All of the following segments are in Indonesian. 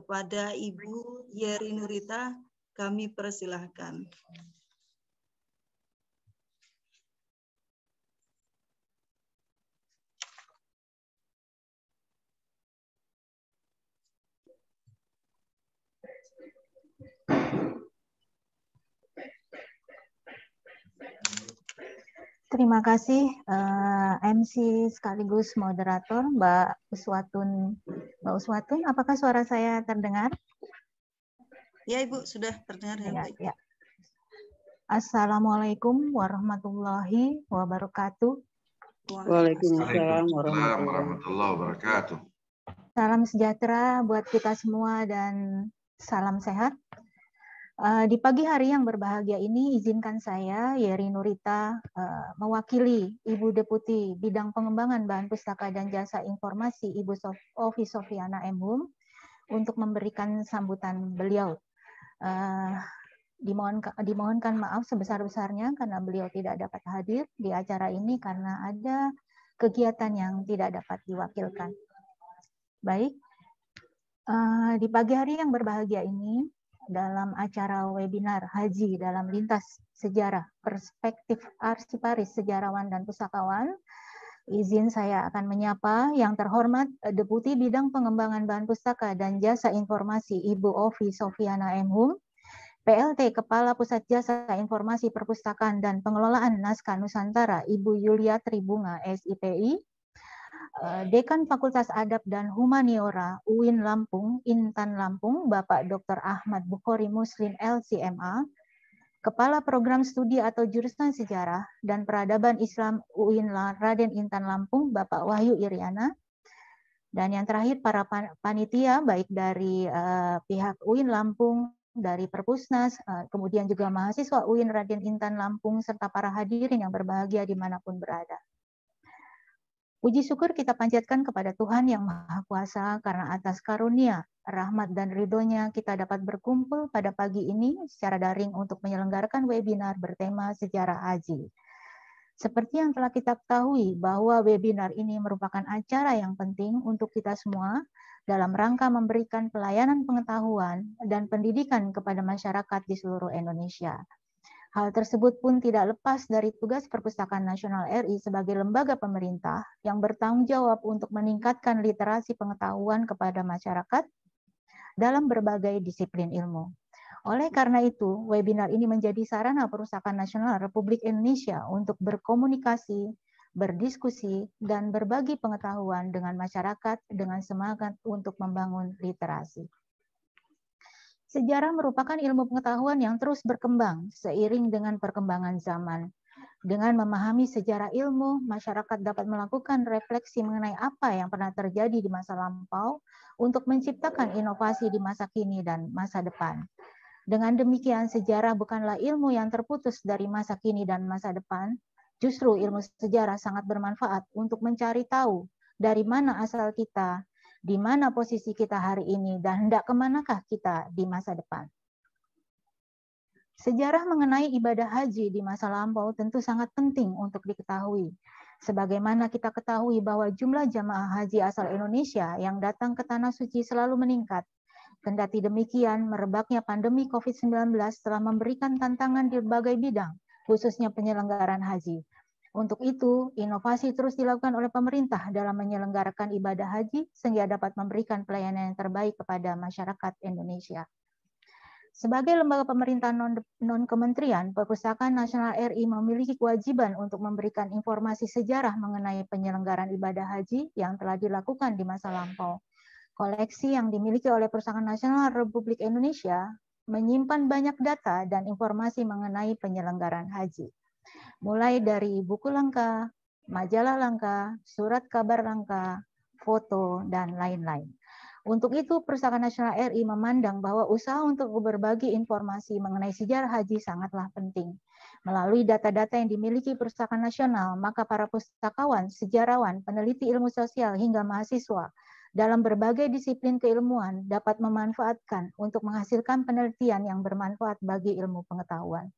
Kepada Ibu Yeri Nurita, kami persilahkan. Terima kasih uh, eh, MC sekaligus moderator Mbak Uswatun. Mbak Uswatun, apakah suara saya terdengar? Ya Ibu, sudah terdengar. Ya, ya, ya. Assalamualaikum warahmatullahi wabarakatuh. Waalaikumsalam warahmatullahi wabarakatuh. Salam sejahtera buat kita semua dan salam sehat. Eh, di pagi hari yang berbahagia ini, izinkan saya, Yeri Nurita, uh, mewakili Ibu Deputi Bidang Pengembangan Bahan Pustaka dan Jasa Informasi Ibu Sof Ovi Sofiana Embum untuk memberikan sambutan beliau. Uh, dimohon, dimohonkan maaf sebesar-besarnya karena beliau tidak dapat hadir di acara ini karena ada kegiatan yang tidak dapat diwakilkan. Baik, uh, di pagi hari yang berbahagia ini, dalam acara webinar Haji dalam Lintas Sejarah Perspektif Arsiparis Sejarawan dan Pustakawan. Izin saya akan menyapa yang terhormat eh, Deputi Bidang Pengembangan Bahan Pustaka dan Jasa Informasi Ibu Ovi Sofiana Mhum PLT Kepala Pusat Jasa Informasi Perpustakaan dan Pengelolaan Naskah Nusantara Ibu Yulia Tribunga SIPI, Eh, Dekan Fakultas Adab dan Humaniora UIN Lampung, Intan Lampung, Bapak Dr. Ahmad Bukhari Muslim LCMA, Kepala Program Studi atau Jurusan Sejarah dan Peradaban Islam UIN Raden Intan Lampung, Bapak Wahyu Iriana, dan yang terakhir para panitia baik dari uh, pihak UIN Lampung, dari Perpusnas, eh, kemudian juga mahasiswa UIN Raden Intan Lampung, serta para hadirin yang berbahagia dimanapun berada. Puji syukur kita panjatkan kepada Tuhan yang Maha Kuasa karena atas karunia, rahmat, dan ridhonya kita dapat berkumpul pada pagi ini secara daring untuk menyelenggarakan webinar bertema sejarah haji. Seperti yang telah kita ketahui bahwa webinar ini merupakan acara yang penting untuk kita semua dalam rangka memberikan pelayanan pengetahuan dan pendidikan kepada masyarakat di seluruh Indonesia. Hal tersebut pun tidak lepas dari tugas Perpustakaan Nasional RI sebagai lembaga pemerintah yang bertanggung jawab untuk meningkatkan literasi pengetahuan kepada masyarakat dalam berbagai disiplin ilmu. Oleh karena itu, webinar ini menjadi sarana Perpustakaan Nasional Republik Indonesia untuk berkomunikasi, berdiskusi, dan berbagi pengetahuan dengan masyarakat dengan semangat untuk membangun literasi. Sejarah merupakan ilmu pengetahuan yang terus berkembang seiring dengan perkembangan zaman. Dengan memahami sejarah ilmu, masyarakat dapat melakukan refleksi mengenai apa yang pernah terjadi di masa lampau untuk menciptakan inovasi di masa kini dan masa depan. Dengan demikian, sejarah bukanlah ilmu yang terputus dari masa kini dan masa depan. Justru ilmu sejarah sangat bermanfaat untuk mencari tahu dari mana asal kita, di mana posisi kita hari ini dan hendak kemanakah kita di masa depan. Sejarah mengenai ibadah haji di masa lampau tentu sangat penting untuk diketahui. Sebagaimana kita ketahui bahwa jumlah jamaah haji asal Indonesia yang datang ke Tanah Suci selalu meningkat. Kendati demikian, merebaknya pandemi COVID-19 telah memberikan tantangan di berbagai bidang, khususnya penyelenggaraan haji. Untuk itu, inovasi terus dilakukan oleh pemerintah dalam menyelenggarakan ibadah haji sehingga dapat memberikan pelayanan yang terbaik kepada masyarakat Indonesia. Sebagai lembaga pemerintah non-kementerian, Perpustakaan Nasional RI memiliki kewajiban untuk memberikan informasi sejarah mengenai penyelenggaraan ibadah haji yang telah dilakukan di masa lampau. Koleksi yang dimiliki oleh Perpustakaan Nasional Republik Indonesia menyimpan banyak data dan informasi mengenai penyelenggaraan haji mulai dari buku langka, majalah langka, surat kabar langka, foto, dan lain-lain. Untuk itu, Perpustakaan Nasional RI memandang bahwa usaha untuk berbagi informasi mengenai sejarah haji sangatlah penting. Melalui data-data yang dimiliki Perpustakaan Nasional, maka para pustakawan, sejarawan, peneliti ilmu sosial, hingga mahasiswa dalam berbagai disiplin keilmuan dapat memanfaatkan untuk menghasilkan penelitian yang bermanfaat bagi ilmu pengetahuan.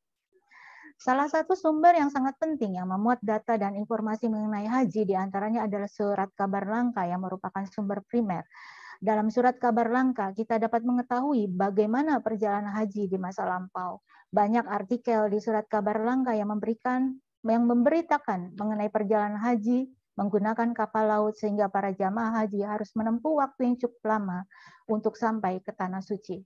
Salah satu sumber yang sangat penting yang memuat data dan informasi mengenai haji diantaranya adalah surat kabar langka yang merupakan sumber primer. Dalam surat kabar langka, kita dapat mengetahui bagaimana perjalanan haji di masa lampau. Banyak artikel di surat kabar langka yang memberikan yang memberitakan mengenai perjalanan haji menggunakan kapal laut sehingga para jamaah haji harus menempuh waktu yang cukup lama untuk sampai ke tanah suci.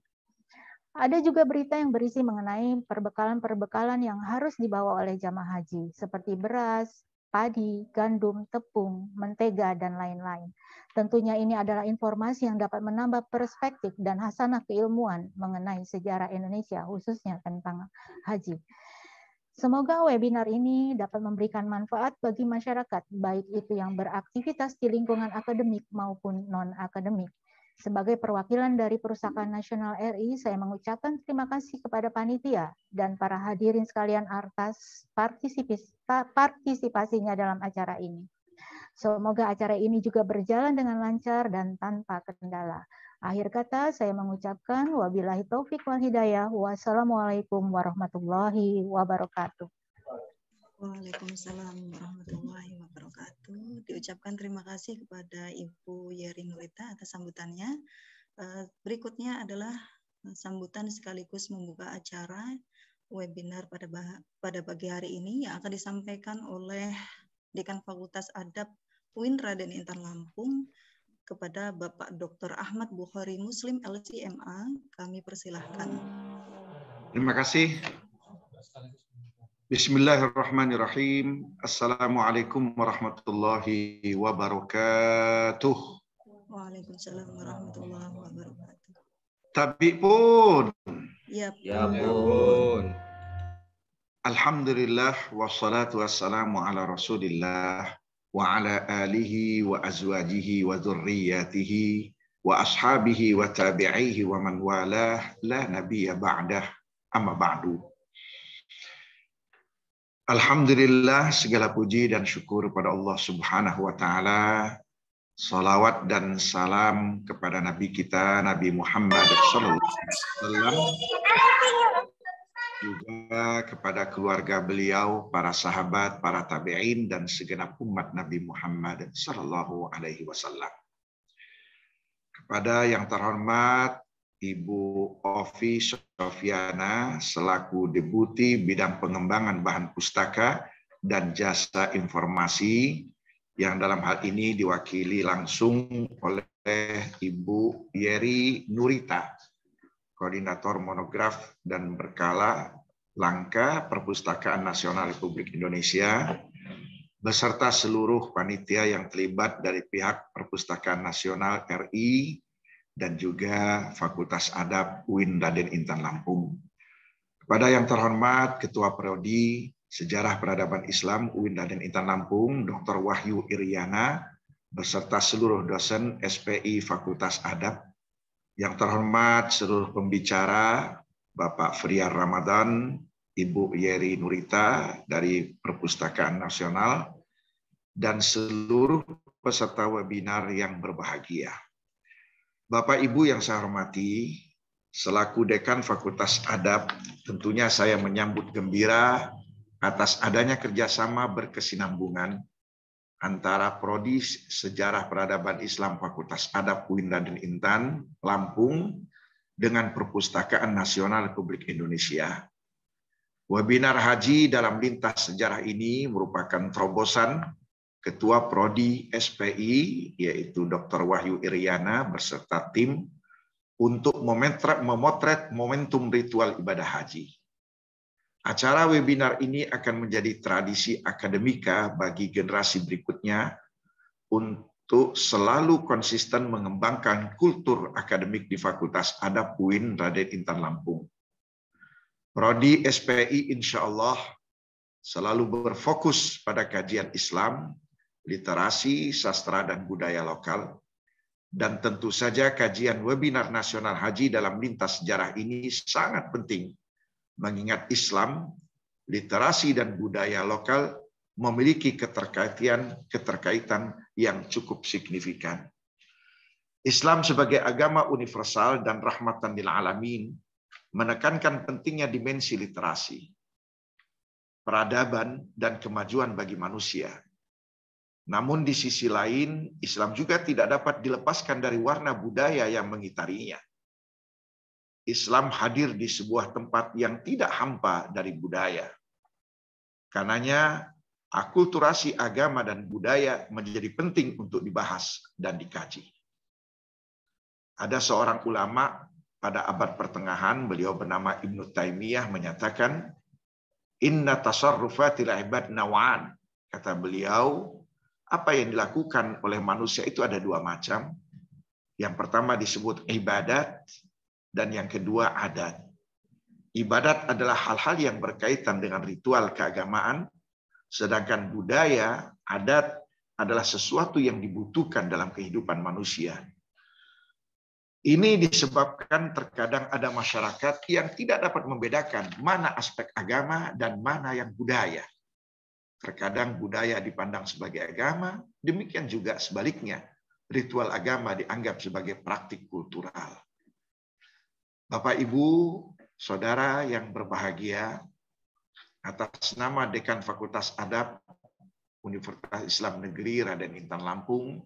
Ada juga berita yang berisi mengenai perbekalan-perbekalan yang harus dibawa oleh jamaah haji, seperti beras, padi, gandum, tepung, mentega, dan lain-lain. Tentunya ini adalah informasi yang dapat menambah perspektif dan hasanah keilmuan mengenai sejarah Indonesia, khususnya tentang haji. Semoga webinar ini dapat memberikan manfaat bagi masyarakat, baik itu yang beraktivitas di lingkungan akademik maupun non-akademik. Sebagai perwakilan dari Perusahaan Nasional RI, saya mengucapkan terima kasih kepada panitia dan para hadirin sekalian atas partisipasinya dalam acara ini. Semoga acara ini juga berjalan dengan lancar dan tanpa kendala. Akhir kata, saya mengucapkan wabillahi taufik wal hidayah. Wassalamualaikum warahmatullahi wabarakatuh. Waalaikumsalam warahmatullahi wabarakatuh. Diucapkan terima kasih kepada Ibu Yeri Nurita atas sambutannya. Eh, berikutnya adalah eh, sambutan sekaligus membuka acara webinar pada pada pagi hari ini yang akan disampaikan oleh Dekan Fakultas Adab UIN Raden Intan Lampung kepada Bapak Dr. Ahmad Bukhari Muslim LCMA. Kami persilahkan. Terima kasih. Bismillahirrahmanirrahim. Assalamualaikum warahmatullahi wabarakatuh. Waalaikumsalam warahmatullahi wabarakatuh. Tapi pun. Ya pun. Ya pun. Alhamdulillah wassalatu wassalamu ala Rasulillah wa ala alihi wa azwajihi wa dzurriyyatihi wa ashabihi wa tabi'ihi wa man walah la nabiya ba'dah amma ba'du. Alhamdulillah segala puji dan syukur kepada Allah Subhanahu wa taala. Salawat dan salam kepada nabi kita Nabi Muhammad sallallahu juga kepada keluarga beliau, para sahabat, para tabi'in dan segenap umat Nabi Muhammad sallallahu alaihi wasallam. Kepada yang terhormat Ibu Ovi Sofiana selaku Deputi Bidang Pengembangan Bahan Pustaka dan Jasa Informasi yang dalam hal ini diwakili langsung oleh Ibu Yeri Nurita, Koordinator Monograf dan Berkala Langkah Perpustakaan Nasional Republik Indonesia, beserta seluruh panitia yang terlibat dari pihak Perpustakaan Nasional RI, dan juga Fakultas Adab UIN Raden Intan Lampung. Kepada yang terhormat Ketua Prodi Sejarah Peradaban Islam UIN Raden Intan Lampung, Dr. Wahyu Iriana, beserta seluruh dosen SPI Fakultas Adab. Yang terhormat seluruh pembicara, Bapak Friar Ramadan, Ibu Yeri Nurita dari Perpustakaan Nasional, dan seluruh peserta webinar yang berbahagia. Bapak Ibu yang saya hormati, selaku Dekan Fakultas Adab, tentunya saya menyambut gembira atas adanya kerjasama berkesinambungan antara Prodi Sejarah Peradaban Islam Fakultas Adab UIN dan Intan, Lampung, dengan Perpustakaan Nasional Republik Indonesia. Webinar haji dalam lintas sejarah ini merupakan terobosan Ketua Prodi SPI yaitu Dr. Wahyu Iriana beserta tim untuk memotret, momentum ritual ibadah haji. Acara webinar ini akan menjadi tradisi akademika bagi generasi berikutnya untuk selalu konsisten mengembangkan kultur akademik di Fakultas Adab UIN Raden Intan Lampung. Prodi SPI insya Allah selalu berfokus pada kajian Islam literasi, sastra, dan budaya lokal, dan tentu saja kajian webinar nasional haji dalam lintas sejarah ini sangat penting, mengingat Islam, literasi, dan budaya lokal memiliki keterkaitan keterkaitan yang cukup signifikan. Islam sebagai agama universal dan rahmatan lil alamin menekankan pentingnya dimensi literasi, peradaban dan kemajuan bagi manusia namun di sisi lain, Islam juga tidak dapat dilepaskan dari warna budaya yang mengitarinya. Islam hadir di sebuah tempat yang tidak hampa dari budaya. Karenanya, akulturasi agama dan budaya menjadi penting untuk dibahas dan dikaji. Ada seorang ulama pada abad pertengahan, beliau bernama Ibnu Taimiyah menyatakan, "Inna tasarrufatil ibad nawan." Kata beliau, apa yang dilakukan oleh manusia itu ada dua macam. Yang pertama disebut ibadat, dan yang kedua adat. Ibadat adalah hal-hal yang berkaitan dengan ritual keagamaan, sedangkan budaya, adat adalah sesuatu yang dibutuhkan dalam kehidupan manusia. Ini disebabkan terkadang ada masyarakat yang tidak dapat membedakan mana aspek agama dan mana yang budaya. Terkadang budaya dipandang sebagai agama, demikian juga sebaliknya. Ritual agama dianggap sebagai praktik kultural. Bapak, Ibu, Saudara yang berbahagia, atas nama Dekan Fakultas Adab Universitas Islam Negeri Raden Intan Lampung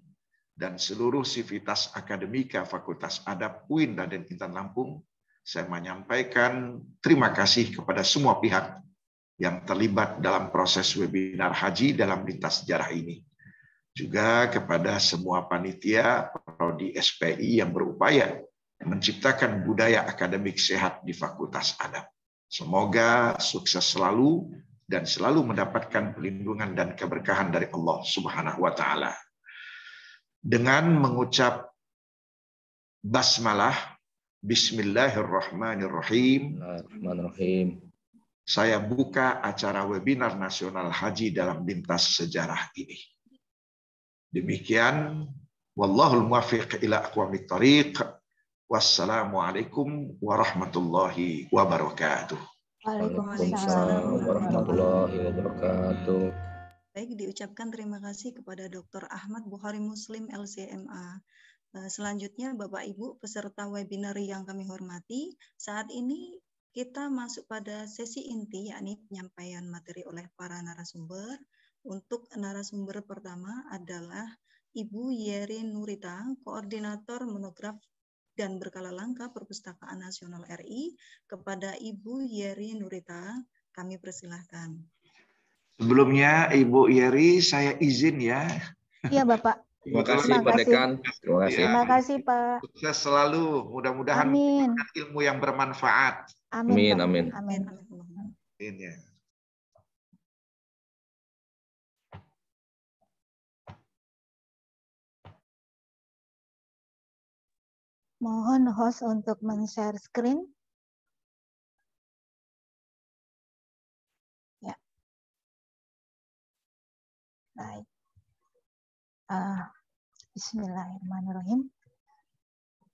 dan seluruh sivitas akademika Fakultas Adab UIN Raden Intan Lampung, saya menyampaikan terima kasih kepada semua pihak yang terlibat dalam proses webinar haji dalam lintas sejarah ini. Juga kepada semua panitia di SPI yang berupaya menciptakan budaya akademik sehat di Fakultas Adab. Semoga sukses selalu dan selalu mendapatkan perlindungan dan keberkahan dari Allah Subhanahu wa taala. Dengan mengucap basmalah bismillahirrahmanirrahim. Bismillahirrahmanirrahim saya buka acara webinar nasional haji dalam lintas sejarah ini. Demikian, wallahul muwaffiq ila aqwamit tariq. Wassalamualaikum warahmatullahi wabarakatuh. Waalaikumsalam warahmatullahi wabarakatuh. Baik, diucapkan terima kasih kepada Dr. Ahmad Bukhari Muslim LCMA. Eh, selanjutnya, Bapak Ibu peserta webinar yang kami hormati, saat ini kita masuk pada sesi inti, yakni penyampaian materi oleh para narasumber. Untuk narasumber pertama adalah Ibu Yeri Nurita, Koordinator Monograf dan Berkala Langka Perpustakaan Nasional RI. Kepada Ibu Yeri Nurita, kami persilahkan. Sebelumnya Ibu Yeri, saya izin ya. Iya Bapak. Terima kasih Pak Dekan. Terima kasih. Iya. Terima kasih Pak. Sukses selalu. Mudah-mudahan ilmu yang bermanfaat. Amin. Amin. Amin. Amin. ya. Mohon host untuk men-share screen. Ya. Baik. Uh, Bismillahirrahmanirrahim.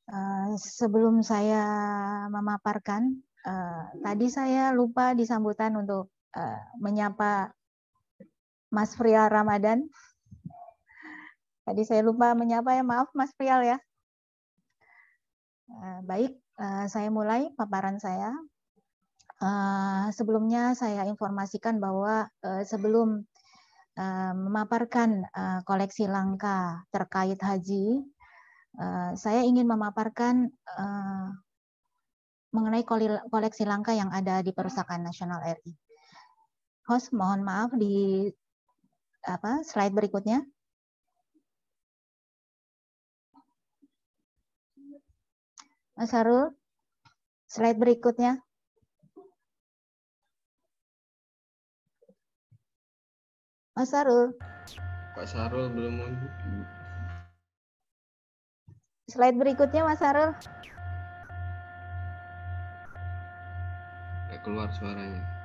Uh, sebelum saya memaparkan, uh, tadi saya lupa di untuk uh, menyapa Mas Frial Ramadan. Tadi saya lupa menyapa ya, maaf Mas Frial ya. Uh, baik, uh, saya mulai paparan saya. Uh, sebelumnya saya informasikan bahwa uh, sebelum Eh, memaparkan eh, koleksi langka terkait haji, eh, saya ingin memaparkan mengenai koleksi langka yang ada di Perpustakaan Nasional RI. Host, mohon maaf di apa slide berikutnya. Mas Harul, slide berikutnya. Mas Sarul. Pak Sarul belum muncul. Slide berikutnya Mas Sarul. Ya, keluar suaranya.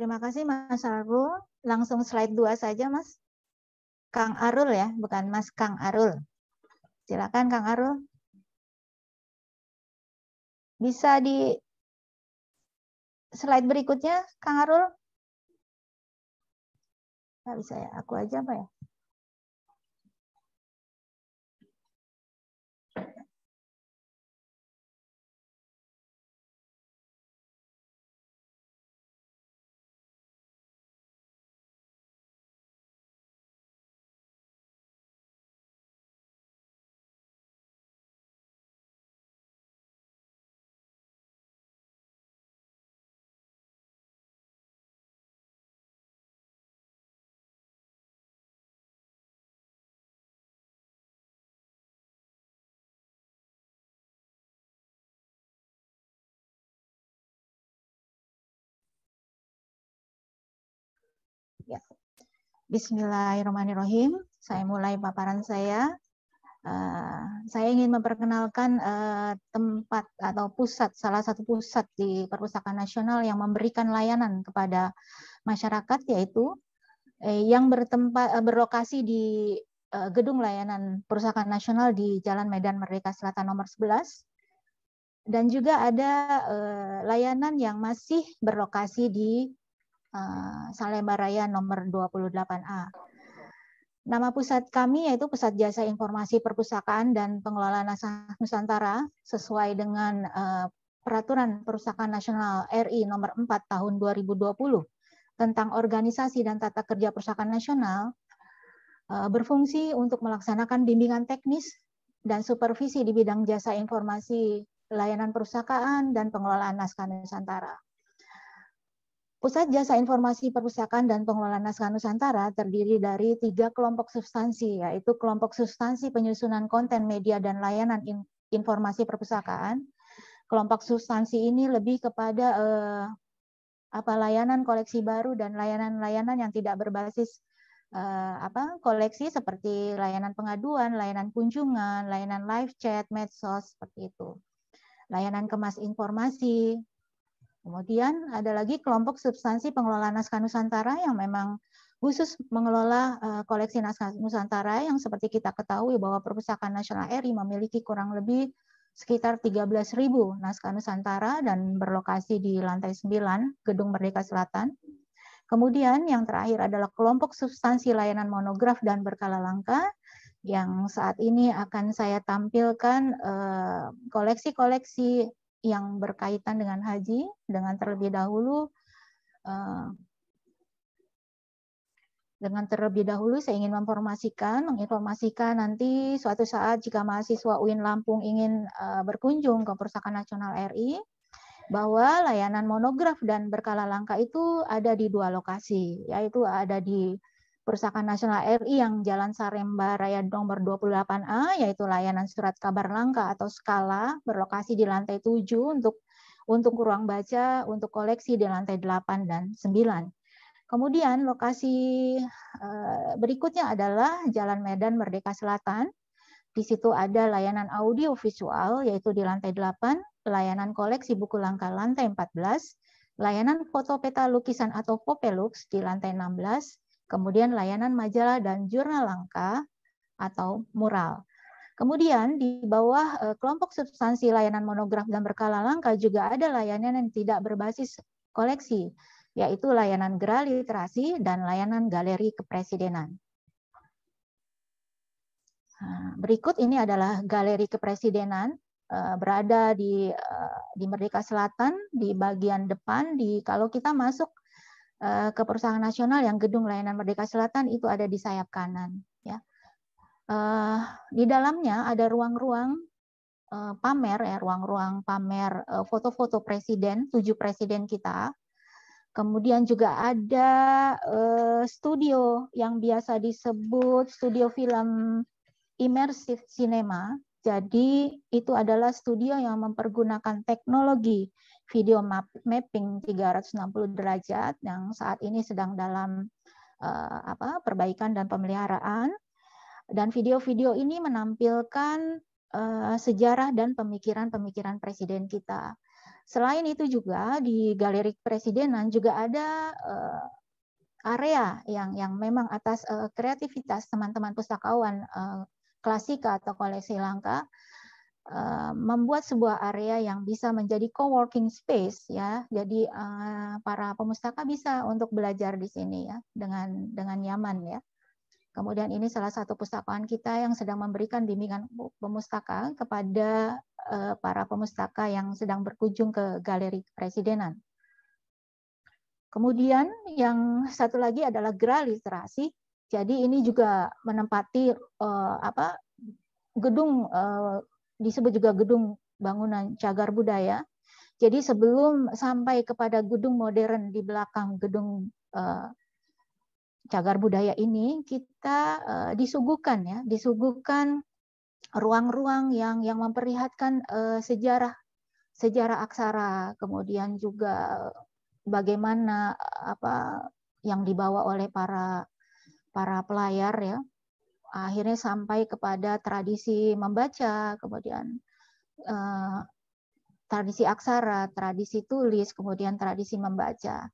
Terima kasih Mas Arul. Langsung slide dua saja Mas. Kang Arul ya, bukan Mas Kang Arul. Silakan Kang Arul. Bisa di slide berikutnya Kang Arul? Tidak bisa ya, aku aja pak ya? Ya. Bismillahirrahmanirrahim. Saya mulai paparan saya. Uh, saya ingin memperkenalkan uh, tempat atau pusat salah satu pusat di Perpustakaan Nasional yang memberikan layanan kepada masyarakat yaitu eh, yang bertempat uh, berlokasi di uh, Gedung Layanan Perpustakaan Nasional di Jalan Medan Merdeka Selatan nomor 11 dan juga ada uh, layanan yang masih berlokasi di Eh, Salemba Raya nomor 28A. Nama pusat kami yaitu Pusat Jasa Informasi Perpustakaan dan Pengelolaan Nusantara sesuai dengan eh, Peraturan Perpustakaan Nasional RI nomor 4 tahun 2020 tentang organisasi dan tata kerja perpustakaan nasional eh, berfungsi untuk melaksanakan bimbingan teknis dan supervisi di bidang jasa informasi, layanan perpustakaan, dan pengelolaan naskah Nusantara. Pusat Jasa Informasi Perpustakaan dan Pengelolaan Naskah Nusantara terdiri dari tiga kelompok substansi, yaitu kelompok substansi penyusunan konten media dan layanan informasi perpustakaan. Kelompok substansi ini lebih kepada eh, apa layanan koleksi baru dan layanan-layanan yang tidak berbasis eh, apa koleksi seperti layanan pengaduan, layanan kunjungan, layanan live chat, medsos seperti itu layanan kemas informasi, Kemudian ada lagi kelompok substansi pengelolaan naskah Nusantara yang memang khusus mengelola eh, koleksi naskah Nusantara yang seperti kita ketahui bahwa Perpustakaan Nasional RI memiliki kurang lebih sekitar 13.000 naskah Nusantara dan berlokasi di lantai 9 Gedung Merdeka Selatan. Kemudian yang terakhir adalah kelompok substansi layanan monograf dan berkala langka yang saat ini akan saya tampilkan eh, koleksi-koleksi yang berkaitan dengan haji dengan terlebih dahulu eh, dengan terlebih dahulu saya ingin memformasikan, menginformasikan nanti suatu saat jika mahasiswa UIN Lampung ingin eh, berkunjung ke Perpustakaan Nasional RI, bahwa layanan monograf dan berkala langka itu ada di dua lokasi, yaitu ada di Perusahaan Nasional RI yang Jalan Saremba Raya nomor 28A yaitu layanan surat kabar langka atau skala berlokasi di lantai 7 untuk untuk ruang baca, untuk koleksi di lantai 8 dan 9. Kemudian lokasi eh, berikutnya adalah Jalan Medan Merdeka Selatan. Di situ ada layanan audio visual yaitu di lantai 8, layanan koleksi buku langka lantai 14, layanan foto peta lukisan atau Popelux di lantai 16, Kemudian layanan majalah dan jurnal langka atau mural. Kemudian di bawah eh, kelompok substansi layanan monograf dan berkala langka juga ada layanan yang tidak berbasis koleksi, yaitu layanan gerak literasi dan layanan galeri kepresidenan. Nah, berikut ini adalah galeri kepresidenan eh, berada di eh, di Merdeka Selatan di bagian depan di kalau kita masuk Eh, ke perusahaan nasional yang gedung layanan Merdeka Selatan itu ada di sayap kanan. Ya. Eh, di dalamnya ada ruang-ruang eh, pamer, ya ruang-ruang pamer foto-foto presiden, tujuh presiden kita. Kemudian juga ada studio yang biasa disebut studio film immersive cinema. Jadi itu adalah studio yang mempergunakan teknologi video map, mapping 360 derajat yang saat ini sedang dalam uh, apa perbaikan dan pemeliharaan dan video-video ini menampilkan uh, sejarah dan pemikiran-pemikiran presiden kita. Selain itu juga di Galeri Presidenan juga ada uh, area yang yang memang atas uh, kreativitas teman-teman pustakawan uh, klasika atau koleksi langka Eh, membuat sebuah area yang bisa menjadi co-working space ya. Jadi eh, para pemustaka bisa untuk belajar di sini ya dengan dengan nyaman ya. Kemudian ini salah satu pustakaan kita yang sedang memberikan bimbingan pemustaka kepada eh, para pemustaka yang sedang berkunjung ke Galeri Presidenan. Kemudian yang satu lagi adalah Gra Literasi. Jadi ini juga menempati apa gedung disebut juga gedung bangunan cagar budaya. Jadi sebelum sampai kepada gedung modern di belakang gedung eh, cagar budaya ini, kita eh, disuguhkan ya, disuguhkan ruang-ruang yang yang memperlihatkan eh, sejarah sejarah aksara, kemudian juga bagaimana apa yang dibawa oleh para para pelayar ya akhirnya sampai kepada tradisi membaca, kemudian eh, tradisi aksara, tradisi tulis, kemudian tradisi membaca.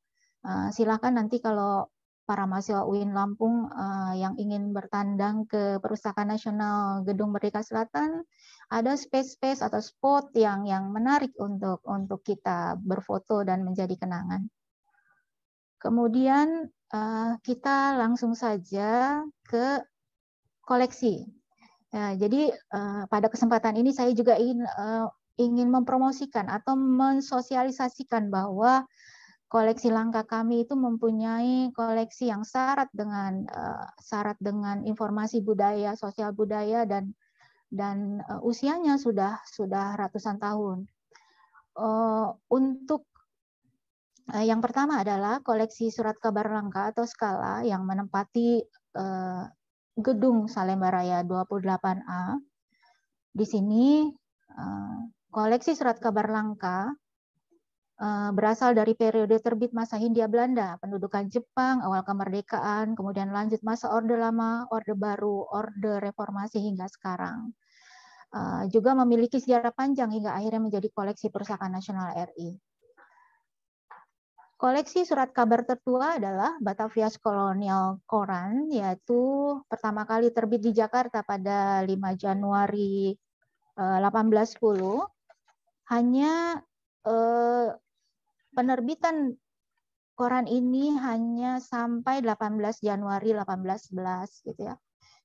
Eh, silakan nanti kalau para mahasiswa UIN Lampung eh, yang ingin bertandang ke Perpustakaan Nasional Gedung Merdeka Selatan ada space-space atau spot yang yang menarik untuk untuk kita berfoto dan menjadi kenangan. Kemudian kita langsung saja ke koleksi. Ya, jadi uh, pada kesempatan ini saya juga ingin uh, ingin mempromosikan atau mensosialisasikan bahwa koleksi langka kami itu mempunyai koleksi yang syarat dengan uh, syarat dengan informasi budaya, sosial budaya dan dan uh, usianya sudah sudah ratusan tahun. Uh, untuk yang pertama adalah koleksi surat kabar langka atau skala yang menempati gedung Salemba Raya 28A. Di sini eh, koleksi surat kabar langka eh, berasal dari periode terbit masa Hindia Belanda, pendudukan Jepang, awal kemerdekaan, kemudian lanjut masa Orde Lama, Orde Baru, Orde Reformasi hingga sekarang. Eh, juga memiliki sejarah panjang hingga akhirnya menjadi koleksi perusahaan Nasional RI. Koleksi surat kabar tertua adalah Batavia Colonial Koran, yaitu pertama kali terbit di Jakarta pada 5 Januari 1810. Eh, hanya eh, penerbitan koran ini hanya sampai 18 Januari 1811 gitu ya.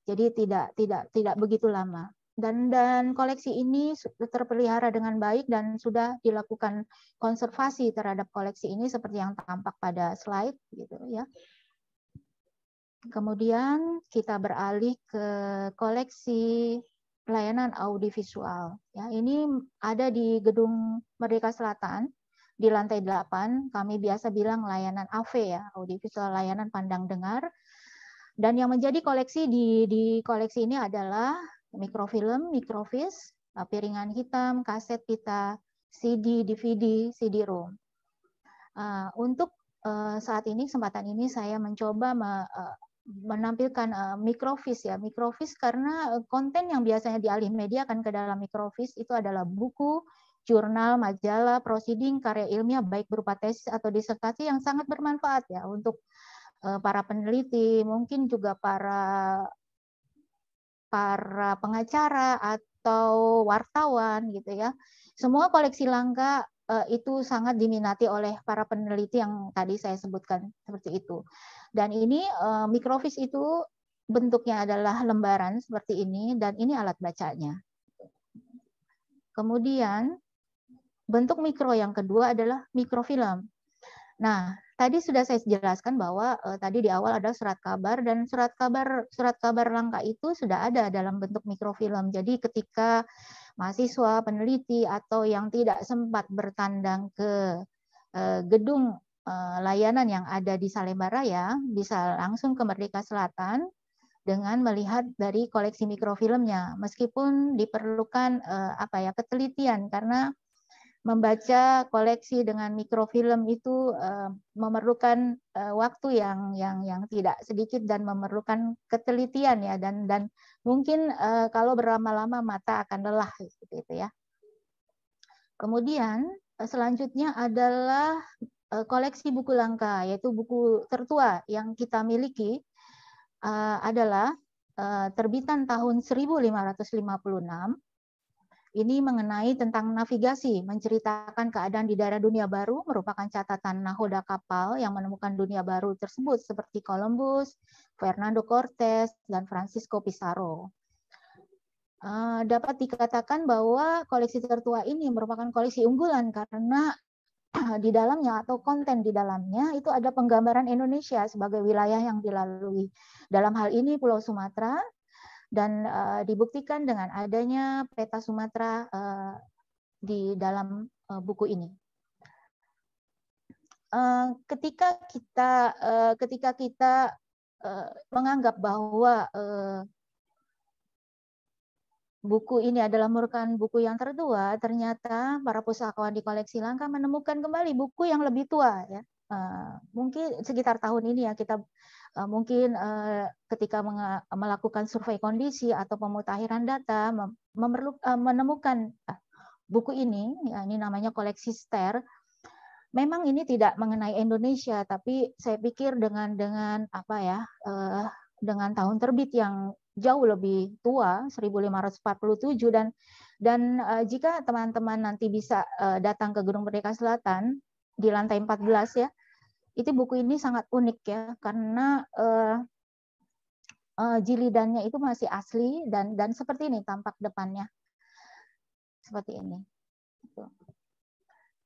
Jadi tidak tidak tidak begitu lama dan dan koleksi ini terpelihara dengan baik dan sudah dilakukan konservasi terhadap koleksi ini seperti yang tampak pada slide gitu ya. Kemudian kita beralih ke koleksi layanan audiovisual ya. Ini ada di Gedung Merdeka Selatan di lantai 8, kami biasa bilang layanan AV ya, audiovisual layanan pandang dengar. Dan yang menjadi koleksi di di koleksi ini adalah mikrofilm, mikrofis, piringan hitam, kaset pita, CD, DVD, CD-ROM. Eh, untuk eh, saat ini kesempatan ini saya mencoba eh, menampilkan mikrofis ya mikrofis karena konten yang biasanya dialih media kan ke dalam mikrofis itu adalah buku, jurnal, majalah, proceeding, karya ilmiah baik berupa tesis atau disertasi yang sangat bermanfaat ya untuk para peneliti, mungkin juga para para pengacara atau wartawan gitu ya. Semua koleksi langka eh, itu sangat diminati oleh para peneliti yang tadi saya sebutkan seperti itu. Dan ini eh, mikrofis itu bentuknya adalah lembaran seperti ini dan ini alat bacanya. Kemudian bentuk mikro yang kedua adalah mikrofilm. Nah, Tadi sudah saya jelaskan bahwa eh, tadi di awal ada surat kabar dan surat kabar surat kabar langka itu sudah ada dalam bentuk mikrofilm. Jadi ketika mahasiswa, peneliti atau yang tidak sempat bertandang ke uh, gedung uh, layanan yang ada di Salemba Raya bisa langsung ke Merdeka Selatan dengan melihat dari koleksi mikrofilmnya meskipun diperlukan eh, apa ya ketelitian karena membaca koleksi dengan mikrofilm itu uh, memerlukan uh, waktu yang yang yang tidak sedikit dan memerlukan ketelitian ya dan dan mungkin uh, kalau berlama-lama mata akan lelah gitu itu ya. Kemudian selanjutnya adalah koleksi buku langka yaitu buku tertua yang kita miliki adalah terbitan tahun 1556 ini mengenai tentang navigasi, menceritakan keadaan di daerah dunia baru merupakan catatan nahoda kapal yang menemukan dunia baru tersebut seperti Columbus, Fernando Cortes, dan Francisco Pizarro. Eh, dapat dikatakan bahwa koleksi tertua ini merupakan koleksi unggulan karena di dalamnya atau konten di dalamnya itu ada penggambaran Indonesia sebagai wilayah yang dilalui. Dalam hal ini Pulau Sumatera, dan uh, dibuktikan dengan adanya peta Sumatera uh, di dalam uh, buku ini. Uh, ketika kita uh, ketika kita uh, menganggap bahwa uh, buku ini adalah merupakan buku yang tertua, ternyata para pusakawan di koleksi Langka menemukan kembali buku yang lebih tua ya. Uh, mungkin sekitar tahun ini ya kita Eh, mungkin eh, ketika melakukan survei kondisi atau pemutakhiran data memerlukan eh, menemukan buku ini, ya ini namanya koleksi STER. Memang ini tidak mengenai Indonesia, tapi saya pikir dengan dengan apa ya, dengan tahun terbit yang jauh lebih tua 1547 dan dan jika teman-teman nanti bisa datang ke Gedung Merdeka Selatan di lantai 14 ya, itu buku ini sangat unik ya karena uh, uh, jilidannya itu masih asli dan dan seperti ini tampak depannya seperti ini.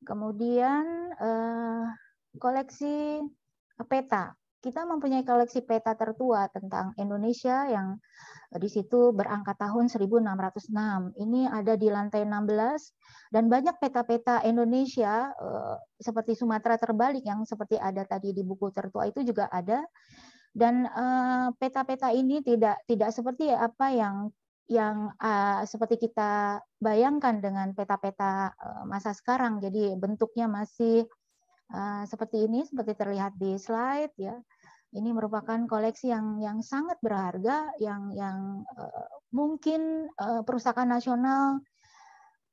Kemudian uh, koleksi peta kita mempunyai koleksi peta tertua tentang Indonesia yang eh, di situ berangka tahun 1606. Ini ada di lantai 16 dan banyak peta-peta Indonesia eh, seperti Sumatera terbalik yang seperti ada tadi di buku tertua itu juga ada. Dan eh, peta-peta ini tidak tidak seperti apa yang yang seperti kita bayangkan dengan peta-peta masa sekarang. Jadi bentuknya masih uh, seperti ini, seperti terlihat di slide ya. Ini merupakan koleksi yang yang sangat berharga yang yang eh, mungkin uh, Nasional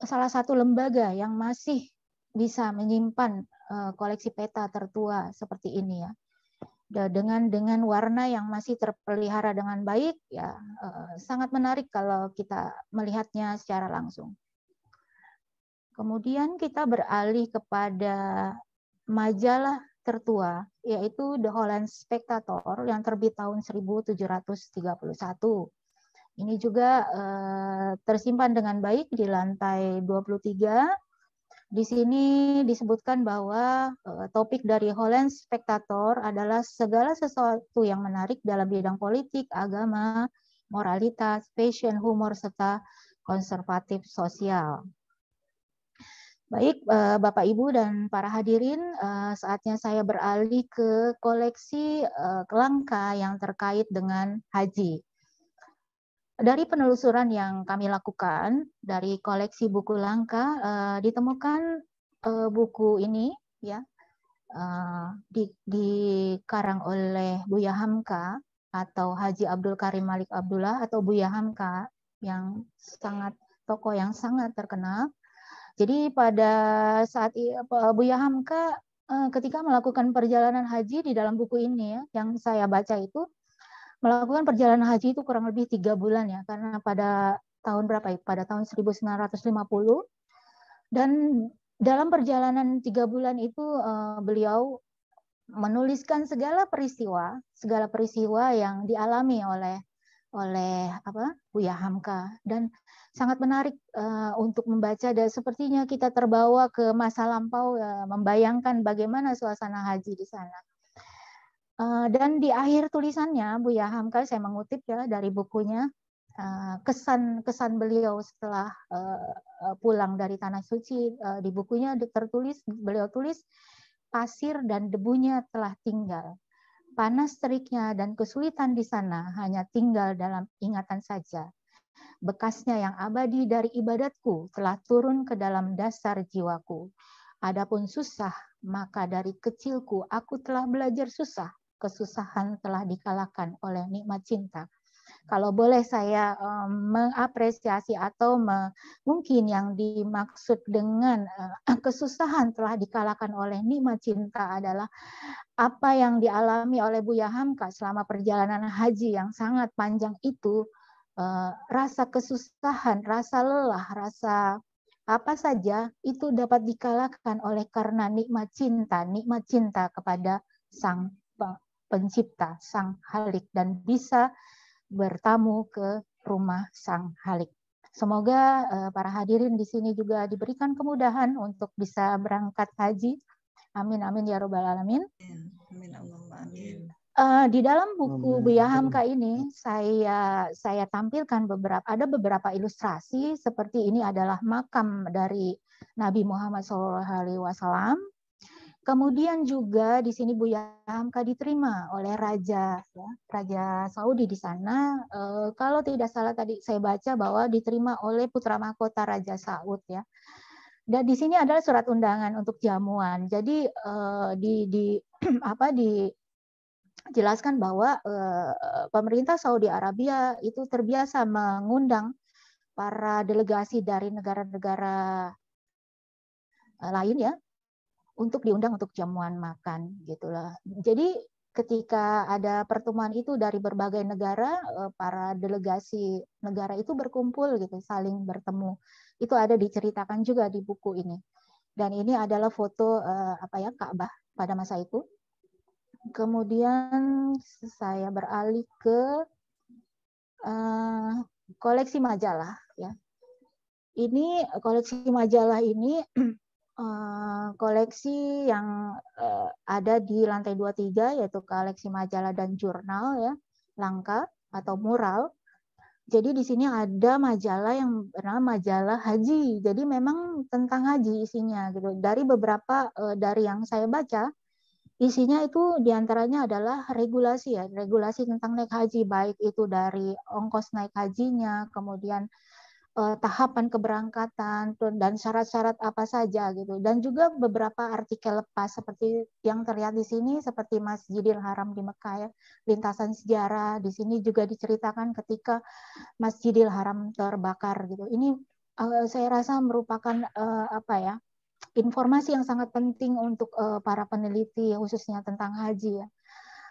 salah satu lembaga yang masih bisa menyimpan eh, koleksi peta tertua seperti ini ya dengan dengan warna yang masih terpelihara dengan baik ya sangat menarik kalau kita melihatnya secara langsung. Kemudian kita beralih kepada majalah tertua, yaitu The Holland Spectator yang terbit tahun 1731. Ini juga eh, tersimpan dengan baik di lantai 23. Di sini disebutkan bahwa eh, topik dari Holland Spectator adalah segala sesuatu yang menarik dalam bidang politik, agama, moralitas, fashion, humor, serta konservatif sosial. Baik, eh, Bapak Ibu dan para hadirin, eh, saatnya saya beralih ke koleksi eh, kelangka yang terkait dengan haji. Dari penelusuran yang kami lakukan dari koleksi buku langka ditemukan buku ini ya di, dikarang oleh Buya Hamka atau Haji Abdul Karim Malik Abdullah atau Buya Hamka yang sangat tokoh yang sangat terkenal jadi pada saat Buya Hamka eh, ketika melakukan perjalanan haji di dalam buku ini ya, yang saya baca itu melakukan perjalanan haji itu kurang lebih tiga bulan ya, karena pada tahun berapa ya? Pada tahun 1950 dan dalam perjalanan tiga bulan itu eh, beliau menuliskan segala peristiwa, segala peristiwa yang dialami oleh oleh apa Buya Hamka dan sangat menarik uh, untuk membaca dan sepertinya kita terbawa ke masa lampau uh, membayangkan bagaimana suasana haji di sana. Uh, dan di akhir tulisannya Buya Hamka saya mengutip ya dari bukunya kesan-kesan uh, beliau setelah uh, pulang dari tanah suci uh, di bukunya tertulis beliau tulis pasir dan debunya telah tinggal panas teriknya dan kesulitan di sana hanya tinggal dalam ingatan saja. Bekasnya yang abadi dari ibadatku telah turun ke dalam dasar jiwaku. Adapun susah, maka dari kecilku aku telah belajar susah. Kesusahan telah dikalahkan oleh nikmat cinta. Kalau boleh saya um, mengapresiasi atau me, mungkin yang dimaksud dengan uh, kesusahan telah dikalahkan oleh nikmat cinta adalah apa yang dialami oleh Buya Hamka selama perjalanan haji yang sangat panjang itu uh, rasa kesusahan, rasa lelah, rasa apa saja itu dapat dikalahkan oleh karena nikmat cinta, nikmat cinta kepada Sang Pencipta, Sang Halik dan bisa bertamu ke rumah Sang Halik. Semoga eh, para hadirin di sini juga diberikan kemudahan untuk bisa berangkat haji. Amin amin ya robbal alamin. Amin amin amin. Uh, di dalam buku Buya Hamka ini saya saya tampilkan beberapa ada beberapa ilustrasi seperti ini adalah makam dari Nabi Muhammad SAW Kemudian juga di sini Buya Hamka diterima oleh raja ya, raja Saudi di sana. E, kalau tidak salah tadi saya baca bahwa diterima oleh putra mahkota raja Saud ya. Dan di sini adalah surat undangan untuk jamuan. Jadi e, di di apa di jelaskan bahwa e, pemerintah Saudi Arabia itu terbiasa mengundang para delegasi dari negara-negara lain ya untuk diundang untuk jamuan makan gitulah. Jadi ketika ada pertemuan itu dari berbagai negara, eh, para delegasi negara itu berkumpul gitu, saling bertemu. Itu ada diceritakan juga di buku ini. Dan ini adalah foto eh, apa ya Ka'bah pada masa itu. Kemudian saya beralih ke uh, koleksi majalah ya. Ini koleksi majalah ini Eh, koleksi yang eh, ada di lantai 23 yaitu koleksi majalah dan jurnal ya, langka atau mural. Jadi di sini ada majalah yang bernama majalah haji. Jadi memang tentang haji isinya gitu. Dari beberapa eh, dari yang saya baca isinya itu diantaranya adalah regulasi ya, regulasi tentang naik haji baik itu dari ongkos naik hajinya, kemudian uh, tahapan keberangkatan dan syarat-syarat apa saja gitu dan juga beberapa artikel lepas seperti yang terlihat di sini seperti Masjidil Haram di Mekah ya lintasan sejarah di sini juga diceritakan ketika Masjidil Haram terbakar gitu ini uh, saya rasa merupakan uh, apa ya informasi yang sangat penting untuk uh, para peneliti khususnya tentang haji ya.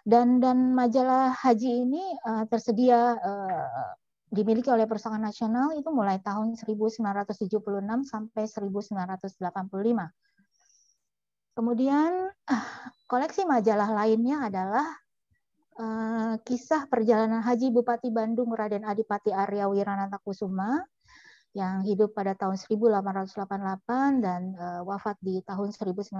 Dan dan majalah haji ini uh, tersedia uh, dimiliki oleh perusahaan nasional itu mulai tahun 1976 sampai 1985. Kemudian ah, koleksi majalah lainnya adalah eh, kisah perjalanan Haji Bupati Bandung Raden Adipati Arya Wiranata Kusuma yang hidup pada tahun 1888 dan eh, wafat di tahun 1965.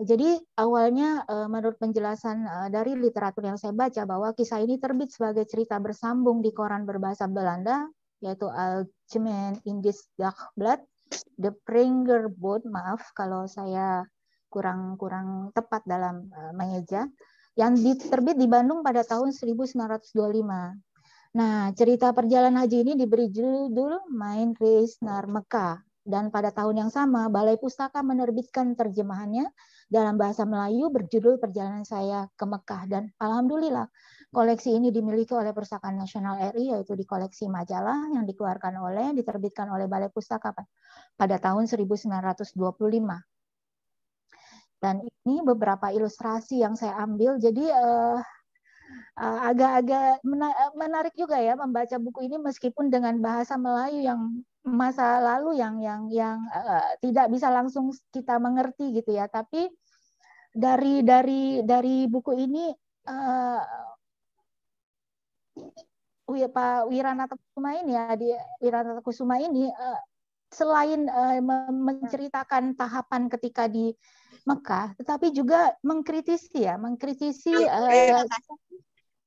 Jadi awalnya eh, menurut penjelasan eh, dari literatur yang saya baca bahwa kisah ini terbit sebagai cerita bersambung di koran berbahasa Belanda yaitu Algemeen Indisch Dagblad, The Pringer Boat, maaf kalau saya kurang kurang tepat dalam eh, mengeja, yang diterbit di Bandung pada tahun 1925. Nah, cerita perjalanan haji ini diberi judul Main Reis Narmeka dan pada tahun yang sama Balai Pustaka menerbitkan terjemahannya dalam bahasa Melayu berjudul Perjalanan Saya ke Mekah dan alhamdulillah koleksi ini dimiliki oleh Perpustakaan Nasional RI yaitu di koleksi majalah yang dikeluarkan oleh diterbitkan oleh Balai Pustaka pada tahun 1925. Dan ini beberapa ilustrasi yang saya ambil. Jadi eh, eh, agak-agak eh, menarik juga ya membaca buku ini meskipun dengan bahasa Melayu yang masa lalu yang yang yang uh, tidak bisa langsung kita mengerti gitu ya tapi dari dari dari buku ini uh, Pak Wiranata Kusuma ini ya di Wiranata Kusuma ini uh, selain uh, menceritakan tahapan ketika di Mekah, tetapi juga mengkritisi ya, mengkritisi uh,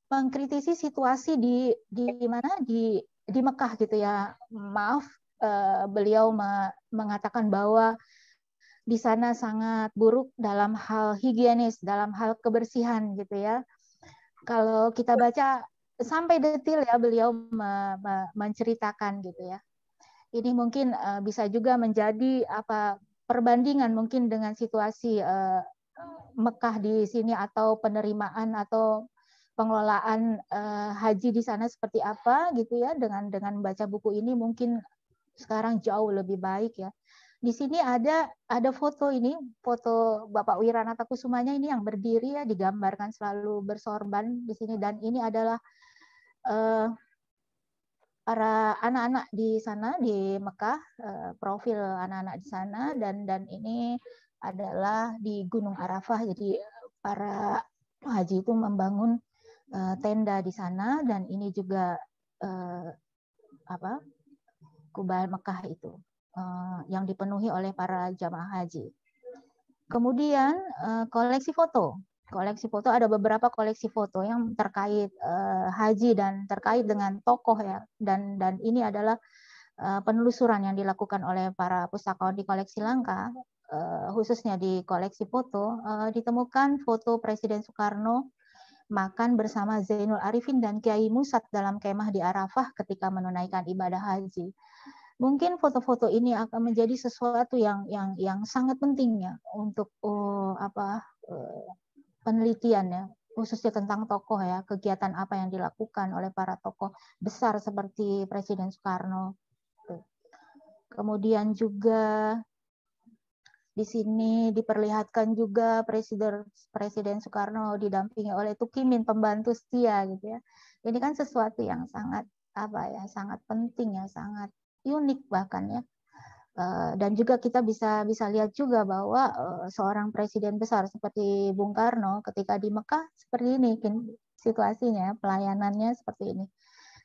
mengkritisi situasi di di mana di di Mekah gitu ya. Maaf, uh, beliau me mengatakan bahwa di sana sangat buruk dalam hal higienis, dalam hal kebersihan gitu ya. Kalau kita baca sampai detil ya beliau me me menceritakan gitu ya. Ini mungkin uh, bisa juga menjadi apa perbandingan mungkin dengan situasi uh, Mekah di sini atau penerimaan atau pengelolaan uh, haji di sana seperti apa gitu ya dengan dengan baca buku ini mungkin sekarang jauh lebih baik ya di sini ada ada foto ini, foto Bapak Wiranata Kusumanya ini yang berdiri ya digambarkan selalu bersorban di sini dan ini adalah uh, para anak-anak di sana di Mekah, uh, profil anak-anak di sana dan dan ini adalah di Gunung Arafah. Jadi para haji itu membangun uh, tenda di sana dan ini juga uh, apa Kubah Mekah itu. Eh, yang dipenuhi oleh para jamaah haji. Kemudian eh, koleksi foto. Koleksi foto ada beberapa koleksi foto yang terkait eh, haji dan terkait dengan tokoh ya dan dan ini adalah penelusuran yang dilakukan oleh para pustakawan di koleksi Langka khususnya di koleksi foto ditemukan foto Presiden Soekarno makan bersama Zainul Arifin dan Kiai Musat dalam kemah di Arafah ketika menunaikan ibadah haji mungkin foto-foto ini akan menjadi sesuatu yang yang yang sangat penting untuk uh, apa uh, penelitian ya khususnya tentang tokoh ya kegiatan apa yang dilakukan oleh para tokoh besar seperti Presiden Soekarno. Kemudian juga di sini diperlihatkan juga Presiden Presiden Soekarno didampingi oleh Tukimin pembantu setia gitu ya. Ini kan sesuatu yang sangat apa ya sangat penting ya sangat unik bahkan ya. Eh, dan juga kita bisa bisa lihat juga bahwa eh, seorang presiden besar seperti Bung Karno ketika di Mekah seperti ini situasinya, pelayanannya seperti ini.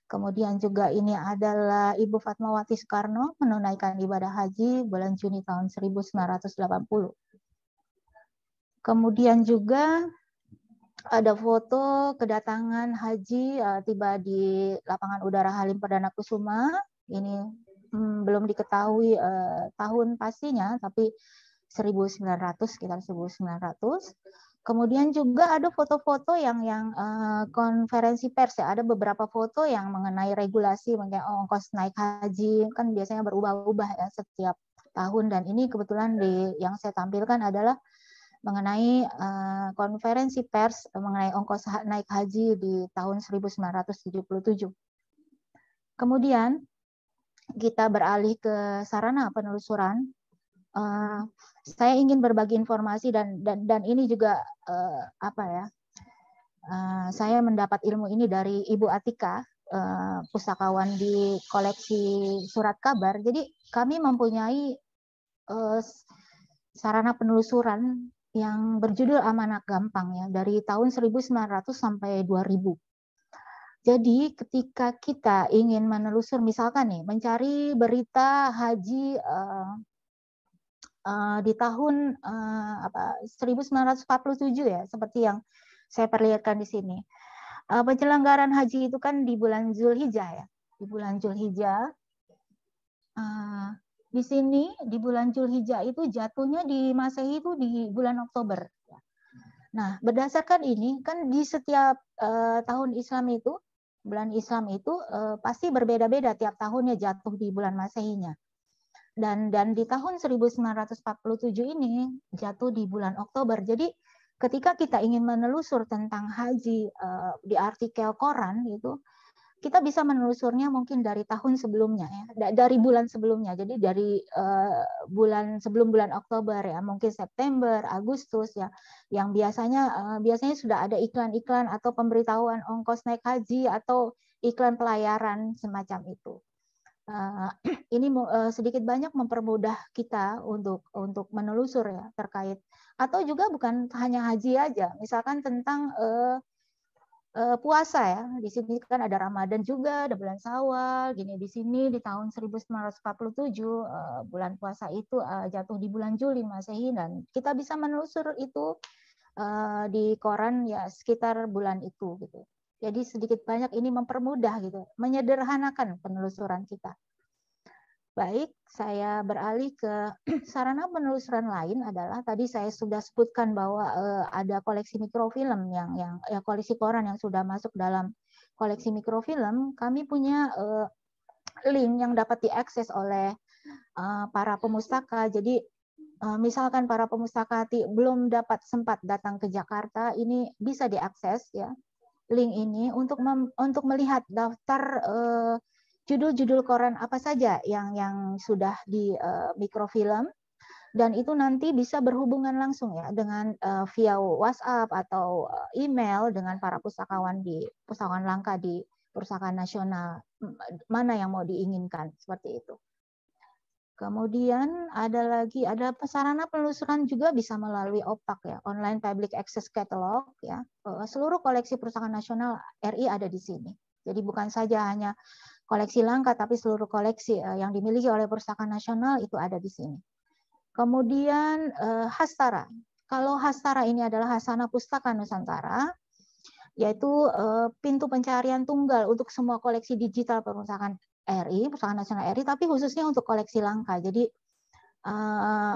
Kemudian juga ini adalah Ibu Fatmawati Soekarno menunaikan ibadah haji bulan Juni tahun 1980. Kemudian juga ada foto kedatangan haji eh, tiba di lapangan udara Halim Perdana Kusuma. Ini hmm, belum diketahui uh, tahun pastinya, tapi 1900 sekitar 1900. Kemudian juga ada foto-foto yang yang uh, konferensi pers ya, ada beberapa foto yang mengenai regulasi mengenai ongkos naik haji kan biasanya berubah-ubah ya setiap tahun dan ini kebetulan di yang saya tampilkan adalah mengenai uh, konferensi pers mengenai ongkos naik haji di tahun 1977. Kemudian kita beralih ke sarana penelusuran, uh, saya ingin berbagi informasi dan dan dan ini juga uh, apa ya? Uh, saya mendapat ilmu ini dari Ibu Atika, uh, pustakawan di koleksi surat kabar. Jadi kami mempunyai uh, sarana penelusuran yang berjudul Amanah Gampang ya dari tahun 1900 sampai 2000. Jadi ketika kita ingin menelusur misalkan nih mencari berita haji uh, uh, di tahun uh, apa 1947 ya seperti yang saya perlihatkan di sini. Uh, penyelenggaran haji itu kan di bulan Zulhijjah ya. Di bulan Zulhijjah uh, di sini di bulan Zulhijjah itu jatuhnya di Masehi itu di bulan Oktober. Nah, berdasarkan ini kan di setiap uh, tahun Islam itu bulan Islam itu uh, pasti berbeda-beda tiap tahunnya jatuh di bulan Masehinya. Dan dan di tahun 1947 ini jatuh di bulan Oktober. Jadi ketika kita ingin menelusur tentang haji uh, di artikel koran itu kita bisa menelusurnya mungkin dari tahun sebelumnya ya dari bulan sebelumnya jadi dari uh, bulan sebelum bulan Oktober ya mungkin September Agustus ya yang biasanya uh, biasanya sudah ada iklan-iklan atau pemberitahuan ongkos naik haji atau iklan pelayaran semacam itu uh, ini uh, sedikit banyak mempermudah kita untuk untuk menelusur ya terkait atau juga bukan hanya haji aja misalkan tentang uh, uh, puasa ya. Di sini kan ada Ramadan juga, ada bulan Sawal. Gini di sini di tahun 1947 uh, eh, bulan puasa itu uh, jatuh di bulan Juli Masehi dan kita bisa menelusur itu uh, di koran ya sekitar bulan itu gitu. Jadi sedikit banyak ini mempermudah gitu, menyederhanakan penelusuran kita. Baik, saya beralih ke sarana penelusuran lain adalah tadi saya sudah sebutkan bahwa eh, ada koleksi mikrofilm yang yang ya koleksi koran yang sudah masuk dalam koleksi mikrofilm. Kami punya eh, link yang dapat diakses oleh eh, para pemustaka. Jadi eh, misalkan para pemustaka belum dapat sempat datang ke Jakarta, ini bisa diakses ya link ini untuk mem, untuk melihat daftar eh, judul-judul koran apa saja yang yang sudah di uh, mikrofilm dan itu nanti bisa berhubungan langsung ya dengan uh, via WhatsApp atau eh, email dengan para pustakawan di pustakawan langka di perusahaan nasional mm, mana yang mau diinginkan seperti itu. Kemudian ada lagi ada sarana penelusuran juga bisa melalui OPAK ya, Online Public Access Catalog ya. Seluruh koleksi perusahaan nasional RI ada di sini. Jadi bukan saja hanya koleksi langka, tapi seluruh koleksi eh, yang dimiliki oleh Perpustakaan Nasional itu ada di sini. Kemudian eh, hastara. Kalau hastara ini adalah Hasana Pustaka Nusantara, yaitu eh, pintu pencarian tunggal untuk semua koleksi digital perpustakaan RI, Perpustakaan Nasional RI, tapi khususnya untuk koleksi langka. Jadi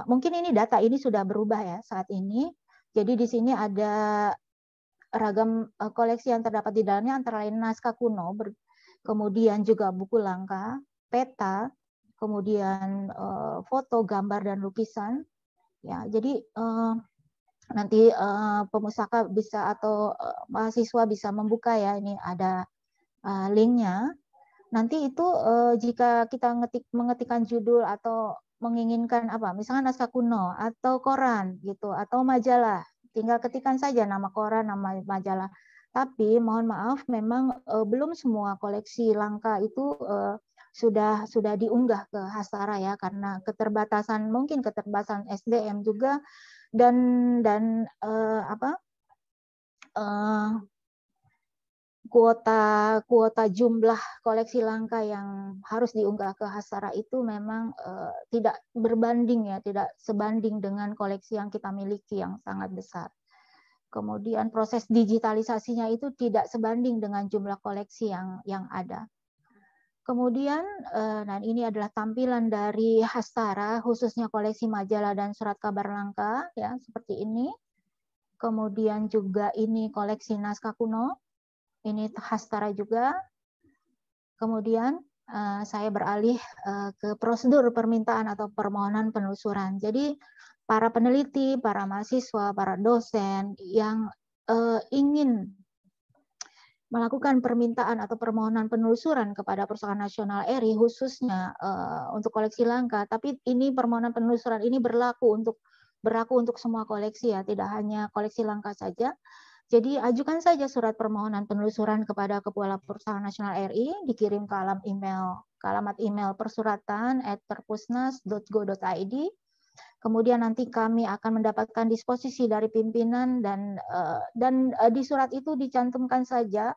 mungkin ini data ini sudah berubah ya saat ini. Jadi di sini ada ragam koleksi yang terdapat di dalamnya antara lain naskah kuno kemudian juga buku langka, peta, kemudian uh, foto, gambar dan lukisan. Ya, jadi uh, nanti uh, pemusaka bisa atau uh, mahasiswa bisa membuka ya ini ada uh, linknya. Nanti itu uh, jika kita ngetik mengetikkan judul atau menginginkan apa, misalnya naskah kuno atau koran gitu atau majalah, tinggal ketikan saja nama koran, nama majalah tapi mohon maaf, memang e, belum semua koleksi langka itu e, sudah sudah diunggah ke Hasara ya, karena keterbatasan mungkin keterbatasan SDM juga dan dan e, apa e, kuota kuota jumlah koleksi langka yang harus diunggah ke Hasara itu memang e, tidak berbanding ya, tidak sebanding dengan koleksi yang kita miliki yang sangat besar kemudian proses digitalisasinya itu tidak sebanding dengan jumlah koleksi yang yang ada. Kemudian, eh, dan ini adalah tampilan dari Hastara, khususnya koleksi majalah dan surat kabar langka, ya seperti ini. Kemudian juga ini koleksi naskah kuno, ini Hastara juga. Kemudian eh, saya beralih eh, ke prosedur permintaan atau permohonan penelusuran. Jadi para peneliti, para mahasiswa, para dosen yang uh, ingin melakukan permintaan atau permohonan penelusuran kepada Perusahaan Nasional RI khususnya uh, untuk koleksi langka, tapi ini permohonan penelusuran ini berlaku untuk berlaku untuk semua koleksi ya, tidak hanya koleksi langka saja. Jadi ajukan saja surat permohonan penelusuran kepada Kepala Perusahaan Nasional RI dikirim ke alamat email ke alamat email persuratan perpusnas.go.id Kemudian nanti kami akan mendapatkan disposisi dari pimpinan dan eh, dan eh, di surat itu dicantumkan saja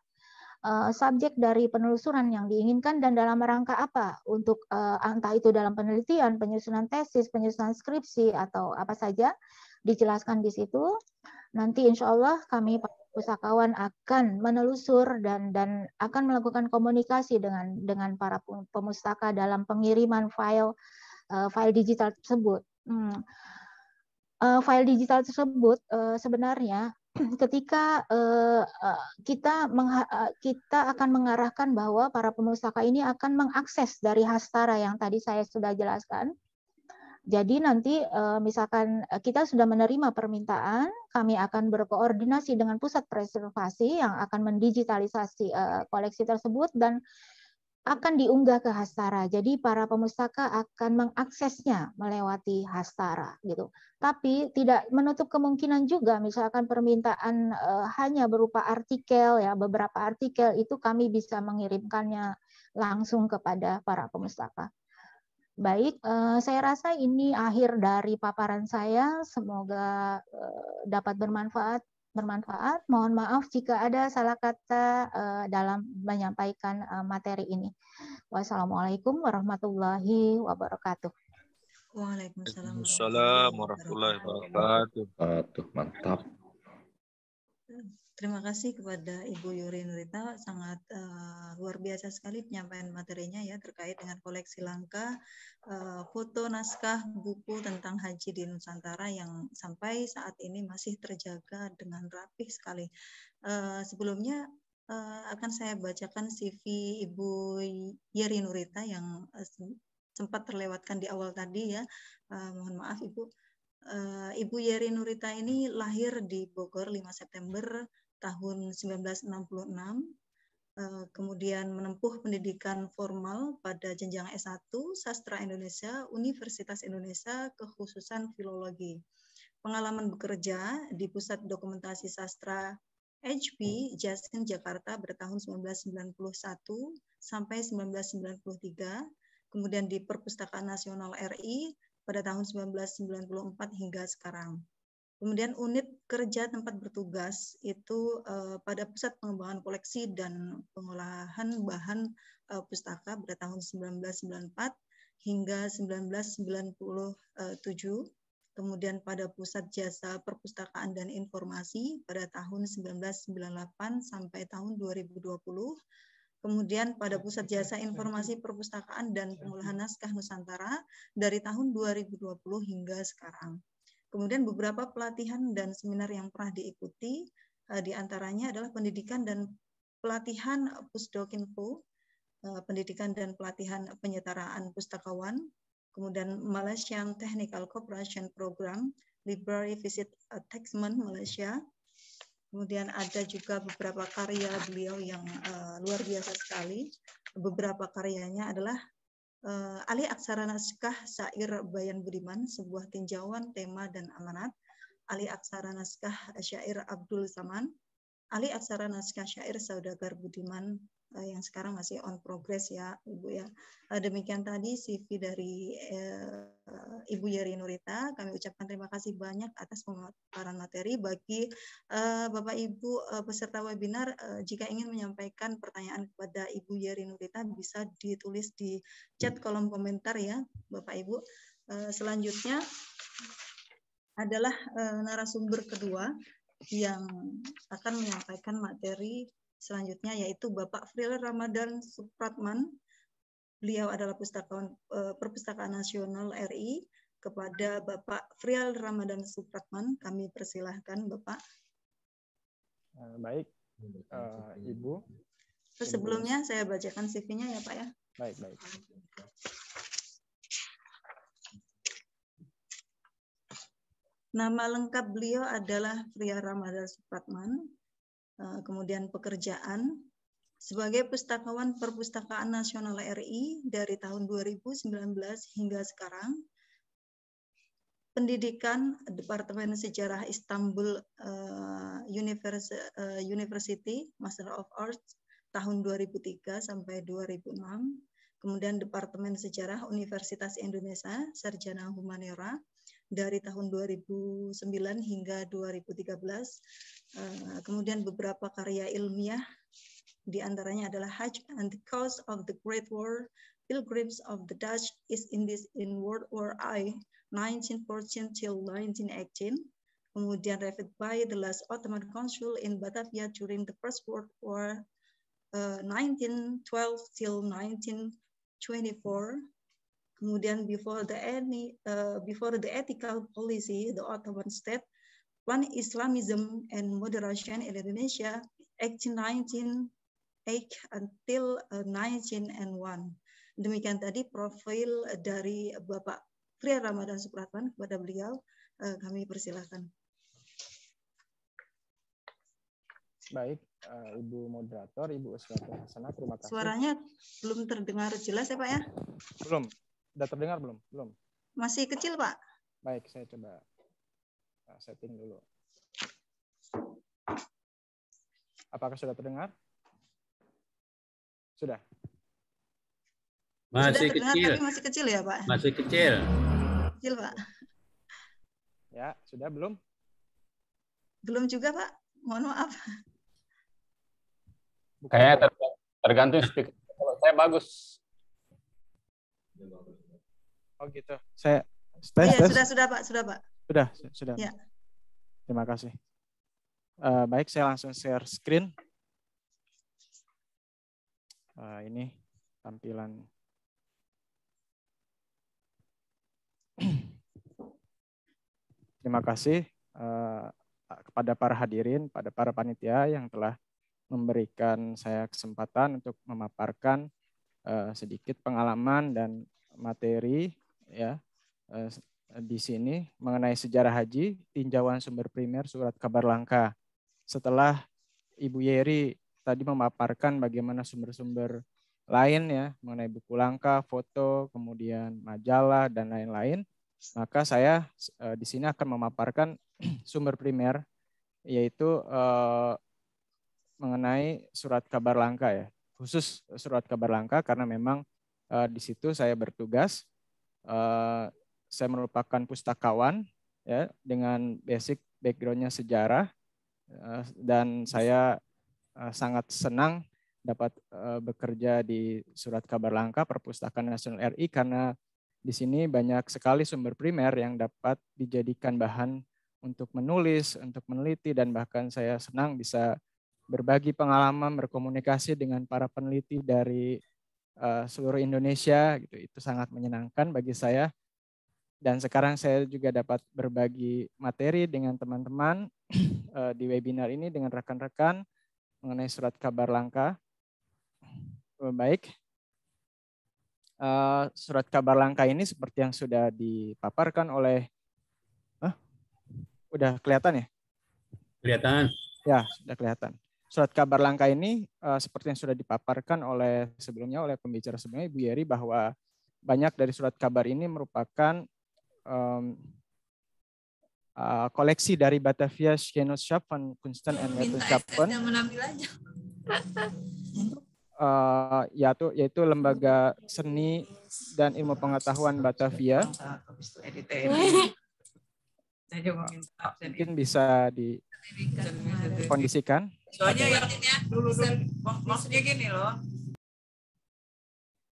eh, subjek dari penelusuran yang diinginkan dan dalam rangka apa untuk angka itu dalam penelitian, penyusunan tesis, penyusunan skripsi atau apa saja dijelaskan di situ. Nanti insya Allah kami pusakawan akan menelusur dan dan akan melakukan komunikasi dengan dengan para pemustaka dalam pengiriman file file digital tersebut. Hmm. Uh, file digital tersebut uh, sebenarnya ketika uh, kita uh, kita akan mengarahkan bahwa para pemusaka ini akan mengakses dari hastara yang tadi saya sudah jelaskan. Jadi nanti misalkan kita sudah menerima permintaan, kami akan berkoordinasi dengan pusat preservasi yang akan mendigitalisasi koleksi tersebut dan akan diunggah ke Hastara. Jadi para pemustaka akan mengaksesnya melewati Hastara gitu. Tapi tidak menutup kemungkinan juga misalkan permintaan e, hanya berupa artikel ya, beberapa artikel itu kami bisa mengirimkannya langsung kepada para pemustaka. Baik, e, saya rasa ini akhir dari paparan saya. Semoga e, dapat bermanfaat bermanfaat. Mohon maaf jika ada salah kata eh, dalam menyampaikan eh, materi ini. Wassalamualaikum warahmatullahi wabarakatuh. Waalaikumsalam warahmatullahi wabarakatuh. Mantap. Terima kasih kepada Ibu Yuri Nurita, sangat uh, luar biasa sekali penyampaian materinya ya terkait dengan koleksi langka uh, foto naskah buku tentang haji di Nusantara yang sampai saat ini masih terjaga dengan rapih sekali. Uh, sebelumnya uh, akan saya bacakan CV Ibu Yuri Nurita yang uh, sempat terlewatkan di awal tadi ya. Uh, mohon maaf Ibu. Ibu Yeri Nurita ini lahir di Bogor 5 September tahun 1966, eh, kemudian menempuh pendidikan formal pada jenjang S1 Sastra Indonesia Universitas Indonesia kekhususan Filologi. Pengalaman bekerja di Pusat Dokumentasi Sastra HP Jasin Jakarta bertahun 1991 sampai 1993, kemudian di Perpustakaan Nasional RI pada tahun 1994 hingga sekarang. Kemudian unit kerja tempat bertugas itu uh, pada pusat pengembangan koleksi dan pengolahan bahan uh, pustaka pada tahun 1994 hingga 1997. Kemudian pada pusat jasa perpustakaan dan informasi pada tahun 1998 sampai tahun 2020. Kemudian pada Pusat Jasa Informasi Perpustakaan dan Pengolahan Naskah Nusantara dari tahun 2020 hingga sekarang. Kemudian beberapa pelatihan dan seminar yang pernah diikuti eh, diantaranya adalah pendidikan dan pelatihan Pusdokinfo, eh, pendidikan dan pelatihan penyetaraan pustakawan, kemudian Malaysian Technical Cooperation Program, Library Visit Attachment Malaysia, kemudian ada juga beberapa karya beliau yang uh, luar biasa sekali. Beberapa karyanya adalah Uh, eh, Ali Aksara Naskah Syair Bayan Budiman, sebuah tinjauan tema dan amanat. Ali Aksara Naskah Syair Abdul Zaman. Ali Aksara Naskah Syair Saudagar Budiman Eh, yang sekarang masih on progress ya Ibu ya. Eh, demikian tadi CV dari eh, Ibu Yeri Nurita. Kami ucapkan terima kasih banyak atas pemaparan materi bagi eh, Bapak Ibu eh, peserta webinar eh, jika ingin menyampaikan pertanyaan kepada Ibu Yeri Nurita bisa ditulis di chat kolom komentar ya Bapak Ibu. Selanjutnya adalah narasumber kedua yang akan menyampaikan materi selanjutnya yaitu Bapak Fril Ramadan Supratman. Beliau adalah pustakawan eh, Perpustakaan Nasional RI. Kepada Bapak Frial Ramadan Supratman, kami persilahkan Bapak. Eh, baik, uh, Ibu. sebelumnya saya bacakan CV-nya ya Pak ya. Baik, baik. Nama lengkap beliau adalah Fria Ramadan Supratman, Eh, kemudian pekerjaan sebagai pustakawan Perpustakaan Nasional RI dari tahun 2019 hingga sekarang, pendidikan Departemen Sejarah Istanbul eh, eh, University Master of Arts tahun 2003 sampai 2006, kemudian Departemen Sejarah Universitas Indonesia Sarjana Humaniora dari tahun 2009 hingga 2013 Eh, kemudian beberapa karya ilmiah, di antaranya adalah Hajj and the Cause of the Great War, Pilgrims of the Dutch is in this in World War I, 1914 till 1918. Kemudian Revit by the last Ottoman consul in Batavia during the First World War, uh, eh, 1912 till 1924. Kemudian before the any uh, eh, before the ethical policy, the Ottoman state One Islamism and Moderation in Indonesia, 1819 until 1901. Uh, Demikian tadi profil dari Bapak Pria Ramadan Supratman kepada beliau. Uh, kami persilahkan. Baik, uh, Ibu Moderator, Ibu Uswati Hasanah, terima kasih. Suaranya belum terdengar jelas ya Pak ya? Belum, sudah terdengar belum? Belum. Masih kecil Pak? Baik, saya coba setting dulu. Apakah sudah terdengar? Sudah. Masih sudah terdengar, kecil. Tapi masih kecil ya, Pak? Masih kecil. Kecil, Pak. Ya, sudah belum? Belum juga, Pak. Mohon maaf. Kayaknya tergantung speaker. Kalau saya bagus. Oh gitu. Saya tes, ya, sudah sudah Pak, sudah Pak. Sudah, sudah. Ya. Terima kasih. Uh, baik, saya langsung share screen. Uh, ini tampilan. Terima kasih uh, kepada para hadirin, pada para panitia yang telah memberikan saya kesempatan untuk memaparkan uh, sedikit pengalaman dan materi ya uh, di sini mengenai sejarah haji, tinjauan sumber primer surat kabar langka. Setelah Ibu Yeri tadi memaparkan bagaimana sumber-sumber lain ya mengenai buku langka, foto, kemudian majalah dan lain-lain, maka saya eh, di sini akan memaparkan sumber primer yaitu eh, mengenai surat kabar langka ya. Khusus surat kabar langka karena memang eh, di situ saya bertugas eh, saya merupakan pustakawan ya dengan basic backgroundnya sejarah eh, dan saya eh, sangat senang dapat eh, bekerja di Surat Kabar Langka Perpustakaan Nasional RI karena di sini banyak sekali sumber primer yang dapat dijadikan bahan untuk menulis, untuk meneliti dan bahkan saya senang bisa berbagi pengalaman, berkomunikasi dengan para peneliti dari seluruh Indonesia gitu. Itu sangat menyenangkan bagi saya dan sekarang saya juga dapat berbagi materi dengan teman-teman eh, di webinar ini dengan rekan-rekan mengenai surat kabar langka. Eh, baik, eh, surat kabar langka ini seperti yang sudah dipaparkan oleh huh? udah kelihatan ya kelihatan ya sudah kelihatan surat kabar langka ini uh, seperti yang sudah dipaparkan oleh sebelumnya oleh pembicara sebelumnya Bu Yeri bahwa banyak dari surat kabar ini merupakan um, uh, koleksi dari Batavia Genosschaft von Kunsten and Wissenschaften. uh, yaitu yaitu lembaga seni dan ilmu pengetahuan Batavia. Mungkin bisa dikondisikan. Soalnya ya dulu maksudnya gini loh.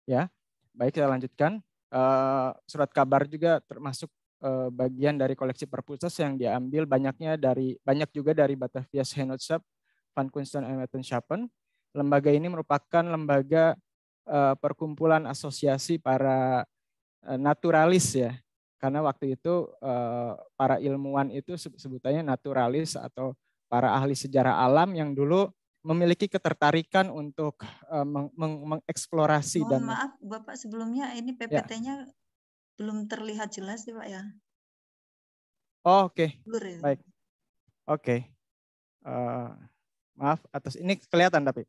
Ya, baik kita lanjutkan. Eh, surat kabar juga termasuk eh, bagian dari koleksi perpustakaan yang diambil banyaknya dari banyak juga dari Batavia Henotsap, Van Kunsten and Wetenschappen. Lembaga ini merupakan lembaga eh, perkumpulan asosiasi para naturalis ya. Karena waktu itu para ilmuwan itu sebutannya naturalis atau para ahli sejarah alam yang dulu memiliki ketertarikan untuk uh, meng meng mengeksplorasi dan maaf Bapak sebelumnya ini PPT-nya ya. belum terlihat jelas sih Pak ya. Oh, Oke. Okay. ya? Baik. Oke. Okay. Uh, eh, maaf atas ini kelihatan tapi.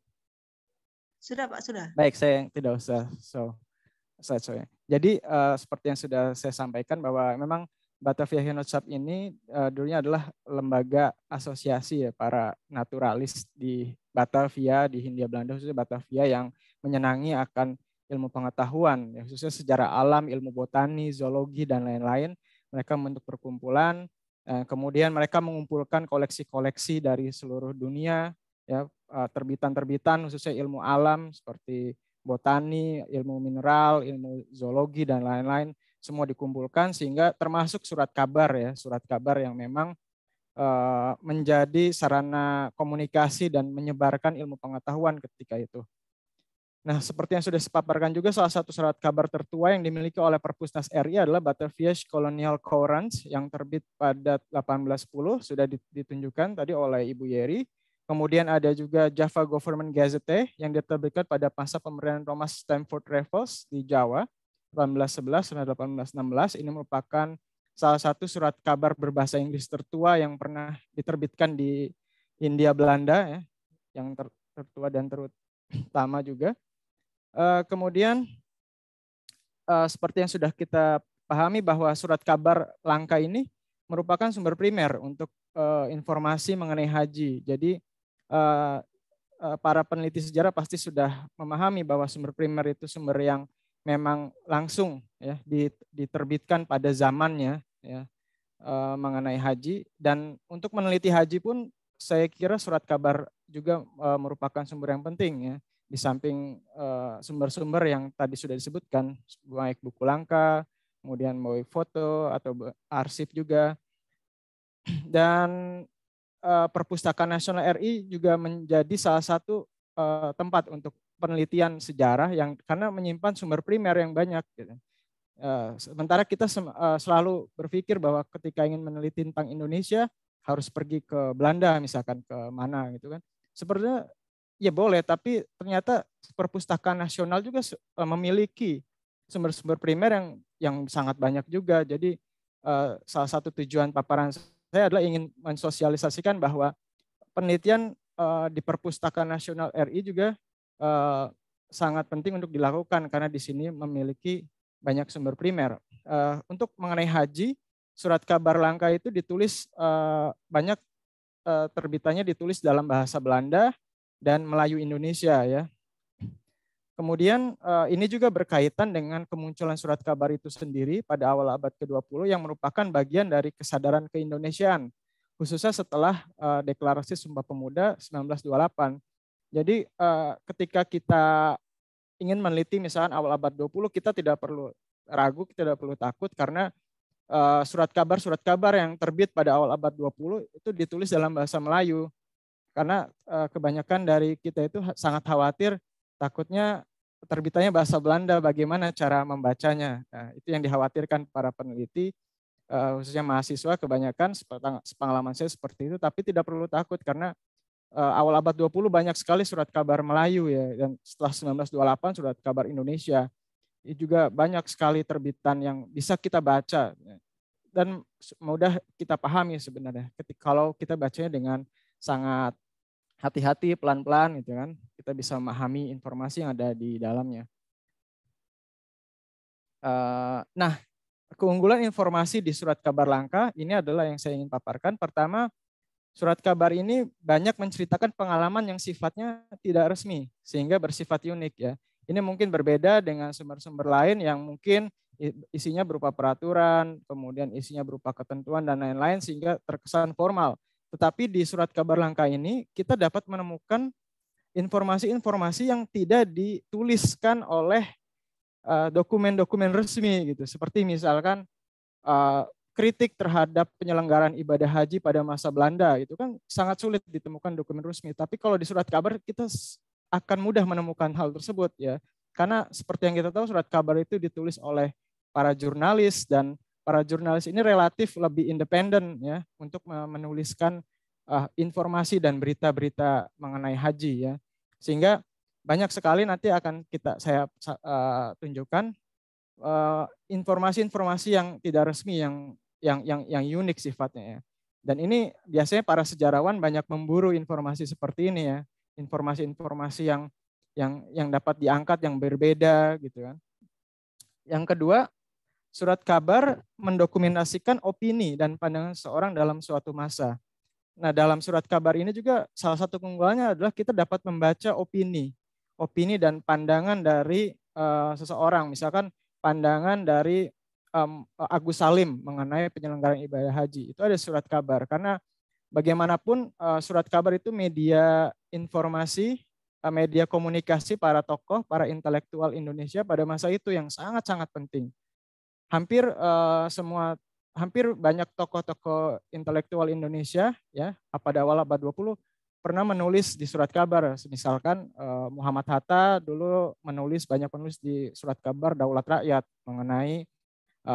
Sudah Pak, sudah. Baik, saya yang tidak usah so saya so, ya. Jadi uh, seperti yang sudah saya sampaikan bahwa memang Batavia Henotsap ini uh, dulunya adalah lembaga asosiasi ya para naturalis di Batavia di Hindia Belanda khususnya Batavia yang menyenangi akan ilmu pengetahuan ya, khususnya sejarah alam, ilmu botani, zoologi dan lain-lain. Mereka membentuk perkumpulan, eh, kemudian mereka mengumpulkan koleksi-koleksi dari seluruh dunia ya eh, terbitan-terbitan khususnya ilmu alam seperti botani, ilmu mineral, ilmu zoologi dan lain-lain semua dikumpulkan sehingga termasuk surat kabar ya, surat kabar yang memang eh, menjadi sarana komunikasi dan menyebarkan ilmu pengetahuan ketika itu. Nah, seperti yang sudah sepaparkan juga, salah satu surat kabar tertua yang dimiliki oleh Perpusnas RI adalah Batavia Colonial Courant yang terbit pada 1810, sudah ditunjukkan tadi oleh Ibu Yeri. Kemudian ada juga Java Government Gazette yang diterbitkan pada masa pemerintahan Thomas Stamford Raffles di Jawa 1811 sampai 1816 ini merupakan salah satu surat kabar berbahasa Inggris tertua yang pernah diterbitkan di India Belanda ya, yang ter, tertua dan terutama juga. Uh, kemudian uh, seperti yang sudah kita pahami bahwa surat kabar langka ini merupakan sumber primer untuk uh, informasi mengenai haji. Jadi uh, para peneliti sejarah pasti sudah memahami bahwa sumber primer itu sumber yang memang langsung ya diterbitkan pada zamannya ya eh, mengenai haji dan untuk meneliti haji pun saya kira surat kabar juga eh, merupakan sumber yang penting ya di samping eh, sumber-sumber yang tadi sudah disebutkan baik buku langka kemudian mau foto atau arsip juga dan perpustakaan nasional RI juga menjadi salah satu tempat untuk penelitian sejarah yang karena menyimpan sumber primer yang banyak. Gitu. Eh, sementara kita eh, selalu berpikir bahwa ketika ingin meneliti tentang Indonesia harus pergi ke Belanda misalkan ke mana gitu kan. Sebenarnya ya boleh, tapi ternyata perpustakaan nasional juga eh, memiliki sumber-sumber primer yang yang sangat banyak juga. Jadi salah satu tujuan paparan saya adalah ingin mensosialisasikan bahwa penelitian di perpustakaan nasional RI juga Eh, sangat penting untuk dilakukan karena di sini memiliki banyak sumber primer. Eh, untuk mengenai haji, surat kabar langka itu ditulis eh, banyak terbitannya ditulis dalam bahasa Belanda dan Melayu Indonesia ya. Kemudian ini juga berkaitan dengan kemunculan surat kabar itu sendiri pada awal abad ke-20 yang merupakan bagian dari kesadaran keindonesiaan, khususnya setelah deklarasi Sumpah Pemuda 1928. Jadi uh, ketika kita ingin meneliti misalkan awal abad 20 kita tidak perlu ragu, kita tidak perlu takut karena uh, surat kabar surat kabar yang terbit pada awal abad 20 itu ditulis dalam bahasa Melayu. Karena uh, kebanyakan dari kita itu sangat khawatir takutnya terbitannya bahasa Belanda bagaimana cara membacanya. Nah, itu yang dikhawatirkan para peneliti uh, khususnya mahasiswa kebanyakan sepengalaman saya seperti itu tapi tidak perlu takut karena Eh, awal abad 20 banyak sekali surat kabar Melayu ya dan setelah 1928 surat kabar Indonesia juga banyak sekali terbitan yang bisa kita baca ya. dan mudah kita pahami sebenarnya ketika kalau kita bacanya dengan sangat hati-hati pelan-pelan gitu kan kita bisa memahami informasi yang ada di dalamnya eh, nah keunggulan informasi di surat kabar langka ini adalah yang saya ingin paparkan pertama Surat kabar ini banyak menceritakan pengalaman yang sifatnya tidak resmi, sehingga bersifat unik ya. Ini mungkin berbeda dengan sumber-sumber lain yang mungkin isinya berupa peraturan, kemudian isinya berupa ketentuan dan lain-lain sehingga terkesan formal. Tetapi di surat kabar langka ini kita dapat menemukan informasi-informasi yang tidak dituliskan oleh eh, dokumen-dokumen resmi gitu. Seperti misalkan eh, kritik terhadap penyelenggaraan ibadah haji pada masa Belanda itu kan sangat sulit ditemukan dokumen resmi. Tapi kalau di surat kabar kita akan mudah menemukan hal tersebut ya. Karena seperti yang kita tahu surat kabar itu ditulis oleh para jurnalis dan para jurnalis ini relatif lebih independen ya untuk menuliskan uh, informasi dan berita-berita mengenai haji ya. Sehingga banyak sekali nanti akan kita saya uh, tunjukkan ah, informasi-informasi informasi -informasi yang tidak resmi yang yang yang yang unik sifatnya ya. Dan ini biasanya para sejarawan banyak memburu informasi seperti ini ya, informasi-informasi yang yang yang dapat diangkat yang berbeda gitu kan. Yang kedua, surat kabar mendokumentasikan opini dan pandangan seorang dalam suatu masa. Nah, dalam surat kabar ini juga salah satu keunggulannya adalah kita dapat membaca opini, opini dan pandangan dari uh, seseorang. Misalkan pandangan dari um, Agus Salim mengenai penyelenggaraan ibadah haji. Itu ada surat kabar karena bagaimanapun uh, surat kabar itu media informasi, uh, media komunikasi para tokoh, para intelektual Indonesia pada masa itu yang sangat-sangat penting. Hampir uh, semua hampir banyak tokoh-tokoh intelektual Indonesia ya pada awal abad 20 pernah menulis di surat kabar. Misalkan Muhammad Hatta dulu menulis banyak penulis di surat kabar Daulat Rakyat mengenai Eh,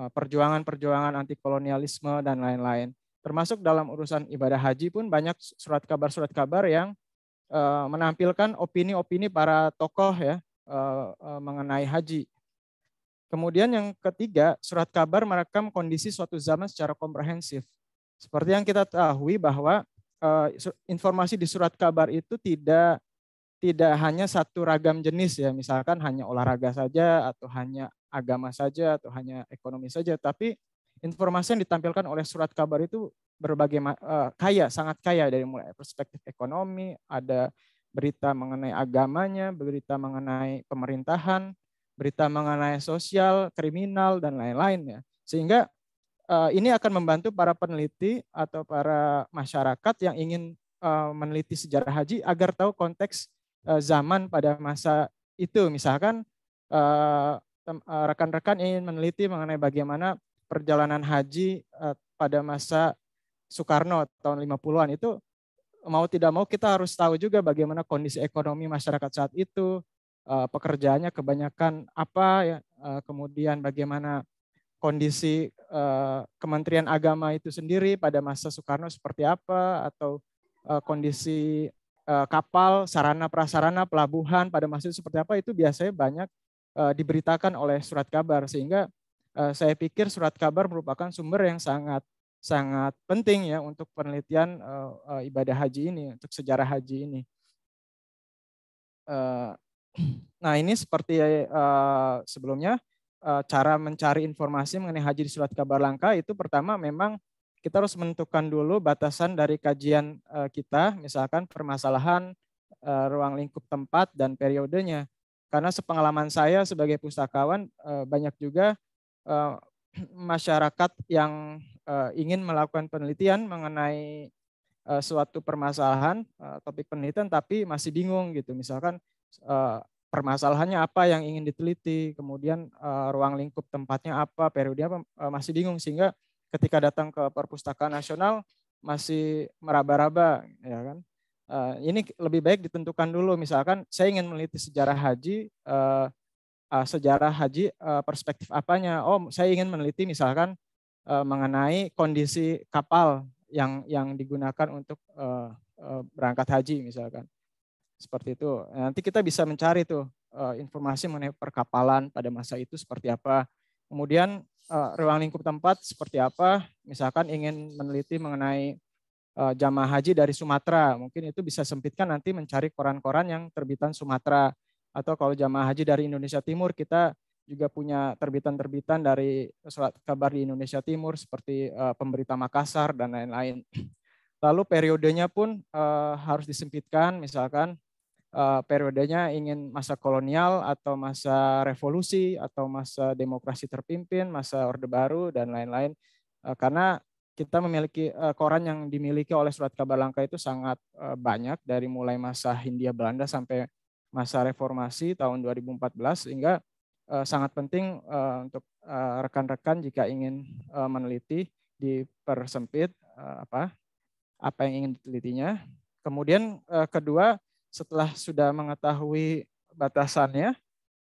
eh, perjuangan-perjuangan anti kolonialisme dan lain-lain. Termasuk dalam urusan ibadah haji pun banyak surat kabar-surat kabar yang eh, menampilkan opini-opini para tokoh ya mengenai haji. Kemudian yang ketiga, surat kabar merekam kondisi suatu zaman secara komprehensif. Seperti yang kita tahu bahwa informasi di surat kabar itu tidak tidak hanya satu ragam jenis ya, misalkan hanya olahraga saja atau hanya agama saja atau hanya ekonomi saja, tapi informasi yang ditampilkan oleh surat kabar itu berbagai uh, kaya, sangat kaya dari mulai perspektif ekonomi, ada berita mengenai agamanya, berita mengenai pemerintahan, berita mengenai sosial, kriminal dan lain-lain ya. Sehingga uh, ini akan membantu para peneliti atau para masyarakat yang ingin uh, meneliti sejarah haji agar tahu konteks uh, zaman pada masa itu. Misalkan uh, Eh, rekan-rekan ingin meneliti mengenai bagaimana perjalanan haji eh, pada masa Soekarno tahun 50-an itu mau tidak mau kita harus tahu juga bagaimana kondisi ekonomi masyarakat saat itu, eh, pekerjaannya kebanyakan apa ya, kemudian bagaimana kondisi Kementerian Agama itu sendiri pada masa Soekarno seperti apa atau kondisi kapal, sarana prasarana, pelabuhan pada masa itu seperti apa itu biasanya banyak Eh, diberitakan oleh surat kabar sehingga eh, saya pikir surat kabar merupakan sumber yang sangat sangat penting ya untuk penelitian eh, ibadah haji ini untuk sejarah haji ini. nah ini seperti sebelumnya cara mencari informasi mengenai haji di surat kabar langka itu pertama memang kita harus menentukan dulu batasan dari kajian kita misalkan permasalahan ruang lingkup tempat dan periodenya. Karena sepengalaman saya sebagai pustakawan eh, banyak juga eh, masyarakat yang eh, ingin melakukan penelitian mengenai suatu permasalahan, topik penelitian tapi masih bingung gitu. Misalkan permasalahannya apa yang ingin diteliti, kemudian ruang lingkup tempatnya apa, periode apa masih bingung sehingga ketika datang ke perpustakaan nasional masih meraba-raba ya kan Uh, ini lebih baik ditentukan dulu. Misalkan saya ingin meneliti sejarah haji, uh, uh, sejarah haji uh, perspektif apanya? Oh, saya ingin meneliti misalkan uh, mengenai kondisi kapal yang yang digunakan untuk uh, uh, berangkat haji misalkan. Seperti itu. Nanti kita bisa mencari tuh informasi mengenai perkapalan pada masa itu seperti apa. Kemudian ruang lingkup tempat seperti apa. Misalkan ingin meneliti mengenai Eh, jamaah haji dari Sumatera. Mungkin itu bisa sempitkan nanti mencari koran-koran yang terbitan Sumatera. Atau kalau jamaah haji dari Indonesia Timur, kita juga punya terbitan-terbitan dari surat kabar di Indonesia Timur seperti eh, pemberita Makassar dan lain-lain. Lalu periodenya pun eh, harus disempitkan, misalkan periodenya ingin masa kolonial atau masa revolusi atau masa demokrasi terpimpin, masa Orde Baru dan lain-lain. karena kita memiliki uh, koran yang dimiliki oleh Surat Kabar Langka itu sangat uh, banyak dari mulai masa Hindia Belanda sampai masa reformasi tahun 2014 sehingga uh, sangat penting uh, untuk rekan rekan-rekan jika ingin uh, meneliti dipersempit uh, apa apa yang ingin ditelitinya. Kemudian uh, kedua setelah sudah mengetahui batasannya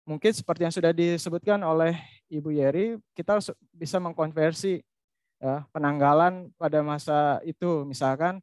mungkin seperti yang sudah disebutkan oleh Ibu Yeri kita bisa mengkonversi ya, penanggalan pada masa itu misalkan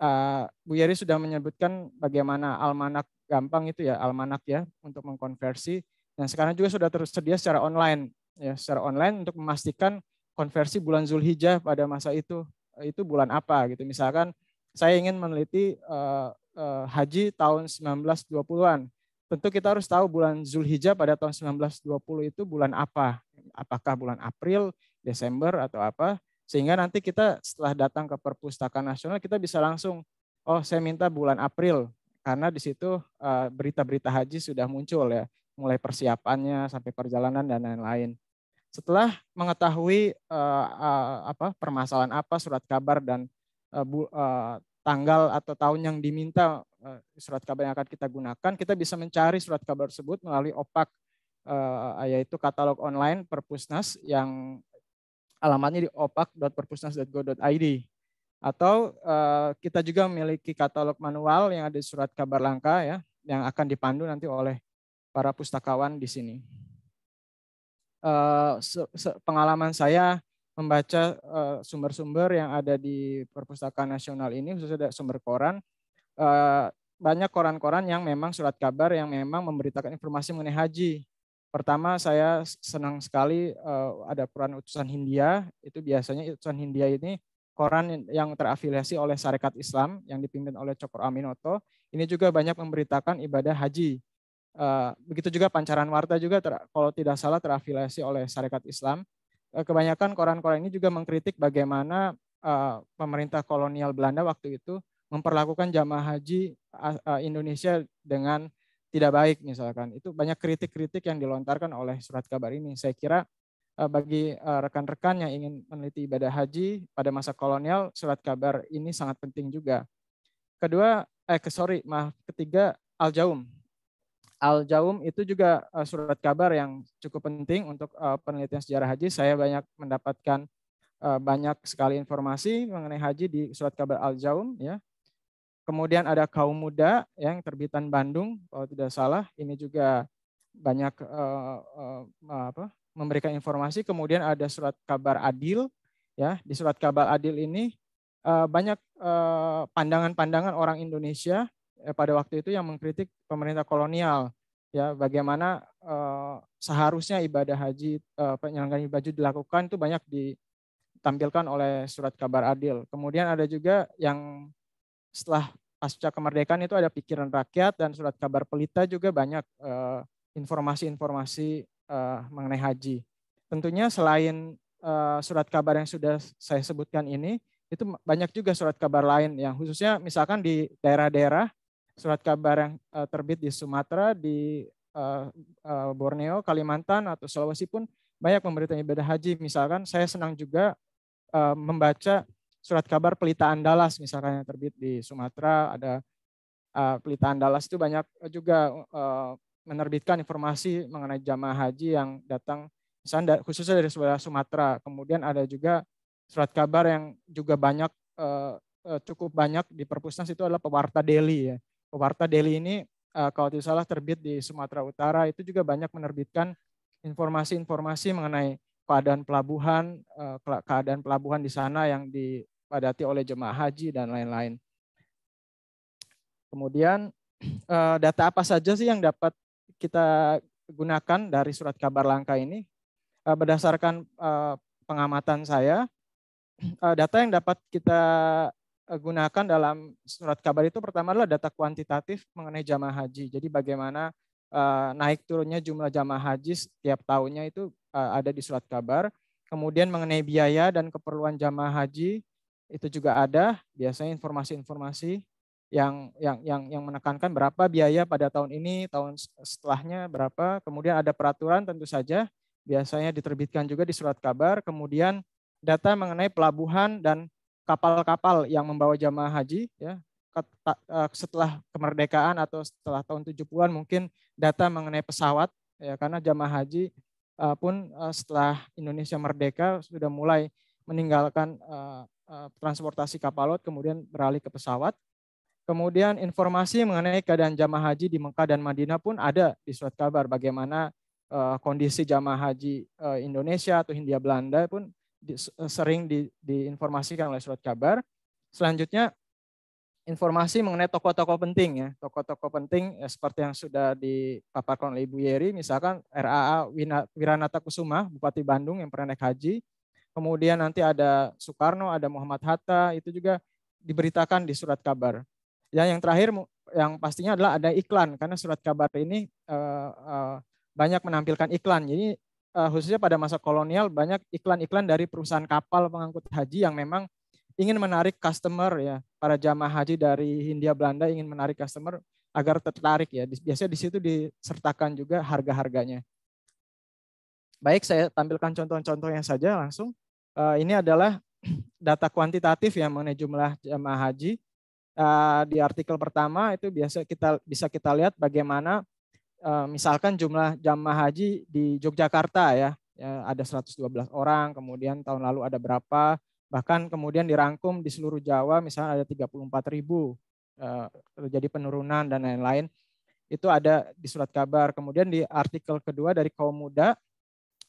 uh, Bu Yeri sudah menyebutkan bagaimana almanak gampang itu ya almanak ya untuk mengkonversi dan sekarang juga sudah tersedia secara online ya secara online untuk memastikan konversi bulan Zulhijjah pada masa itu eh, itu bulan apa gitu misalkan saya ingin meneliti uh, uh, haji tahun 1920-an tentu kita harus tahu bulan Zulhijjah pada tahun 1920 itu bulan apa apakah bulan April Desember atau apa sehingga nanti kita setelah datang ke perpustakaan nasional kita bisa langsung oh saya minta bulan April karena di situ eh, berita-berita haji sudah muncul ya mulai persiapannya sampai perjalanan dan lain-lain setelah mengetahui eh, eh, apa permasalahan apa surat kabar dan tanggal atau tahun yang diminta surat kabar yang akan kita gunakan, kita bisa mencari surat kabar tersebut melalui opak yaitu katalog online Perpusnas yang alamatnya di opak.perpusnas.go.id. Atau uh, kita juga memiliki katalog manual yang ada di surat kabar langka ya, yang akan dipandu nanti oleh para pustakawan di sini. Uh, pengalaman saya membaca eh, sumber-sumber uh, yang ada di perpustakaan nasional ini, khususnya sumber koran, uh, banyak koran-koran yang memang surat kabar yang memang memberitakan informasi mengenai haji. Pertama saya senang sekali uh, ada peran utusan Hindia. Itu biasanya utusan Hindia ini koran yang terafiliasi oleh Sarekat Islam yang dipimpin oleh Cokro Aminoto. Ini juga banyak memberitakan ibadah haji. Uh, begitu juga Pancaran Warta juga ter, kalau tidak salah terafiliasi oleh Sarekat Islam. Uh, kebanyakan koran-koran ini juga mengkritik bagaimana uh, pemerintah kolonial Belanda waktu itu memperlakukan jamaah haji e, Indonesia dengan tidak baik misalkan. Itu banyak kritik-kritik yang dilontarkan oleh surat kabar ini. Saya kira eh, bagi eh, rekan-rekan yang ingin meneliti ibadah haji pada masa kolonial, surat kabar ini sangat penting juga. Kedua, eh sorry, maaf, ketiga al-jaum. Al-Jaum itu juga eh, surat kabar yang cukup penting untuk penelitian sejarah haji. Saya banyak mendapatkan banyak sekali informasi mengenai haji di surat kabar Al-Jaum ya. Kemudian ada kaum muda ya, yang terbitan Bandung kalau tidak salah ini juga banyak uh, uh, apa, memberikan informasi. Kemudian ada surat kabar adil ya di surat kabar adil ini uh, banyak pandangan-pandangan orang Indonesia pada waktu itu yang mengkritik pemerintah kolonial ya bagaimana uh, seharusnya ibadah haji uh, penyelenggaraan ibadah haji dilakukan itu banyak ditampilkan oleh surat kabar adil. Kemudian ada juga yang setelah pasca kemerdekaan itu ada pikiran rakyat dan surat kabar pelita juga banyak eh, informasi-informasi eh, mengenai haji. Tentunya selain eh, surat kabar yang sudah saya sebutkan ini, itu banyak juga surat kabar lain yang khususnya misalkan di daerah-daerah surat kabar yang terbit di Sumatera, di Borneo, Kalimantan atau Sulawesi pun banyak pemberitaan ibadah haji. Misalkan saya senang juga membaca surat kabar pelita andalas misalkan yang terbit di Sumatera ada uh, pelitaan itu banyak juga uh, menerbitkan informasi mengenai jamaah haji yang datang misalnya khususnya dari sebelah Sumatera kemudian ada juga surat kabar yang juga banyak uh, cukup banyak di perpusnas itu adalah pewarta Delhi ya pewarta Delhi ini uh, kalau tidak salah terbit di Sumatera Utara itu juga banyak menerbitkan informasi-informasi mengenai keadaan pelabuhan eh, keadaan pelabuhan di sana yang dipadati oleh jemaah haji dan lain-lain. Kemudian eh, data apa saja sih yang dapat kita gunakan dari surat kabar langka ini? Eh, berdasarkan pengamatan saya, data yang dapat kita gunakan dalam surat kabar itu pertama adalah data kuantitatif mengenai jamaah haji. Jadi bagaimana naik turunnya jumlah jamaah haji setiap tahunnya itu Eh, ada di surat kabar. Kemudian mengenai biaya dan keperluan jamaah haji itu juga ada biasanya informasi-informasi yang yang yang yang menekankan berapa biaya pada tahun ini, tahun setelahnya berapa. Kemudian ada peraturan tentu saja biasanya diterbitkan juga di surat kabar. Kemudian data mengenai pelabuhan dan kapal-kapal yang membawa jamaah haji ya eh, setelah kemerdekaan atau setelah tahun 70-an mungkin data mengenai pesawat ya karena jamaah haji uh, pun uh, setelah Indonesia merdeka sudah mulai meninggalkan uh, uh, transportasi kapal laut kemudian beralih ke pesawat. Kemudian informasi mengenai keadaan jamaah haji di Mekah dan Madinah pun ada di surat kabar bagaimana uh, kondisi jamaah haji uh, Indonesia atau Hindia Belanda pun di, sering di, diinformasikan oleh surat kabar. Selanjutnya informasi mengenai tokoh-tokoh penting ya. Tokoh-tokoh penting ya, seperti yang sudah dipaparkan oleh Ibu Yeri, misalkan RAA Wiranata Kusuma, Bupati Bandung yang pernah naik haji. Kemudian nanti ada Soekarno, ada Muhammad Hatta, itu juga diberitakan di surat kabar. Dan yang terakhir yang pastinya adalah ada iklan karena surat kabar ini eh, eh, banyak menampilkan iklan. Jadi eh, khususnya pada masa kolonial banyak iklan-iklan dari perusahaan kapal pengangkut haji yang memang ingin menarik customer ya para jamaah haji dari Hindia Belanda ingin menarik customer agar tertarik ya. Biasanya di situ disertakan juga harga-harganya. Baik, saya tampilkan contoh-contohnya saja langsung. Eh, ini adalah data kuantitatif ya mengenai jumlah jamaah haji. Eh, di artikel pertama itu biasa kita bisa kita lihat bagaimana eh, misalkan jumlah jamaah haji di Yogyakarta ya, ya ada 112 orang, kemudian tahun lalu ada berapa, Bahkan kemudian dirangkum di seluruh Jawa misalnya ada 34 ribu eh, terjadi penurunan dan lain-lain. Itu ada di surat kabar. Kemudian di artikel kedua dari kaum muda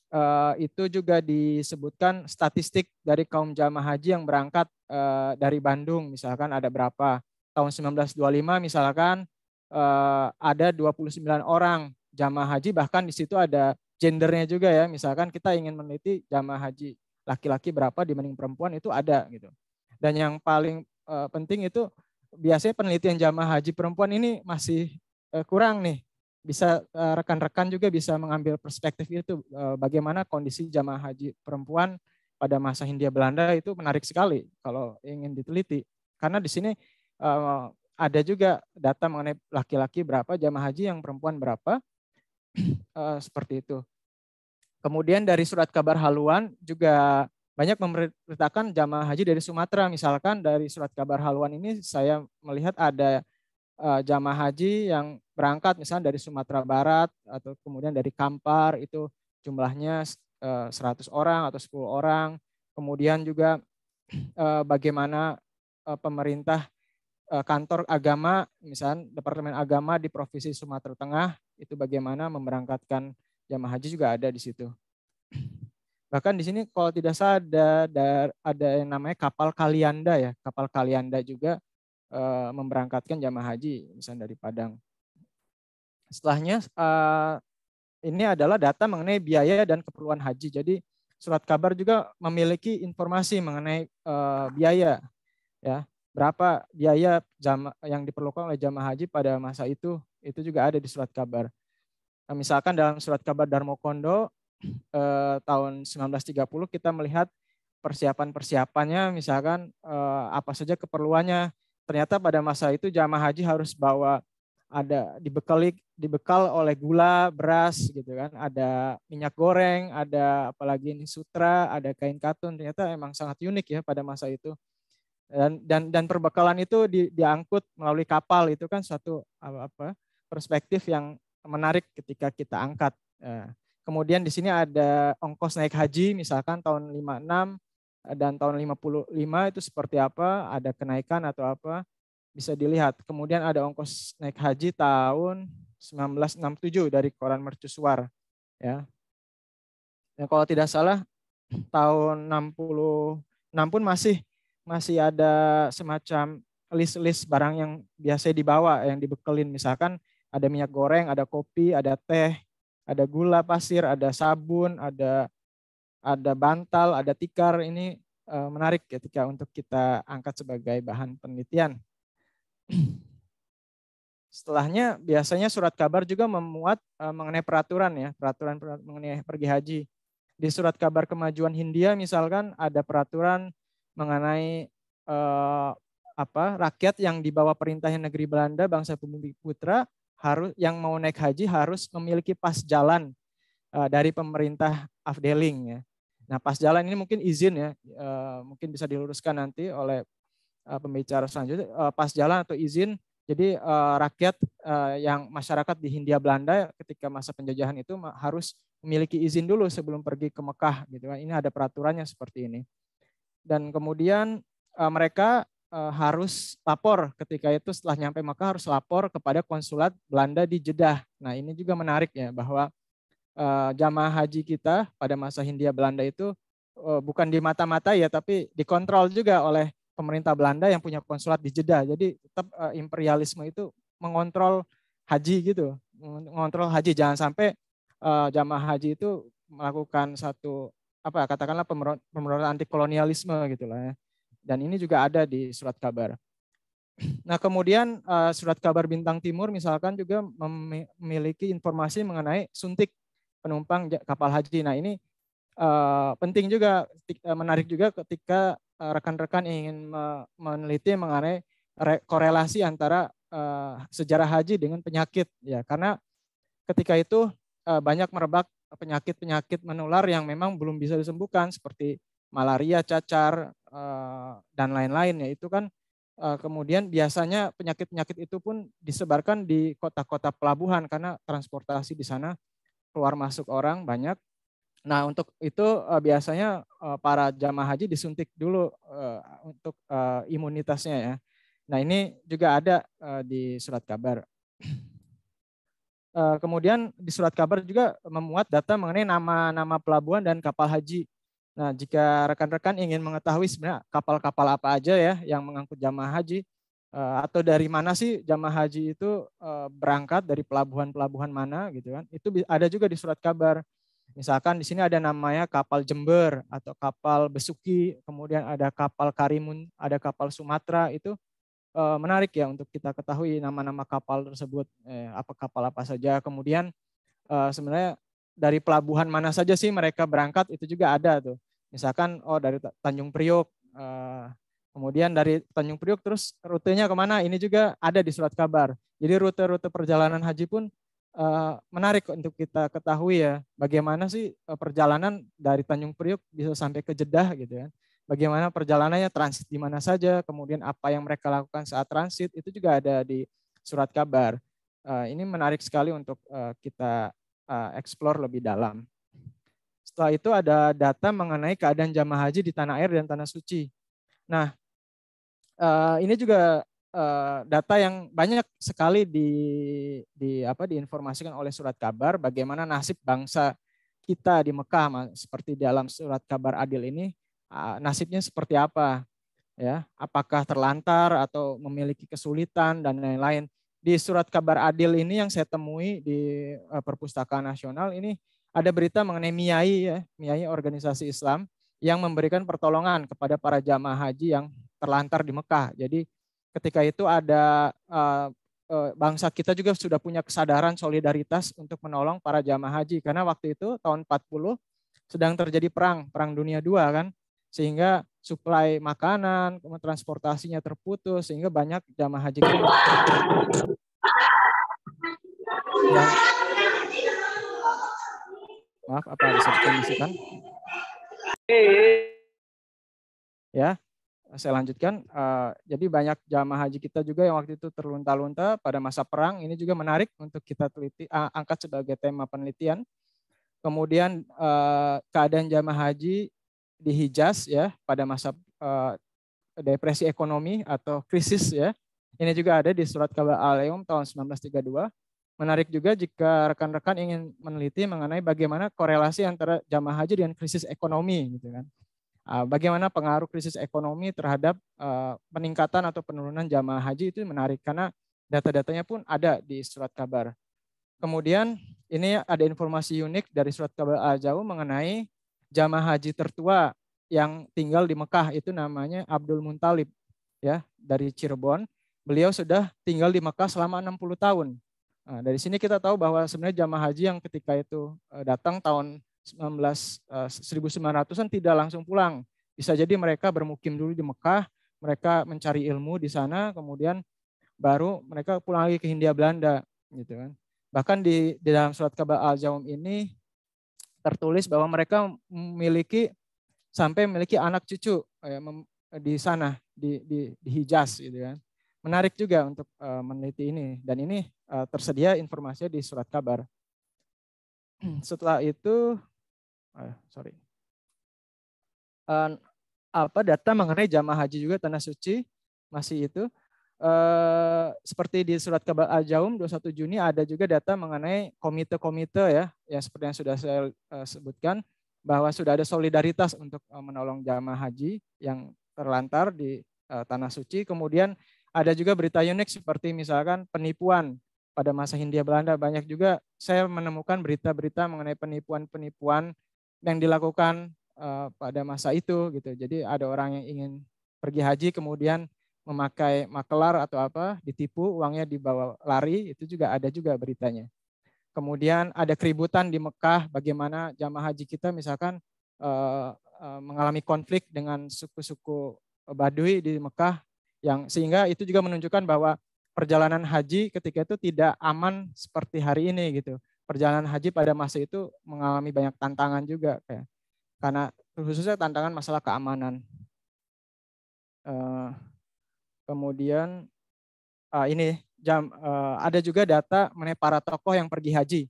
eh, itu juga disebutkan statistik dari kaum jamaah haji yang berangkat eh, dari Bandung misalkan ada berapa. Tahun 1925 misalkan ada 29 orang jamaah haji bahkan di situ ada gendernya juga ya. Misalkan kita ingin meneliti jamaah haji laki-laki berapa dibanding perempuan itu ada gitu. Dan yang paling uh, penting itu biasanya penelitian jamaah haji perempuan ini masih uh, kurang nih. Bisa rekan eh, rekan-rekan juga bisa mengambil perspektif itu uh, bagaimana kondisi jamaah haji perempuan pada masa Hindia Belanda itu menarik sekali kalau ingin diteliti. Karena di sini uh, ada juga data mengenai laki-laki berapa jamaah haji yang perempuan berapa uh, seperti itu. Kemudian dari surat kabar haluan juga banyak memberitakan jamaah haji dari Sumatera. Misalkan dari surat kabar haluan ini saya melihat ada eh, jamaah haji yang berangkat misalnya dari Sumatera Barat atau kemudian dari Kampar itu jumlahnya 100 eh, orang atau 10 orang. Kemudian juga eh, bagaimana pemerintah kantor agama misalnya Departemen Agama di Provinsi Sumatera Tengah itu bagaimana memberangkatkan jamaah haji juga ada di situ. Bahkan di sini kalau tidak salah ada, yang namanya kapal Kalianda ya. Kapal Kalianda juga eh, memberangkatkan jamaah haji misalnya dari Padang. Setelahnya eh, ini adalah data mengenai biaya dan keperluan haji. Jadi surat kabar juga memiliki informasi mengenai eh, biaya ya. Berapa biaya yang diperlukan oleh jamaah haji pada masa itu itu juga ada di surat kabar. Nah, misalkan dalam surat kabar Darmokondo eh, tahun 1930 kita melihat persiapan-persiapannya misalkan eh, apa saja keperluannya. Ternyata pada masa itu jamaah haji harus bawa ada dibekali dibekal oleh gula, beras gitu kan, ada minyak goreng, ada apalagi ini sutra, ada kain katun. Ternyata emang sangat unik ya pada masa itu. Dan dan dan perbekalan itu di, diangkut melalui kapal itu kan satu apa perspektif yang menarik ketika kita angkat. Eh, kemudian di sini ada ongkos naik haji misalkan tahun 56 eh, dan tahun 55 itu seperti apa, ada kenaikan atau apa bisa dilihat. Kemudian ada ongkos naik haji tahun 1967 dari koran mercusuar ya. Dan kalau tidak salah tahun 66 pun masih masih ada semacam list-list barang yang biasa dibawa yang dibekelin misalkan ada minyak goreng, ada kopi, ada teh, ada gula pasir, ada sabun, ada ada bantal, ada tikar. Ini eh, menarik ketika untuk kita angkat sebagai bahan penelitian. Setelahnya biasanya surat kabar juga memuat eh, mengenai peraturan ya, peraturan, mengenai pergi haji. Di surat kabar kemajuan Hindia misalkan ada peraturan mengenai eh, apa rakyat yang dibawa perintahnya negeri Belanda bangsa pembimbing putra harus yang mau naik haji harus memiliki pas jalan eh, dari pemerintah afdeling ya. Nah, pas jalan ini mungkin izin ya, eh, mungkin bisa diluruskan nanti oleh uh, pembicara selanjutnya pas jalan atau izin. Jadi rakyat yang masyarakat di Hindia Belanda ketika masa penjajahan itu harus memiliki izin dulu sebelum pergi ke Mekah gitu kan. Ini ada peraturannya seperti ini. Dan kemudian mereka eh, harus lapor ketika itu setelah nyampe Mekah harus lapor kepada konsulat Belanda di Jeddah. Nah ini juga menarik ya bahwa eh, jamaah haji kita pada masa Hindia Belanda itu eh, bukan di mata-mata ya tapi dikontrol juga oleh pemerintah Belanda yang punya konsulat di Jeddah. Jadi tetap eh, imperialisme itu mengontrol haji gitu, mengontrol haji jangan sampai eh, jamaah haji itu melakukan satu apa katakanlah pemberontakan anti kolonialisme gitulah ya. Dan ini juga ada di surat kabar. Nah, kemudian eh, surat kabar Bintang Timur misalkan juga memiliki informasi mengenai suntik penumpang kapal haji. Nah, ini eh, penting juga eh, menarik juga ketika rekan-rekan ingin meneliti mengenai korelasi antara sejarah haji dengan penyakit ya, karena ketika itu banyak merebak penyakit-penyakit menular yang memang belum bisa disembuhkan seperti malaria cacar eh, dan lain lain Ya, itu kan eh, kemudian biasanya penyakit-penyakit itu pun disebarkan di kota-kota pelabuhan karena transportasi di sana keluar masuk orang banyak. Nah, untuk itu eh, biasanya para jamaah haji disuntik dulu untuk imunitasnya ya. Nah, ini juga ada di surat kabar. Kemudian di surat kabar juga memuat data mengenai nama-nama pelabuhan dan kapal haji Nah, jika rekan-rekan ingin mengetahui sebenarnya kapal-kapal apa aja ya yang mengangkut jamaah haji eh, atau dari mana sih jamaah haji itu eh, berangkat dari pelabuhan-pelabuhan mana gitu kan. Itu ada juga di surat kabar. Misalkan di sini ada namanya kapal Jember atau kapal Besuki, kemudian ada kapal Karimun, ada kapal Sumatera itu eh, menarik ya untuk kita ketahui nama-nama kapal tersebut apa kapal apa saja. Kemudian sebenarnya dari pelabuhan mana saja sih mereka berangkat itu juga ada tuh Misalkan oh dari Tanjung Priok, eh, kemudian dari Tanjung Priok terus rutenya kemana? Ini juga ada di surat kabar. Jadi rute-rute perjalanan haji pun eh, menarik untuk kita ketahui ya. Bagaimana sih eh, perjalanan dari Tanjung Priok bisa sampai ke Jeddah gitu kan? Bagaimana perjalanannya transit di mana saja, kemudian apa yang mereka lakukan saat transit itu juga ada di surat kabar. Ini menarik sekali untuk kita explore lebih dalam. Setelah itu ada data mengenai keadaan jamaah haji di tanah air dan tanah suci. Nah, eh, ini juga eh, data yang banyak sekali di, di apa diinformasikan oleh surat kabar bagaimana nasib bangsa kita di Mekah seperti dalam surat kabar adil ini eh, nasibnya seperti apa ya apakah terlantar atau memiliki kesulitan dan lain-lain di surat kabar adil ini yang saya temui di perpustakaan nasional ini ada berita mengenai MIAI ya, MIAI organisasi Islam yang memberikan pertolongan kepada para jamaah haji yang terlantar di Mekah. Jadi ketika itu ada uh, uh, bangsa kita juga sudah punya kesadaran solidaritas untuk menolong para jamaah haji karena waktu itu tahun 40 sedang terjadi perang, perang dunia dua kan. Sehingga suplai makanan, transportasinya terputus sehingga banyak jamaah haji yang Maaf, apa bisa dikondisikan? Ya, saya lanjutkan. Eh, jadi banyak jamaah haji kita juga yang waktu itu terlunta-lunta pada masa perang. Ini juga menarik untuk kita teliti, eh, angkat sebagai tema penelitian. Kemudian eh, keadaan jamaah haji di Hijaz ya pada masa depresi ekonomi atau krisis ya. Ini juga ada di surat kabar Al-Ayum tahun 1932 Menarik juga jika rekan-rekan ingin meneliti mengenai bagaimana korelasi antara jamaah haji dengan krisis ekonomi, gitu kan? Ah, bagaimana pengaruh krisis ekonomi terhadap eh, peningkatan atau penurunan jamaah haji itu menarik karena data-datanya pun ada di surat kabar. Kemudian ini ada informasi unik dari surat kabar al jauh mengenai jamaah haji tertua yang tinggal di Mekah itu namanya Abdul Muntalib ya dari Cirebon. Beliau sudah tinggal di Mekah selama 60 tahun Nah, dari sini kita tahu bahwa sebenarnya jamaah haji yang ketika itu eh, datang tahun 19 1900-an eh, tidak langsung pulang. Bisa jadi mereka bermukim dulu di Mekah, mereka mencari ilmu di sana, kemudian baru mereka pulang lagi ke Hindia Belanda, gitu kan. Bahkan di, di dalam surat kabar Al-Jaum ini tertulis bahwa mereka memiliki sampai memiliki anak cucu di sana di di, di Hijaz gitu kan. Menarik juga untuk meneliti ini dan ini Eh, tersedia informasinya di surat kabar. Setelah itu, eh, sorry, eh, apa data mengenai jamaah haji juga tanah suci masih itu seperti di surat kabar al-jaum 21 Juni ada juga data mengenai komite-komite ya ya seperti yang sudah saya sebutkan bahwa sudah ada solidaritas untuk menolong jamaah haji yang terlantar di tanah suci kemudian ada juga berita unik seperti misalkan penipuan pada masa Hindia Belanda banyak juga saya menemukan berita-berita mengenai penipuan-penipuan yang dilakukan uh, pada masa itu gitu. Jadi ada orang yang ingin pergi haji kemudian memakai makelar atau apa, ditipu, uangnya dibawa lari, itu juga ada juga beritanya. Kemudian ada keributan di Mekah, bagaimana jamaah haji kita misalkan uh, uh, mengalami konflik dengan suku-suku Badui di Mekah yang sehingga itu juga menunjukkan bahwa perjalanan haji ketika itu tidak aman seperti hari ini gitu. Perjalanan haji pada masa itu mengalami banyak tantangan juga kayak karena khususnya tantangan masalah keamanan. Eh, kemudian eh, ini jam eh, ada juga data mengenai para tokoh yang pergi haji.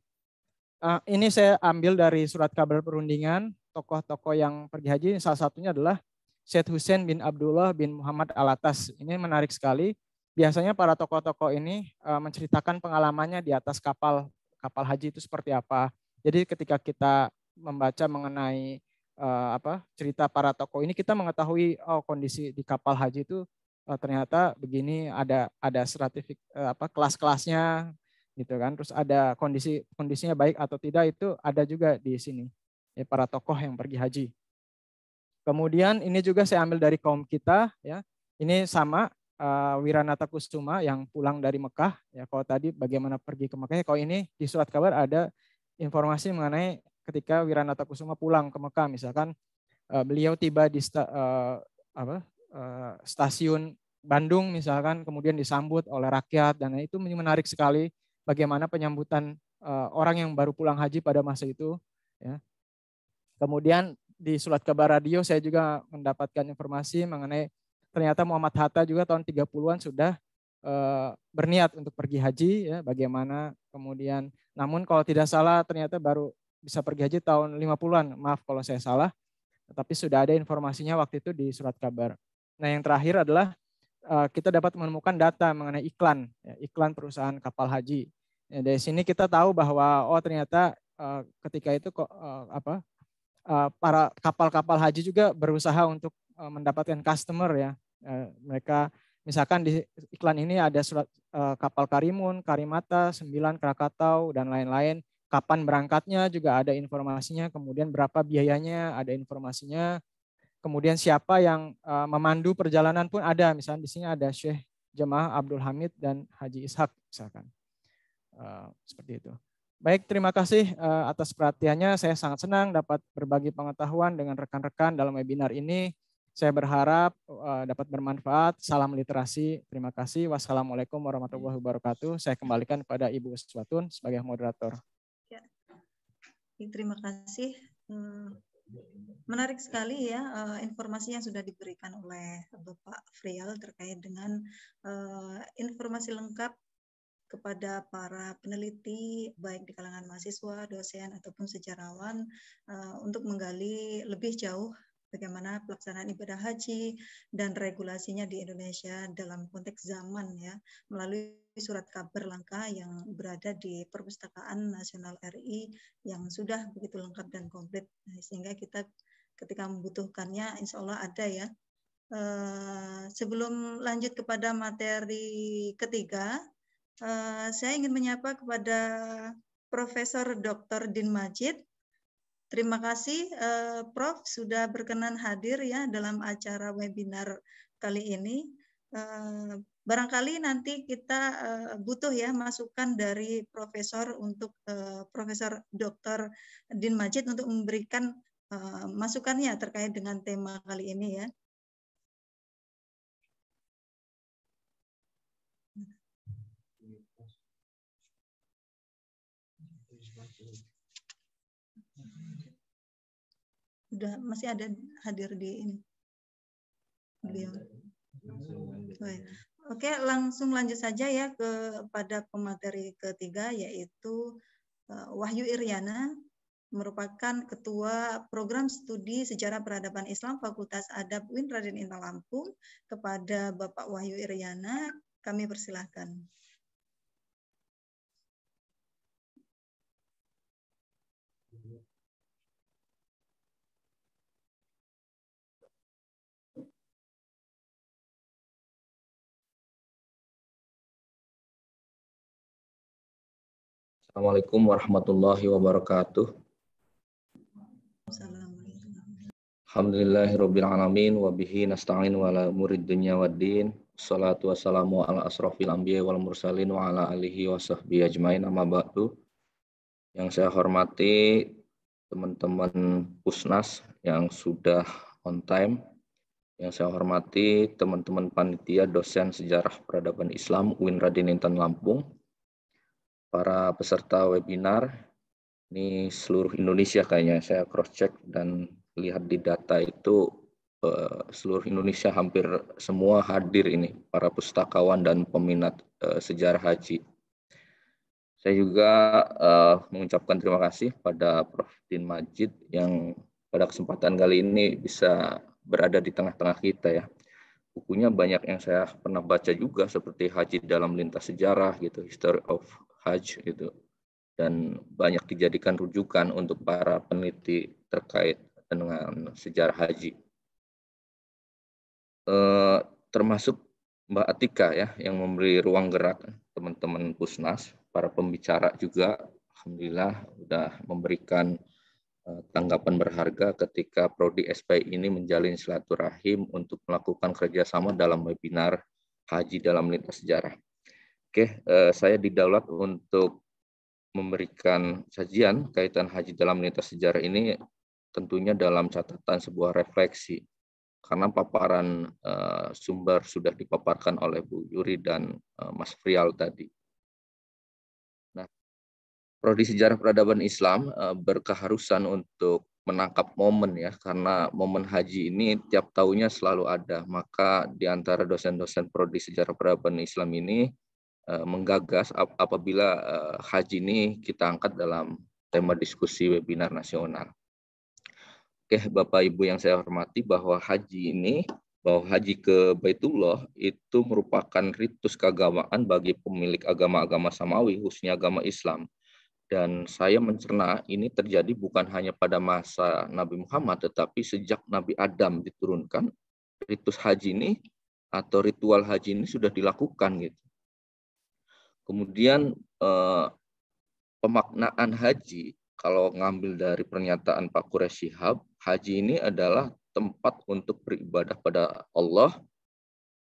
ini saya ambil dari surat kabar perundingan tokoh-tokoh yang pergi haji. Salah satunya adalah Syed Hussein bin Abdullah bin Muhammad alatas. Ini menarik sekali biasanya para tokoh-tokoh ini uh, menceritakan pengalamannya di atas kapal kapal haji itu seperti apa. Jadi ketika kita membaca mengenai uh, apa cerita para tokoh ini kita mengetahui oh kondisi di kapal haji itu uh, ternyata begini ada ada stratifik uh, apa kelas-kelasnya gitu kan. Terus ada kondisi kondisinya baik atau tidak itu ada juga di sini ya para tokoh yang pergi haji. Kemudian ini juga saya ambil dari kaum kita ya. Ini sama uh, Wiranata Kusuma yang pulang dari Mekah. Ya, kalau tadi bagaimana pergi ke Mekah, kalau ini di surat kabar ada informasi mengenai ketika Wiranata Kusuma pulang ke Mekah, misalkan uh, beliau tiba di sta, uh, apa, uh, stasiun Bandung misalkan, kemudian disambut oleh rakyat dan itu menarik sekali bagaimana penyambutan uh, orang yang baru pulang haji pada masa itu. Ya. Kemudian di surat kabar radio saya juga mendapatkan informasi mengenai ternyata Muhammad Hatta juga tahun 30-an sudah eh, berniat untuk pergi haji ya bagaimana kemudian namun kalau tidak salah ternyata baru bisa pergi haji tahun 50-an maaf kalau saya salah tapi sudah ada informasinya waktu itu di surat kabar. Nah, yang terakhir adalah eh, kita dapat menemukan data mengenai iklan, ya, iklan perusahaan kapal haji. Nah, dari sini kita tahu bahwa oh ternyata eh, ketika itu kok apa para kapal-kapal haji juga berusaha untuk Eh, mendapatkan customer ya. Eh, mereka misalkan di iklan ini ada surat eh, kapal Karimun, Karimata, Sembilan, Krakatau dan lain-lain. Kapan berangkatnya juga ada informasinya, kemudian berapa biayanya ada informasinya. Kemudian siapa yang memandu perjalanan pun ada. Misalnya di sini ada Syekh Jemaah Abdul Hamid dan Haji Ishak misalkan. seperti itu. Baik, terima kasih atas perhatiannya. Saya sangat senang dapat berbagi pengetahuan dengan rekan-rekan dalam webinar ini. Saya berharap uh, dapat bermanfaat. Salam literasi. Terima kasih. Wassalamualaikum warahmatullahi wabarakatuh. Saya kembalikan kepada Ibu Swatun sebagai moderator. Ya. Terima kasih. Hmm, menarik sekali ya eh, informasi yang sudah diberikan oleh Bapak Frial terkait dengan eh, informasi lengkap kepada para peneliti baik di kalangan mahasiswa, dosen ataupun sejarawan untuk menggali lebih jauh bagaimana pelaksanaan ibadah haji dan regulasinya di Indonesia dalam konteks zaman ya melalui surat kabar langka yang berada di Perpustakaan Nasional RI yang sudah begitu lengkap dan komplit nah, sehingga kita ketika membutuhkannya insya Allah ada ya Uh, sebelum lanjut kepada materi ketiga, uh, saya ingin menyapa kepada Profesor Dr. Din Majid Terima kasih uh, Prof sudah berkenan hadir ya dalam acara webinar kali ini. Uh, barangkali nanti kita uh, butuh ya masukan dari profesor untuk uh, Profesor Dr. Din Majid untuk memberikan uh, masukannya terkait dengan tema kali ini ya. udah masih ada hadir di ini beliau. Ya. Hmm, Oke, langsung lanjut saja ya kepada pemateri ketiga yaitu eh, Wahyu Iryana merupakan ketua program studi sejarah peradaban Islam Fakultas Adab UIN Raden Intan Lampung kepada Bapak Wahyu Iryana kami persilahkan. Assalamualaikum warahmatullahi wabarakatuh. Alhamdulillahirabbil alamin wa bihi nasta'in wa la murid dunya waddin. Salatu wassalamu ala asrofil anbiya wal mursalin wa ala alihi wa sahbihi ajmain amma ba'du. Yang saya hormati teman-teman Pusnas yang sudah on time. Yang saya hormati teman-teman panitia dosen sejarah peradaban Islam UIN Intan Lampung para peserta webinar ini seluruh Indonesia kayaknya saya cross check dan lihat di data itu eh, seluruh Indonesia hampir semua hadir ini para pustakawan dan peminat eh, sejarah haji. Saya juga eh, mengucapkan terima kasih pada Prof. Din Majid yang pada kesempatan kali ini bisa berada di tengah-tengah kita ya. Bukunya banyak yang saya pernah baca juga seperti Haji dalam Lintas Sejarah gitu, History of Hajj gitu dan banyak dijadikan rujukan untuk para peneliti terkait dengan sejarah haji. E, termasuk Mbak Atika ya yang memberi ruang gerak teman-teman Pusnas, para pembicara juga alhamdulillah sudah memberikan eh, tanggapan berharga ketika prodi SPI ini menjalin silaturahim untuk melakukan kerjasama dalam webinar haji dalam lintas sejarah. Oke, uh, saya didaulat untuk memberikan sajian kaitan haji dalam lintas sejarah ini tentunya dalam catatan sebuah refleksi. Karena paparan uh, sumber sudah dipaparkan oleh Bu Yuri dan uh, Mas Frial tadi. Nah, Prodi Sejarah Peradaban Islam uh, berkeharusan untuk menangkap momen ya karena momen haji ini tiap tahunnya selalu ada maka di antara dosen-dosen prodi sejarah peradaban Islam ini Eh, menggagas apabila eh, haji ini kita angkat dalam tema diskusi webinar nasional. Oke, Bapak Ibu yang saya hormati bahwa haji ini bahwa haji ke Baitullah itu merupakan ritus keagamaan bagi pemilik agama-agama samawi khususnya agama Islam. Dan saya mencerna ini terjadi bukan hanya pada masa Nabi Muhammad tetapi sejak Nabi Adam diturunkan ritus haji ini atau ritual haji ini sudah dilakukan gitu. Kemudian eh, pemaknaan haji kalau ngambil dari pernyataan Pak Quresh Shihab, haji ini adalah tempat untuk beribadah pada Allah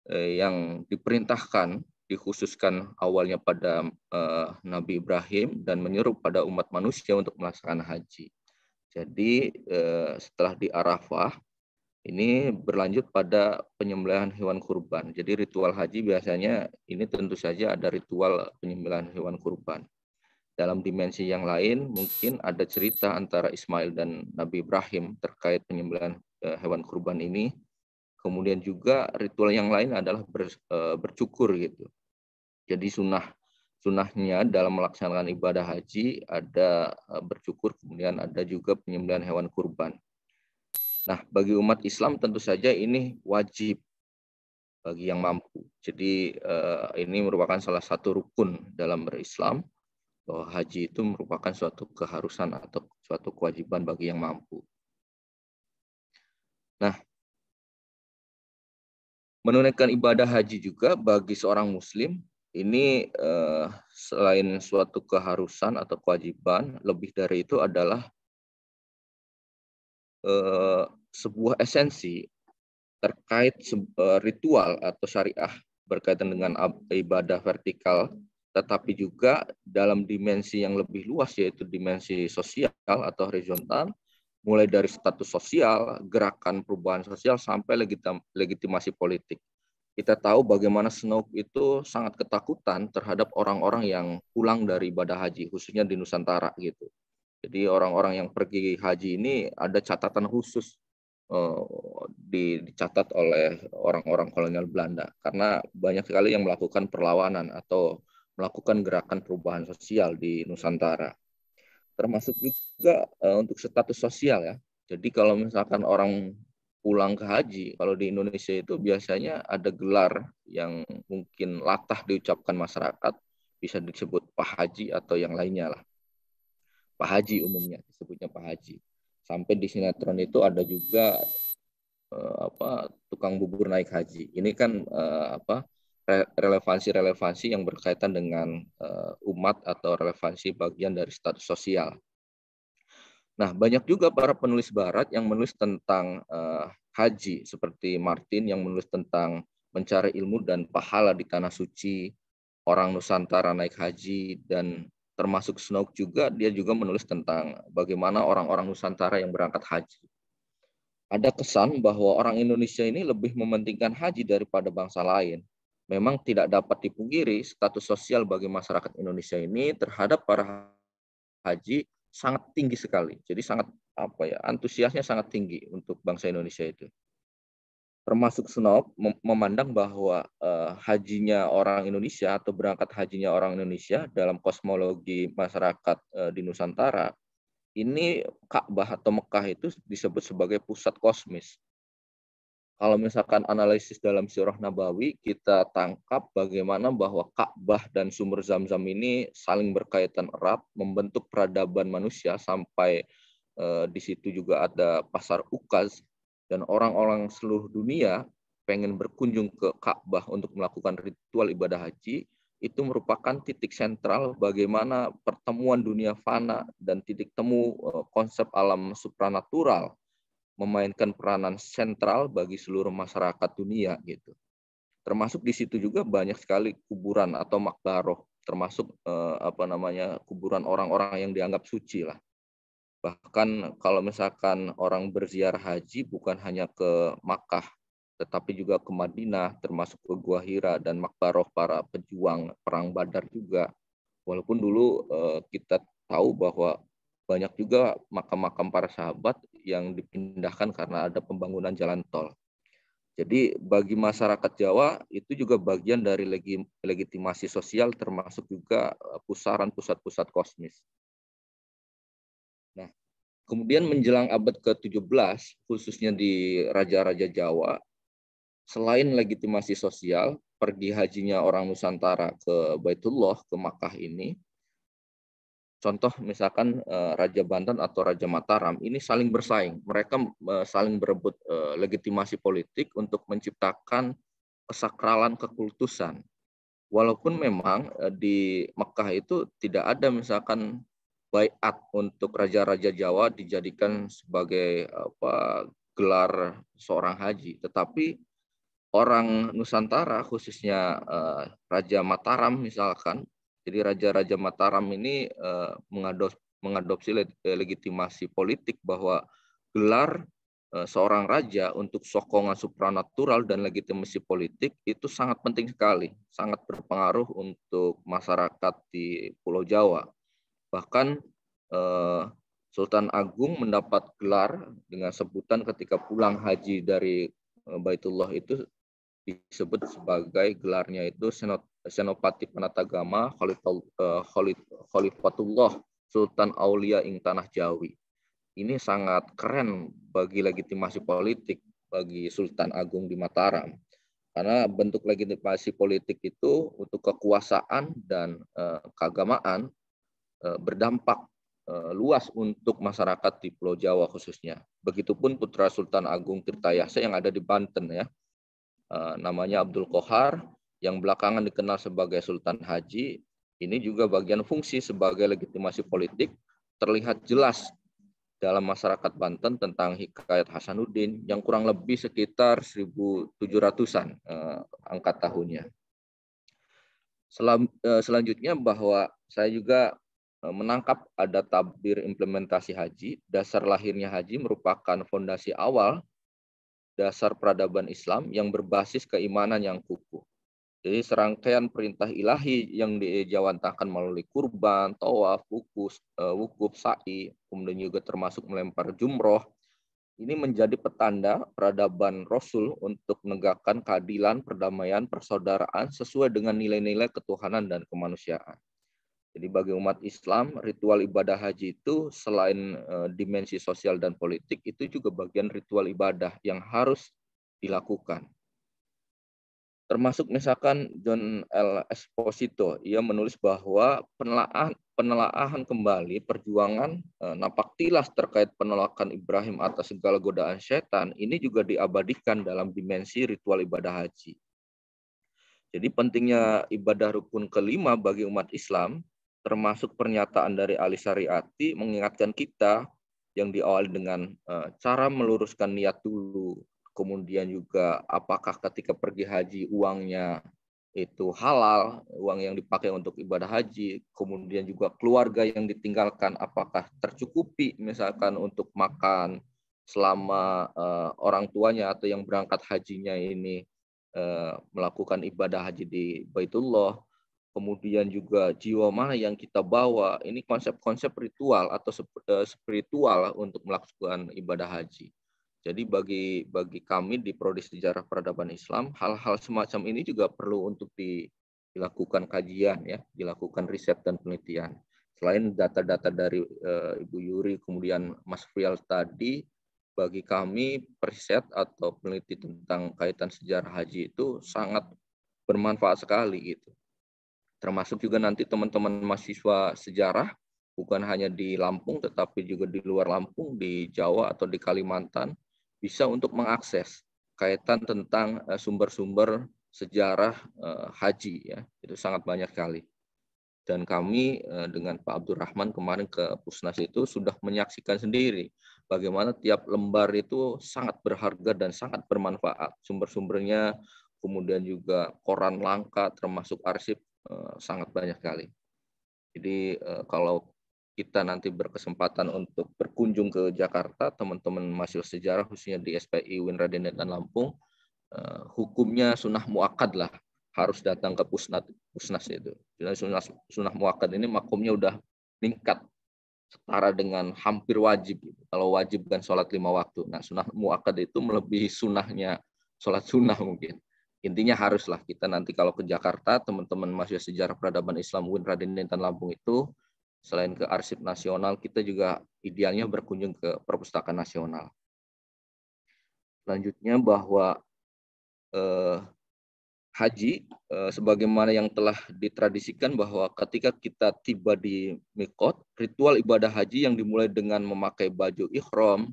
eh, yang diperintahkan, dikhususkan awalnya pada eh, Nabi Ibrahim dan menyeru pada umat manusia untuk melaksanakan haji. Jadi eh, setelah di Arafah, ini berlanjut pada penyembelihan hewan kurban. Jadi ritual haji biasanya ini tentu saja ada ritual penyembelihan hewan kurban. Dalam dimensi yang lain mungkin ada cerita antara Ismail dan Nabi Ibrahim terkait penyembelihan eh, hewan kurban ini. Kemudian juga ritual yang lain adalah ber, eh, bercukur gitu. Jadi sunnah sunahnya dalam melaksanakan ibadah haji ada eh, bercukur kemudian ada juga penyembelihan hewan kurban Nah, bagi umat Islam tentu saja ini wajib bagi yang mampu. Jadi eh, ini merupakan salah satu rukun dalam berislam bahwa haji itu merupakan suatu keharusan atau suatu kewajiban bagi yang mampu. Nah, menunaikan ibadah haji juga bagi seorang muslim ini eh, selain suatu keharusan atau kewajiban, lebih dari itu adalah eh, sebuah esensi terkait eh, ritual atau syariah berkaitan dengan ibadah vertikal, tetapi juga dalam dimensi yang lebih luas yaitu dimensi sosial atau horizontal, mulai dari status sosial, gerakan perubahan sosial sampai legitimasi politik. Kita tahu bagaimana Snoop itu sangat ketakutan terhadap orang-orang yang pulang dari ibadah haji, khususnya di Nusantara gitu. Jadi orang-orang yang pergi haji ini ada catatan khusus eh, dicatat oleh orang-orang kolonial Belanda karena banyak sekali yang melakukan perlawanan atau melakukan gerakan perubahan sosial di Nusantara. Termasuk juga eh, untuk status sosial ya. Jadi kalau misalkan orang pulang ke haji, kalau di Indonesia itu biasanya ada gelar yang mungkin latah diucapkan masyarakat, bisa disebut Pak Haji atau yang lainnya lah Pak Haji umumnya disebutnya Pak Haji. Sampai di sinetron itu ada juga uh, apa tukang bubur naik haji. Ini kan uh, apa relevansi-relevansi yang berkaitan dengan uh, umat atau relevansi bagian dari status sosial. Nah, banyak juga para penulis barat yang menulis tentang uh, haji seperti Martin yang menulis tentang mencari ilmu dan pahala di tanah suci, orang Nusantara naik haji dan termasuk Snoke juga, dia juga menulis tentang bagaimana orang-orang Nusantara yang berangkat haji. Ada kesan bahwa orang Indonesia ini lebih mementingkan haji daripada bangsa lain. Memang tidak dapat dipungkiri status sosial bagi masyarakat Indonesia ini terhadap para haji sangat tinggi sekali. Jadi sangat apa ya antusiasnya sangat tinggi untuk bangsa Indonesia itu termasuk snob memandang bahwa uh, hajinya orang Indonesia atau berangkat hajinya orang Indonesia dalam kosmologi masyarakat uh, di Nusantara ini Ka'bah atau Mekah itu disebut sebagai pusat kosmis. Kalau misalkan analisis dalam Sirah Nabawi kita tangkap bagaimana bahwa Ka'bah dan sumber Zam-Zam ini saling berkaitan erat membentuk peradaban manusia sampai uh, di situ juga ada pasar Ukaz dan orang-orang seluruh dunia pengen berkunjung ke Ka'bah untuk melakukan ritual ibadah haji itu merupakan titik sentral bagaimana pertemuan dunia fana dan titik temu eh, konsep alam supranatural memainkan peranan sentral bagi seluruh masyarakat dunia gitu. Termasuk di situ juga banyak sekali kuburan atau makbaroh, termasuk eh, apa namanya kuburan orang-orang yang dianggap suci lah. Bahkan kalau misalkan orang berziarah haji bukan hanya ke Makkah, tetapi juga ke Madinah, termasuk ke Gua Hira dan Makbaroh para pejuang perang Badar juga. Walaupun dulu eh, kita tahu bahwa banyak juga makam-makam para sahabat yang dipindahkan karena ada pembangunan jalan tol. Jadi bagi masyarakat Jawa itu juga bagian dari legitimasi sosial termasuk juga eh, pusaran pusat-pusat kosmis. Kemudian menjelang abad ke-17, khususnya di raja-raja Jawa, selain legitimasi sosial, pergi hajinya orang Nusantara ke Baitullah, ke Makkah ini, contoh misalkan eh, Raja Banten atau Raja Mataram, ini saling bersaing. Mereka eh, saling berebut eh, legitimasi politik untuk menciptakan kesakralan kekultusan. Walaupun memang di Mekah itu tidak ada misalkan baiat untuk raja-raja Jawa dijadikan sebagai apa gelar seorang haji, tetapi orang Nusantara khususnya eh, Raja Mataram misalkan, jadi raja-raja Mataram ini eh, mengadopsi, legitimasi politik bahwa gelar eh, seorang raja untuk sokongan supranatural dan legitimasi politik itu sangat penting sekali, sangat berpengaruh untuk masyarakat di Pulau Jawa Bahkan eh, Sultan Agung mendapat gelar dengan sebutan ketika pulang haji dari eh, Baitullah itu disebut sebagai gelarnya itu Senopati Penatagama eh, Khalifatullah Sultan Aulia ing Tanah Jawi. Ini sangat keren bagi legitimasi politik bagi Sultan Agung di Mataram. Karena bentuk legitimasi politik itu untuk kekuasaan dan keagamaan Eh, berdampak eh, luas untuk masyarakat di Pulau Jawa khususnya. Begitupun putra Sultan Agung Tirtayasa yang ada di Banten ya. Eh, namanya Abdul Kohar yang belakangan dikenal sebagai Sultan Haji. Ini juga bagian fungsi sebagai legitimasi politik terlihat jelas dalam masyarakat Banten tentang Hikayat Hasanuddin yang kurang lebih sekitar 1.700-an eh, angkat tahunnya. Selam, eh, selanjutnya bahwa saya juga Eh, menangkap ada tabir implementasi haji, dasar lahirnya haji merupakan fondasi awal dasar peradaban Islam yang berbasis keimanan yang kukuh. Jadi serangkaian perintah ilahi yang dijawantahkan melalui kurban, tawaf, wukus, eh, wukuf sa'i, kemudian juga termasuk melempar jumroh, ini menjadi petanda peradaban Rasul untuk menegakkan keadilan, perdamaian, persaudaraan sesuai dengan nilai-nilai ketuhanan dan kemanusiaan. Jadi bagi umat Islam, ritual ibadah haji itu selain eh, dimensi sosial dan politik, itu juga bagian ritual ibadah yang harus dilakukan. Termasuk misalkan John L. Esposito, ia menulis bahwa penelaahan, penelaahan kembali perjuangan eh, napak tilas terkait penolakan Ibrahim atas segala godaan setan ini juga diabadikan dalam dimensi ritual ibadah haji. Jadi pentingnya ibadah rukun kelima bagi umat Islam termasuk pernyataan dari Ali Sariati mengingatkan kita yang diawali dengan eh, cara meluruskan niat dulu, kemudian juga apakah ketika pergi haji uangnya itu halal, uang yang dipakai untuk ibadah haji, kemudian juga keluarga yang ditinggalkan apakah tercukupi misalkan untuk makan selama eh, orang tuanya atau yang berangkat hajinya ini eh, melakukan ibadah haji di Baitullah kemudian juga jiwa mana yang kita bawa. Ini konsep-konsep ritual atau eh, spiritual untuk melakukan ibadah haji. Jadi bagi bagi kami di Prodi Sejarah Peradaban Islam, hal-hal semacam ini juga perlu untuk dilakukan kajian ya, dilakukan riset dan penelitian. Selain data-data dari e, Ibu Yuri kemudian Mas Frial tadi, bagi kami riset atau peneliti tentang kaitan sejarah haji itu sangat bermanfaat sekali gitu termasuk juga nanti teman-teman mahasiswa sejarah bukan hanya di Lampung tetapi juga di luar Lampung di Jawa atau di Kalimantan bisa untuk mengakses kaitan tentang eh, sumber-sumber sejarah eh, haji ya itu sangat banyak sekali dan kami eh, dengan Pak Abdurrahman kemarin ke Pusnas itu sudah menyaksikan sendiri bagaimana tiap lembar itu sangat berharga dan sangat bermanfaat sumber-sumbernya kemudian juga koran langka termasuk arsip Eh, sangat banyak sekali. Jadi eh, kalau kita nanti berkesempatan untuk berkunjung ke Jakarta, teman-teman mahasiswa sejarah khususnya di SPI Winradene dan Lampung, eh, hukumnya sunnah muakad lah harus datang ke pusnat pusnas itu. Jadi sunnah, sunnah muakad ini makomnya udah meningkat setara dengan hampir wajib. Gitu. Kalau wajib kan sholat lima waktu. Nah sunnah muakad itu melebihi sunnahnya sholat sunnah mungkin intinya haruslah kita nanti kalau ke Jakarta teman-teman mahasiswa sejarah peradaban Islam UIN Raden Intan Lampung itu selain ke arsip nasional kita juga idealnya berkunjung ke perpustakaan nasional. Selanjutnya bahwa eh, haji eh, sebagaimana yang telah ditradisikan bahwa ketika kita tiba di Mikot, ritual ibadah haji yang dimulai dengan memakai baju ihram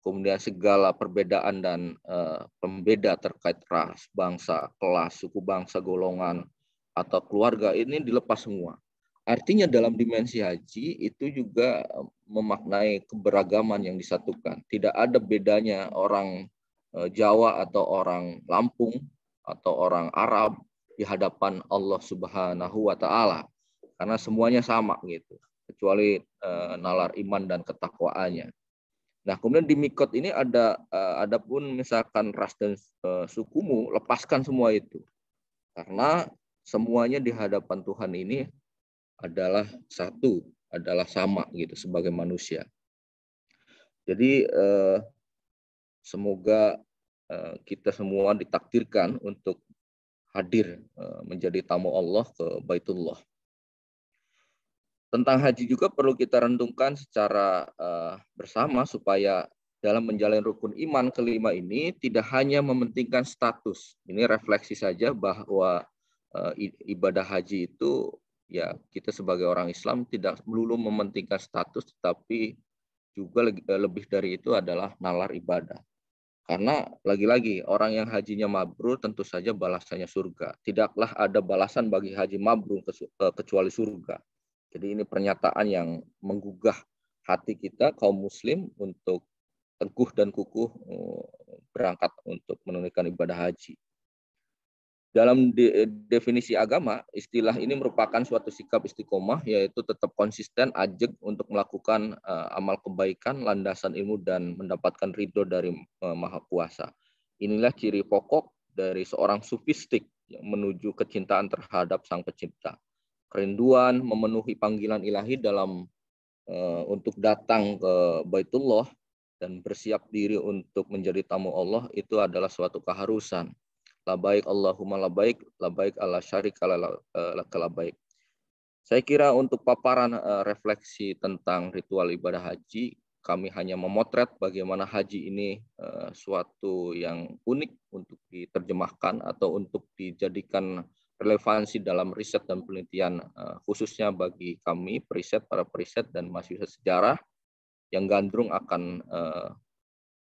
kemudian segala perbedaan dan uh, pembeda terkait ras, bangsa, kelas, suku bangsa, golongan, atau keluarga ini dilepas semua. Artinya dalam dimensi haji itu juga eh, memaknai keberagaman yang disatukan. Tidak ada bedanya orang eh, Jawa atau orang Lampung atau orang Arab di hadapan Allah Subhanahu wa taala. Karena semuanya sama gitu, kecuali nalar iman dan ketakwaannya. Nah, kemudian di mikot ini ada uh, eh, adapun misalkan ras dan uh, sukumu, lepaskan semua itu. Karena semuanya di hadapan Tuhan ini adalah satu, adalah sama gitu sebagai manusia. Jadi uh, semoga uh, kita semua ditakdirkan untuk hadir uh, menjadi tamu Allah ke Baitullah tentang haji juga perlu kita rentungkan secara uh, bersama supaya dalam menjalin rukun iman kelima ini tidak hanya mementingkan status. Ini refleksi saja bahwa uh, ibadah haji itu ya kita sebagai orang Islam tidak melulu mementingkan status tetapi juga eh, lebih dari itu adalah nalar ibadah. Karena lagi-lagi orang yang hajinya mabrur tentu saja balasannya surga. Tidaklah ada balasan bagi haji mabrur kecuali surga. Jadi ini pernyataan yang menggugah hati kita kaum muslim untuk teguh dan kukuh eh, berangkat untuk menunaikan ibadah haji. Dalam de eh, definisi agama, istilah ini merupakan suatu sikap istiqomah yaitu tetap konsisten, ajeg untuk melakukan uh, amal kebaikan, landasan ilmu dan mendapatkan ridho dari uh, Maha Kuasa. Inilah ciri pokok dari seorang sufistik yang menuju kecintaan terhadap Sang Pencipta kerinduan memenuhi panggilan ilahi dalam uh, untuk datang ke Baitullah dan bersiap diri untuk menjadi tamu Allah itu adalah suatu keharusan. Labaik Allahumma labaik, labaik ala la, la eh, labaik. Saya kira untuk paparan uh, refleksi tentang ritual ibadah haji, kami hanya memotret bagaimana haji ini uh, suatu yang unik untuk diterjemahkan atau untuk dijadikan relevansi dalam riset dan penelitian eh, khususnya bagi kami periset para periset dan mahasiswa sejarah yang gandrung akan eh,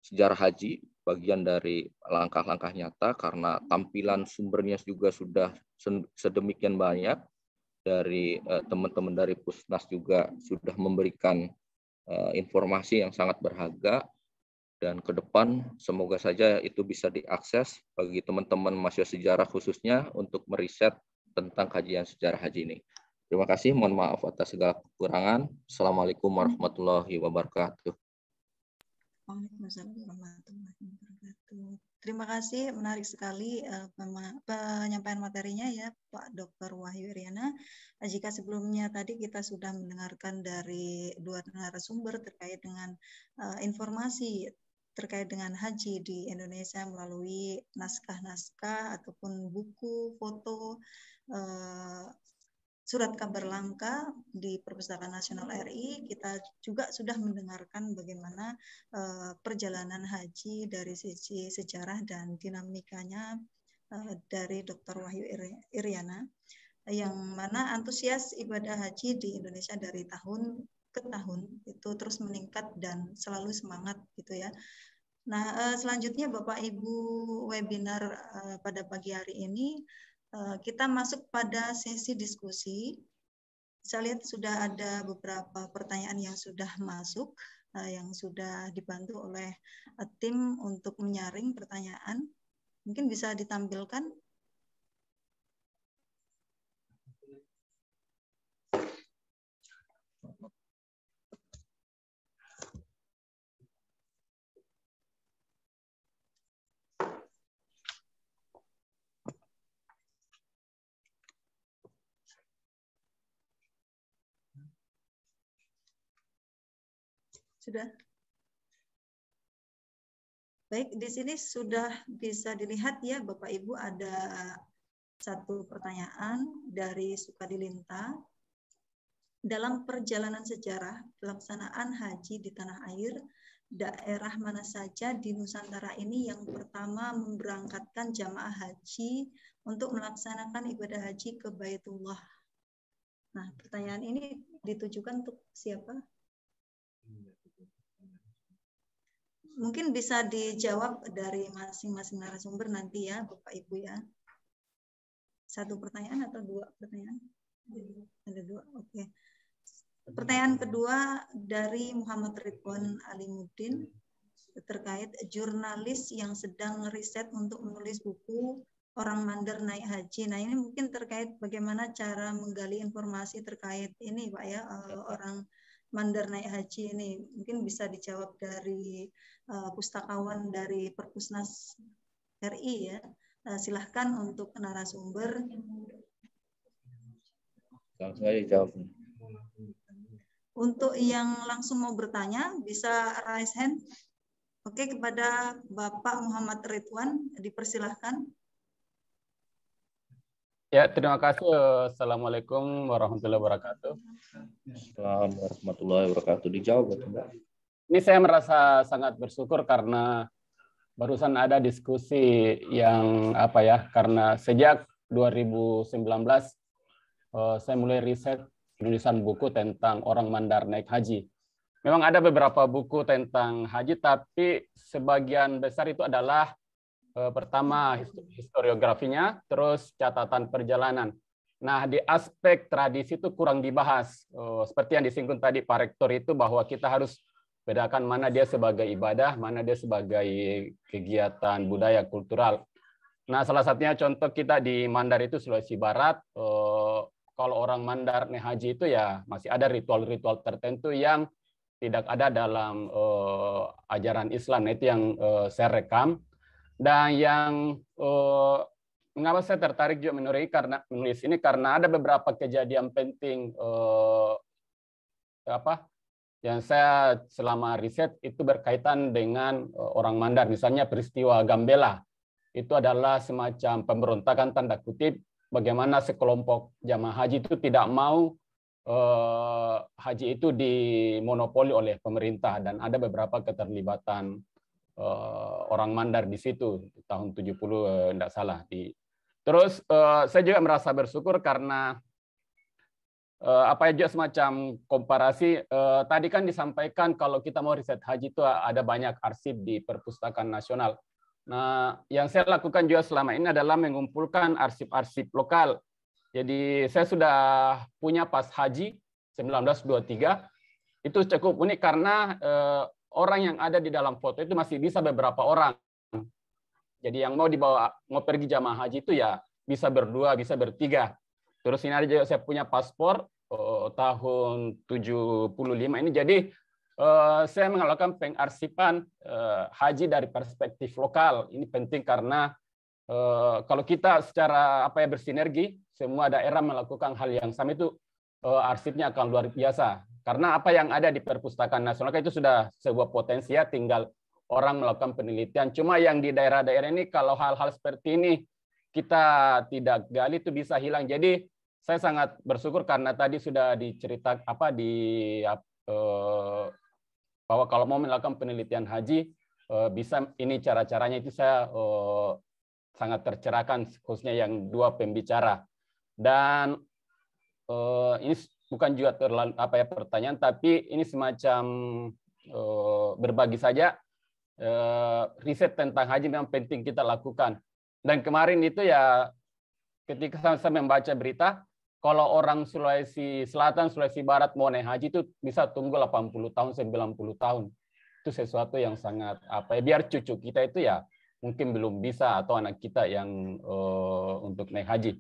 sejarah haji bagian dari langkah-langkah nyata karena tampilan sumbernya juga sudah sedemikian banyak dari eh, teman-teman dari Pusnas juga sudah memberikan informasi yang sangat berharga dan ke depan semoga saja itu bisa diakses bagi teman-teman mahasiswa sejarah khususnya untuk meriset tentang kajian sejarah haji ini. Terima kasih, mohon maaf atas segala kekurangan. Assalamualaikum warahmatullahi wabarakatuh. Waalaikumsalam warahmatullahi wabarakatuh. Terima kasih, menarik sekali eh, penyampaian materinya ya Pak Dr. Wahyu Iriana. Nah, jika sebelumnya tadi kita sudah mendengarkan dari dua narasumber terkait dengan eh, informasi terkait dengan haji di Indonesia melalui naskah-naskah ataupun buku, foto, eh, surat kabar langka di Perpustakaan Nasional hmm. RI. Kita juga sudah mendengarkan bagaimana eh, perjalanan haji dari sisi sejarah dan dinamikanya eh, dari Dr. Wahyu Iriana yang hmm. mana antusias ibadah haji di Indonesia dari tahun ke tahun itu terus meningkat dan selalu semangat gitu ya Nah, eh, selanjutnya Bapak Ibu webinar eh, pada pagi hari ini eh, kita masuk pada sesi diskusi. Saya lihat sudah ada beberapa pertanyaan yang sudah masuk yang sudah dibantu oleh tim untuk menyaring pertanyaan. Mungkin bisa ditampilkan Sudah? Baik, di sini sudah bisa dilihat ya Bapak Ibu ada satu pertanyaan dari Sukadilinta. Dalam perjalanan sejarah pelaksanaan haji di tanah air, daerah mana saja di Nusantara ini yang pertama memberangkatkan jamaah haji untuk melaksanakan ibadah haji ke Baitullah? Nah, pertanyaan ini ditujukan untuk siapa? mungkin bisa dijawab dari masing-masing narasumber nanti ya, Bapak Ibu ya. Satu pertanyaan atau dua pertanyaan? Ada dua, oke. Okay. Pertanyaan kedua dari Muhammad Ridwan Alimuddin terkait jurnalis yang sedang riset untuk menulis buku orang Mandar naik haji. Nah ini mungkin terkait bagaimana cara menggali informasi terkait ini Pak ya eh, orang mandar naik haji ini? Mungkin bisa dijawab dari uh, pustakawan dari Perpusnas RI ya. Uh, silahkan untuk narasumber. Langsung aja jawab. Untuk yang langsung mau bertanya, bisa raise hand. Oke, kepada Bapak Muhammad Ridwan, dipersilahkan. Ya, terima kasih. Assalamualaikum warahmatullahi wabarakatuh. Assalamualaikum warahmatullahi wabarakatuh. Dijawab, Mbak. Ini saya merasa sangat bersyukur karena barusan ada diskusi yang apa ya, karena sejak 2019 eh, saya mulai riset penulisan buku tentang orang Mandar naik haji. Memang ada beberapa buku tentang haji, tapi sebagian besar itu adalah Eh, pertama historiografinya, terus catatan perjalanan. Nah, di aspek tradisi itu kurang dibahas. Eh, seperti yang disinggung tadi Pak Rektor itu bahwa kita harus bedakan mana dia sebagai ibadah, mana dia sebagai kegiatan budaya kultural. Nah, salah satunya contoh kita di Mandar itu Sulawesi Barat, eh, kalau orang Mandar haji itu ya masih ada ritual-ritual tertentu yang tidak ada dalam ajaran Islam. Nah, itu yang saya rekam dan yang uh, mengapa saya tertarik juga menulis karena menulis ini karena ada beberapa kejadian penting uh, apa yang saya selama riset itu berkaitan dengan uh, orang Mandar, misalnya peristiwa Gambela. Itu adalah semacam pemberontakan tanda kutip bagaimana sekelompok jamaah haji itu tidak mau uh, haji itu dimonopoli oleh pemerintah dan ada beberapa keterlibatan Eh, orang Mandar di situ tahun 70 tidak eh, salah di Terus eh, saya juga merasa bersyukur karena apa aja semacam komparasi tadi kan disampaikan kalau kita mau riset haji itu ada banyak arsip di perpustakaan nasional. Nah, yang saya lakukan juga selama ini adalah mengumpulkan arsip-arsip lokal. Jadi saya sudah punya pas haji 1923 itu cukup unik karena orang yang ada di dalam foto itu masih bisa beberapa orang. Jadi yang mau dibawa mau pergi jamaah haji itu ya bisa berdua, bisa bertiga. Terus ini ada juga saya punya paspor oh, tahun 75 ini. Jadi eh, saya mengalokan pengarsipan eh, haji dari perspektif lokal. Ini penting karena eh, kalau kita secara apa ya bersinergi, semua daerah melakukan hal yang sama itu eh, arsipnya akan luar biasa. Karena apa yang ada di perpustakaan nasional kan itu sudah sebuah potensi ya, tinggal orang melakukan penelitian. Cuma yang di daerah-daerah ini kalau hal-hal seperti ini kita tidak gali itu bisa hilang. Jadi saya sangat bersyukur karena tadi sudah diceritakan apa di eh, bahwa kalau mau melakukan penelitian haji eh, bisa ini cara-caranya itu saya eh, sangat tercerahkan khususnya yang dua pembicara dan eh, ini bukan juga terlalu apa ya pertanyaan, tapi ini semacam uh, berbagi saja uh, riset tentang haji memang penting kita lakukan. Dan kemarin itu ya ketika saya membaca berita, kalau orang Sulawesi Selatan, Sulawesi Barat mau naik haji itu bisa tunggu 80 tahun, 90 tahun. Itu sesuatu yang sangat apa ya biar cucu kita itu ya mungkin belum bisa atau anak kita yang uh, untuk naik haji.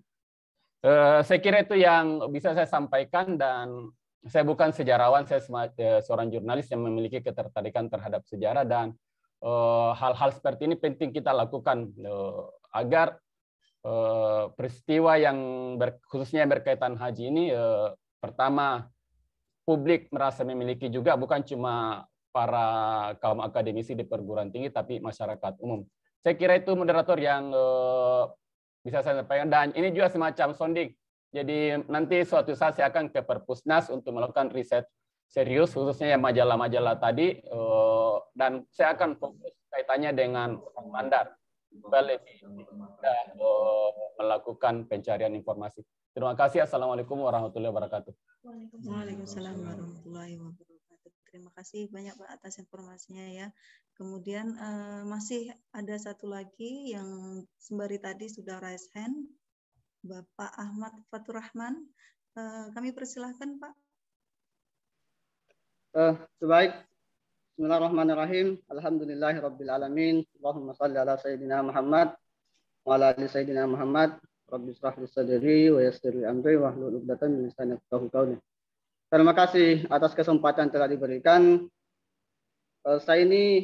Eh, saya kira itu yang bisa saya sampaikan dan saya bukan sejarawan, saya eh, seorang jurnalis yang memiliki ketertarikan terhadap sejarah dan eh, hal-hal seperti ini penting kita lakukan agar peristiwa yang khususnya berkaitan haji ini pertama publik merasa memiliki juga bukan cuma para kaum akademisi di perguruan tinggi tapi masyarakat umum. Saya kira itu moderator yang bisa saya sampaikan. Dan ini juga semacam sonding Jadi nanti suatu saat saya akan ke Perpusnas untuk melakukan riset serius, khususnya yang majalah-majalah tadi. Eh, dan saya akan fokus kaitannya dengan orang Bandar. Dan eh, melakukan pencarian informasi. Terima kasih. Assalamualaikum warahmatullahi wabarakatuh. Waalaikumsalam warahmatullahi wabarakatuh. Terima kasih banyak Pak atas informasinya ya. Kemudian uh, masih ada satu lagi yang sembari tadi sudah raise hand, Bapak Ahmad Fatur Rahman. Uh, eh, kami persilahkan Pak. Uh, sebaik. Bismillahirrahmanirrahim. Alhamdulillahirrabbilalamin. Allahumma salli ala Sayyidina Muhammad. Wa ala ali Sayyidina Muhammad. Rabbi israh sadari wa yasiri amri wa hlul 'uqdatam min sanat yafqahu Terima kasih atas kesempatan telah diberikan. Eh, saya ini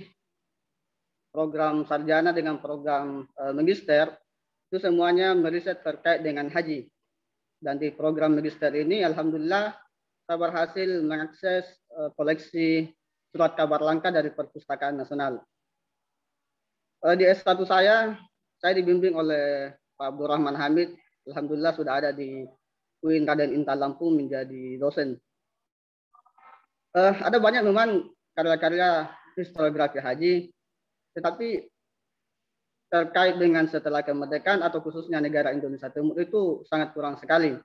program sarjana dengan program eh, magister itu semuanya meriset terkait dengan haji. Dan di program magister ini, alhamdulillah saya berhasil mengakses eh, koleksi surat kabar langka dari perpustakaan nasional. Di S1 saya, saya dibimbing oleh Pak Abdurrahman Hamid. Alhamdulillah sudah ada di UIN Raden Intan Lampung menjadi dosen uh, ada banyak memang karya-karya historiografi haji, tetapi terkait dengan setelah kemerdekaan atau khususnya negara Indonesia Timur itu sangat kurang sekali.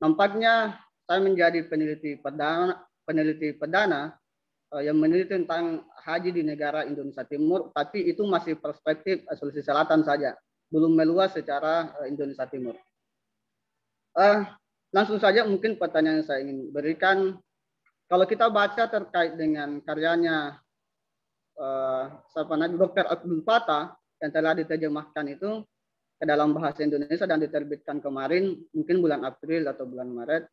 Nampaknya saya menjadi peneliti perdana, peneliti perdana eh, yang meneliti tentang haji di negara Indonesia Timur, tapi itu masih perspektif eh, Sulawesi Selatan saja, belum meluas secara Indonesia Timur. Uh, langsung saja mungkin pertanyaan yang saya ingin berikan kalau kita baca terkait dengan karyanya uh, Dr. Abdul Fatah yang telah diterjemahkan itu ke dalam bahasa Indonesia dan diterbitkan kemarin mungkin bulan April atau bulan Maret.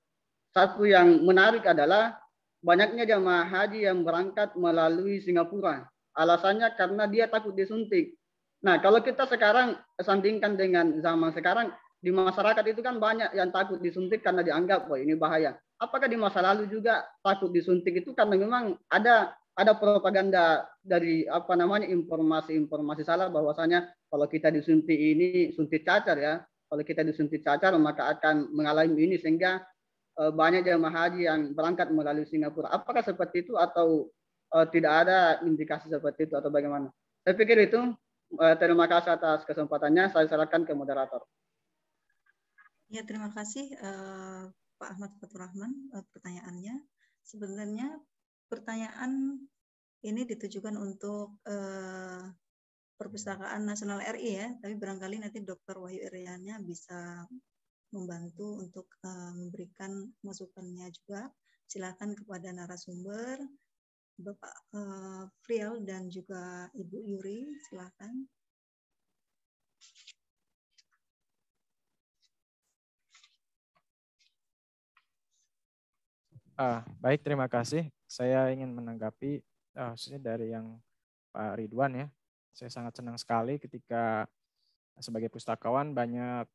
Satu yang menarik adalah banyaknya jamaah haji yang berangkat melalui Singapura. Alasannya karena dia takut disuntik. Nah, kalau kita sekarang sandingkan dengan zaman sekarang, di masyarakat itu kan banyak yang takut disuntik karena dianggap, wah ini bahaya apakah di masa lalu juga takut disuntik itu karena memang ada ada propaganda dari apa namanya informasi-informasi salah bahwasanya kalau kita disuntik ini suntik cacar ya kalau kita disuntik cacar maka akan mengalami ini sehingga e, banyak jemaah haji yang berangkat melalui Singapura apakah seperti itu atau e, tidak ada indikasi seperti itu atau bagaimana saya pikir itu e, terima kasih atas kesempatannya saya serahkan ke moderator ya terima kasih uh Pak Ahmad Fatur Rahman eh, pertanyaannya. Sebenarnya pertanyaan ini ditujukan untuk eh, Perpustakaan Nasional RI ya, tapi barangkali nanti Dr. Wahyu Iriannya bisa membantu untuk eh, memberikan masukannya juga. Silakan kepada narasumber Bapak eh, Friel dan juga Ibu Yuri, silakan. Uh, baik, terima kasih. Saya ingin menanggapi uh, ah, khususnya dari yang Pak Ridwan ya. Saya sangat senang sekali ketika sebagai pustakawan banyak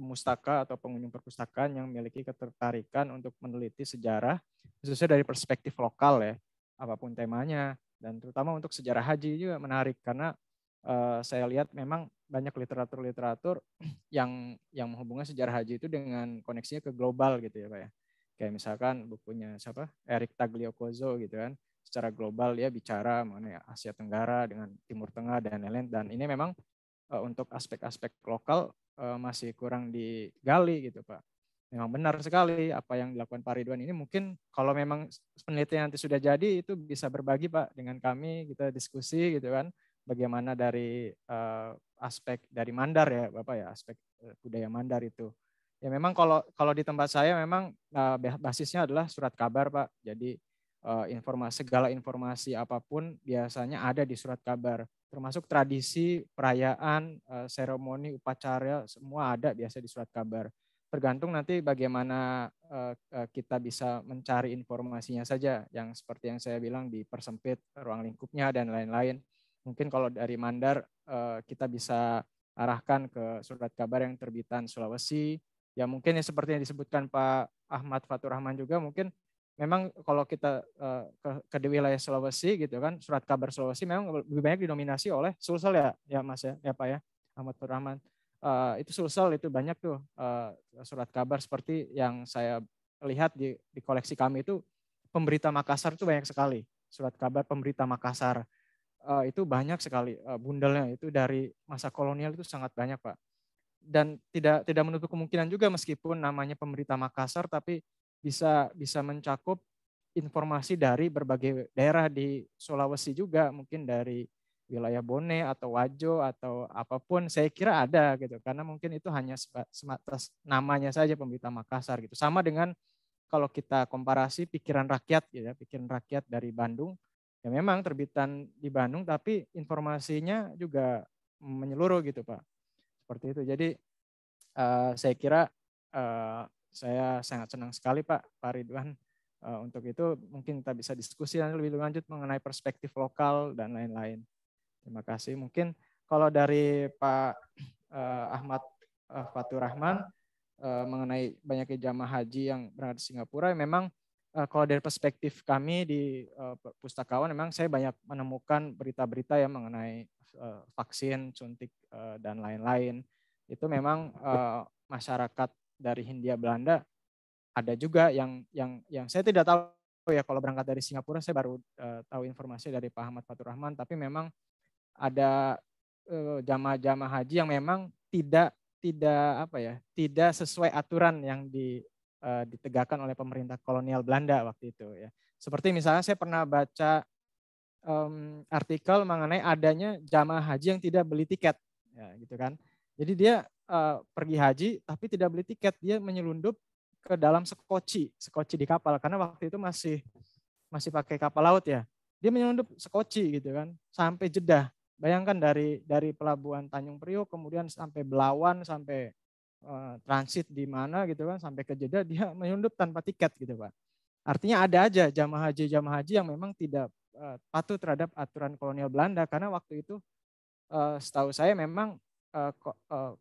mustaka atau pengunjung perpustakaan yang memiliki ketertarikan untuk meneliti sejarah khususnya dari perspektif lokal ya, apapun temanya dan terutama untuk sejarah haji juga menarik karena uh, saya lihat memang banyak literatur-literatur yang yang menghubungkan sejarah haji itu dengan koneksinya ke global gitu ya Pak ya Kayak misalkan bukunya siapa? Eric Tagliacozo gitu kan. Secara global dia bicara mengenai Asia Tenggara dengan Timur Tengah dan lain-lain dan ini memang uh, untuk aspek-aspek lokal uh, masih kurang digali gitu, Pak. Memang benar sekali apa yang dilakukan Pak Ridwan ini mungkin kalau memang penelitian nanti sudah jadi itu bisa berbagi Pak dengan kami kita diskusi gitu kan bagaimana dari uh, aspek dari Mandar ya Bapak ya aspek budaya Mandar itu Ya memang kalau kalau di tempat saya memang uh, basisnya adalah surat kabar Pak. Jadi uh, eh, informasi segala informasi apapun biasanya ada di surat kabar. Termasuk tradisi, perayaan, uh, seremoni, upacara semua ada biasa di surat kabar. Tergantung nanti bagaimana uh, kita bisa mencari informasinya saja yang seperti yang saya bilang dipersempit ruang lingkupnya dan lain-lain. Mungkin kalau dari Mandar uh, kita bisa arahkan ke surat kabar yang terbitan Sulawesi, ya mungkin ya seperti yang disebutkan Pak Ahmad Fatur Rahman juga mungkin memang kalau kita eh, ke, ke di wilayah Sulawesi gitu kan surat kabar Sulawesi memang lebih banyak didominasi oleh Sulsel ya ya Mas ya ya Pak ya Ahmad Fatur Rahman uh, itu Sulsel itu banyak tuh uh, surat kabar seperti yang saya lihat di, di koleksi kami itu pemberita Makassar itu banyak sekali surat kabar pemberita Makassar uh, itu banyak sekali uh, bundelnya itu dari masa kolonial itu sangat banyak pak dan tidak tidak menutup kemungkinan juga meskipun namanya pemerintah Makassar tapi bisa bisa mencakup informasi dari berbagai daerah di Sulawesi juga mungkin dari wilayah Bone atau Wajo atau apapun saya kira ada gitu karena mungkin itu hanya sebatas namanya saja pemerintah Makassar gitu sama dengan kalau kita komparasi pikiran rakyat gitu ya pikiran rakyat dari Bandung ya memang terbitan di Bandung tapi informasinya juga menyeluruh gitu Pak seperti itu. Jadi uh, saya kira uh, saya sangat senang sekali Pak Pak Ridwan uh, untuk itu mungkin kita bisa diskusi nanti lebih lanjut mengenai perspektif lokal dan lain-lain. Terima kasih. Mungkin kalau dari Pak uh, Ahmad uh, Fatur Rahman uh, mengenai banyaknya jamaah haji yang berada di Singapura memang uh, kalau dari perspektif kami di uh, pustakawan memang saya banyak menemukan berita-berita yang mengenai Eh, vaksin, suntik eh, dan lain-lain. Itu memang eh, masyarakat dari Hindia Belanda ada juga yang yang yang saya tidak tahu ya kalau berangkat dari Singapura saya baru tahu informasi dari Pak Ahmad Fatur Rahman tapi memang ada jamaah-jamaah haji yang memang tidak tidak apa ya tidak sesuai aturan yang di, ditegakkan oleh pemerintah kolonial Belanda waktu itu ya seperti misalnya saya pernah baca um, artikel mengenai adanya jamaah haji yang tidak beli tiket, ya, gitu kan? Jadi dia uh, pergi haji tapi tidak beli tiket, dia menyelundup ke dalam sekoci, sekoci di kapal karena waktu itu masih masih pakai kapal laut ya. Dia menyelundup sekoci gitu kan sampai Jeddah. Bayangkan dari dari pelabuhan Tanjung Priok kemudian sampai Belawan sampai eh, transit di mana gitu kan sampai ke Jeddah dia menyelundup tanpa tiket gitu Pak. Artinya ada aja jamaah haji jamaah haji yang memang tidak Eh, patuh terhadap aturan kolonial Belanda karena waktu itu eh, setahu saya memang eh,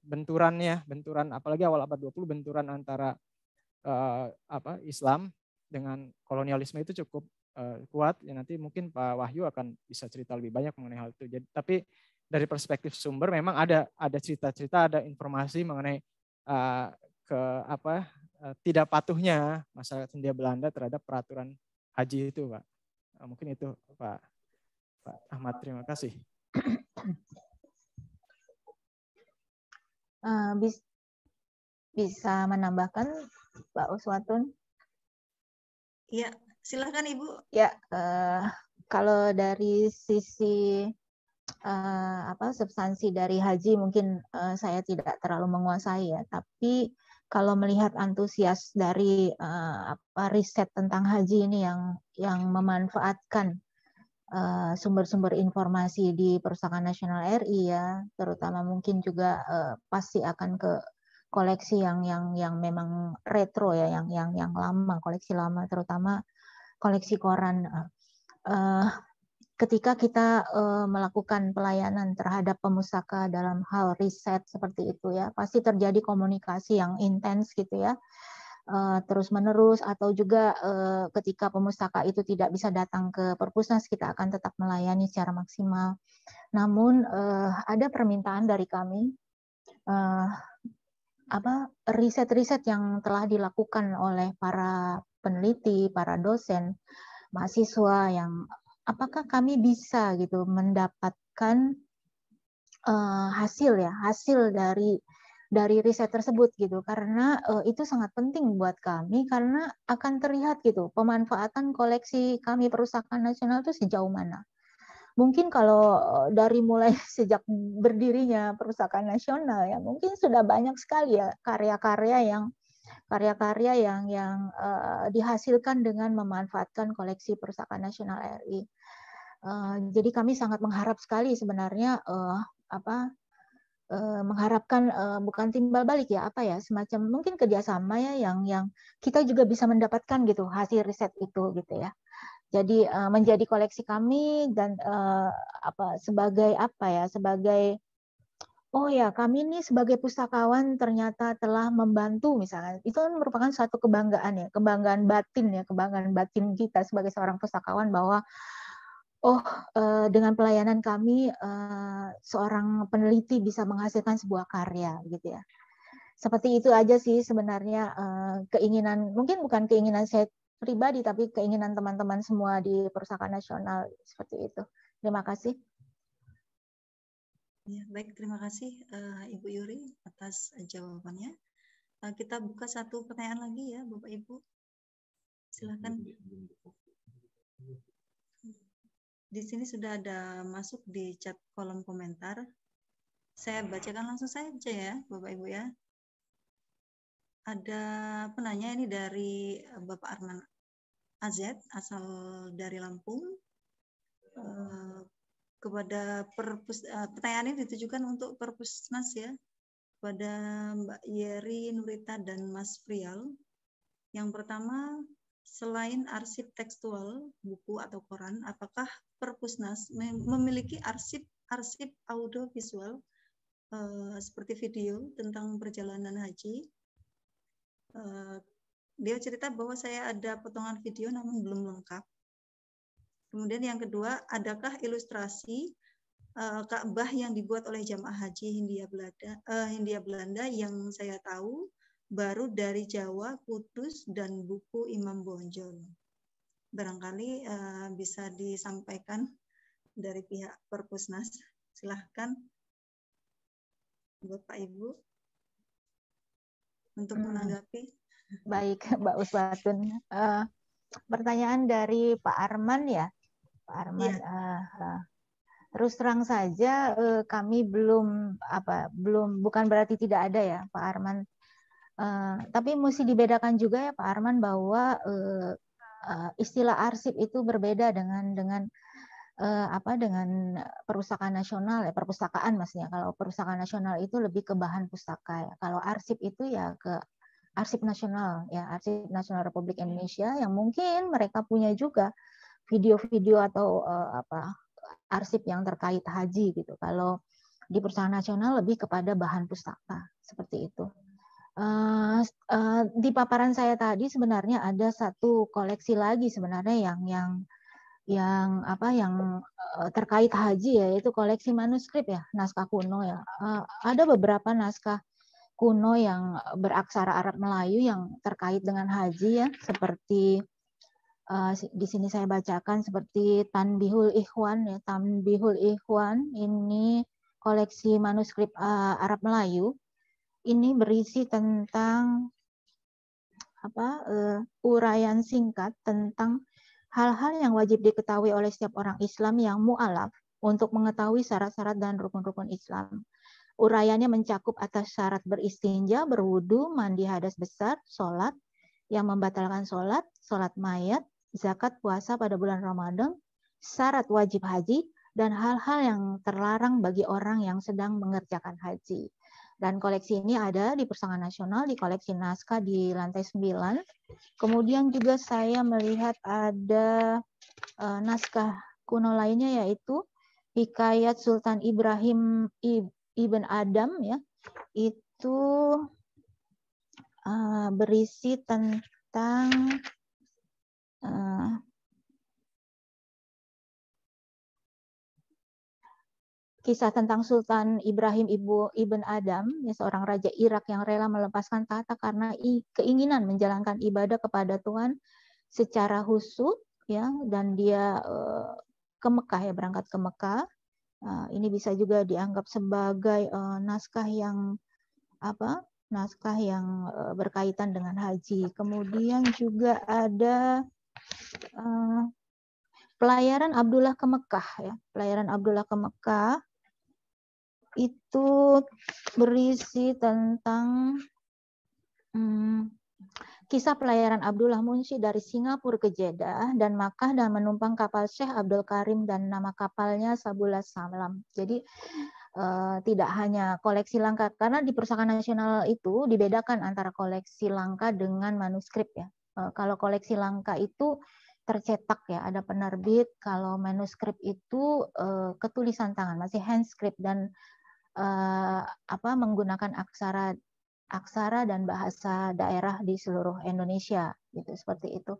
benturannya benturan apalagi awal abad 20 benturan antara apa Islam dengan kolonialisme itu cukup kuat ya nanti mungkin Pak Wahyu akan bisa cerita lebih banyak mengenai hal itu. Jadi tapi dari perspektif sumber memang ada ada cerita-cerita ada informasi mengenai ke apa tidak patuhnya masyarakat India Belanda terhadap peraturan haji itu, Pak. Ah, mungkin itu Pak, Pak Ahmad. Terima kasih. Uh, bis, bisa menambahkan Pak Uswatun? Ya, silahkan Ibu. Ya, uh, kalau dari sisi uh, apa substansi dari haji mungkin uh, saya tidak terlalu menguasai ya, tapi kalau melihat antusias dari uh, apa, riset tentang haji ini yang yang memanfaatkan eh, sumber-sumber uh, informasi di Perpustakaan Nasional RI ya, terutama mungkin juga uh, pasti akan ke koleksi yang yang yang memang retro ya, yang yang yang lama, koleksi lama, terutama koleksi koran. uh, ketika kita uh, melakukan pelayanan terhadap pemusaka dalam hal riset seperti itu ya pasti terjadi komunikasi yang intens gitu ya uh, eh, terus menerus atau juga uh, ketika pemusaka itu tidak bisa datang ke perpusnas kita akan tetap melayani secara maksimal namun uh, ada permintaan dari kami uh, apa riset-riset yang telah dilakukan oleh para peneliti para dosen mahasiswa yang apakah kami bisa gitu mendapatkan uh, hasil ya hasil dari dari riset tersebut gitu karena uh, itu sangat penting buat kami karena akan terlihat gitu pemanfaatan koleksi kami perusahaan nasional itu sejauh mana mungkin kalau eh, dari mulai sejak berdirinya perusahaan nasional ya mungkin sudah banyak sekali ya karya-karya yang karya-karya yang yang uh, dihasilkan dengan memanfaatkan koleksi Perpustakaan Nasional RI. Uh, eh, jadi kami sangat mengharap sekali sebenarnya uh, apa mengharapkan bukan timbal balik ya apa ya semacam mungkin kerjasama ya yang yang kita juga bisa mendapatkan gitu hasil riset itu gitu ya jadi menjadi koleksi kami dan apa sebagai apa ya sebagai oh ya kami ini sebagai pustakawan ternyata telah membantu misalnya itu kan merupakan suatu kebanggaan ya kebanggaan batin ya kebanggaan batin kita sebagai seorang pustakawan bahwa oh eh, dengan pelayanan kami eh, seorang peneliti bisa menghasilkan sebuah karya gitu ya seperti itu aja sih sebenarnya eh, keinginan mungkin bukan keinginan saya pribadi tapi keinginan teman-teman semua di perusahaan nasional seperti itu terima kasih Ya, baik, terima kasih uh, Ibu Yuri atas eh, jawabannya. Uh, kita buka satu pertanyaan lagi ya, Bapak Ibu. Silakan. Di sini sudah ada masuk di chat kolom komentar. Saya bacakan langsung saja ya, Bapak Ibu ya. Ada penanya ini dari Bapak Arman AZ asal dari Lampung. Uh, kepada perpus uh, pertanyaan ini ditujukan untuk perpusnas ya kepada Mbak Yeri Nurita dan Mas Prial. Yang pertama, selain arsip tekstual, buku atau koran, apakah perpusnas memiliki arsip arsip audiovisual uh, seperti video tentang perjalanan haji? Uh, dia cerita bahwa saya ada potongan video namun belum lengkap Kemudian yang kedua, adakah ilustrasi uh, eh, Ka'bah yang dibuat oleh jamaah haji Hindia Belanda, uh, Hindia Belanda yang saya tahu baru dari Jawa, Kudus, dan buku Imam Bonjol. Barangkali uh, bisa disampaikan dari pihak Perpusnas. Silahkan Bapak Ibu untuk hmm. menanggapi. Baik, Mbak Uswatun. Uh, pertanyaan dari Pak Arman ya. Pak iya. Arman. Ya. Uh, ah. Terus terang saja uh, kami belum apa belum bukan berarti tidak ada ya Pak Arman. Uh, tapi mesti dibedakan juga ya Pak Arman bahwa uh, uh, istilah arsip itu berbeda dengan dengan uh, apa dengan perpustakaan nasional ya perpustakaan maksudnya kalau perpustakaan nasional itu lebih ke bahan pustaka ya kalau arsip itu ya ke arsip nasional ya arsip nasional Republik Indonesia yang mungkin mereka punya juga video-video atau uh, apa arsip yang terkait haji gitu. Kalau di perusahaan nasional lebih kepada bahan pustaka seperti itu. Uh, uh, di paparan saya tadi sebenarnya ada satu koleksi lagi sebenarnya yang yang yang apa yang terkait haji ya yaitu koleksi manuskrip ya naskah kuno ya uh, ada beberapa naskah kuno yang beraksara Arab Melayu yang terkait dengan haji ya seperti Eh, di sini saya bacakan seperti Tanbihul Ikhwan ya Tanbihul Ikhwan ini koleksi manuskrip uh, Arab Melayu ini berisi tentang apa uh, uraian singkat tentang hal-hal yang wajib diketahui oleh setiap orang Islam yang mualaf untuk mengetahui syarat-syarat dan rukun-rukun Islam. Uraiannya mencakup atas syarat beristinja, berwudu, mandi hadas besar, sholat, yang membatalkan sholat, sholat mayat, zakat puasa pada bulan Ramadan, syarat wajib haji, dan hal-hal yang terlarang bagi orang yang sedang mengerjakan haji. Dan koleksi ini ada di Persangan Nasional, di koleksi naskah di lantai 9. Kemudian juga saya melihat ada uh, naskah kuno lainnya yaitu Hikayat Sultan Ibrahim Ibn Adam ya. Itu uh, berisi tentang Eh, kisah tentang Sultan Ibrahim Ibu Ibn Adam, ya seorang raja Irak yang rela melepaskan tahta karena keinginan menjalankan ibadah kepada Tuhan secara khusus, ya, dan dia eh, ke Mekah ya berangkat ke Mekah. Eh, ini bisa juga dianggap sebagai naskah yang apa? Naskah yang berkaitan dengan haji. Kemudian juga ada Eh, pelayaran Abdullah ke Mekah ya. Pelayaran Abdullah ke Mekah itu berisi tentang hmm, kisah pelayaran Abdullah Munshi dari Singapura ke Jeddah dan Makkah dan menumpang kapal Syekh Abdul Karim dan nama kapalnya Sabula Salam. Jadi eh, tidak hanya koleksi langka karena di Perpustakaan Nasional itu dibedakan antara koleksi langka dengan manuskrip ya. Eh, kalau koleksi langka itu tercetak ya, ada penerbit. Kalau manuskrip itu eh, ketulisan tangan, masih handscript dan eh, apa menggunakan aksara aksara dan bahasa daerah di seluruh Indonesia gitu seperti itu.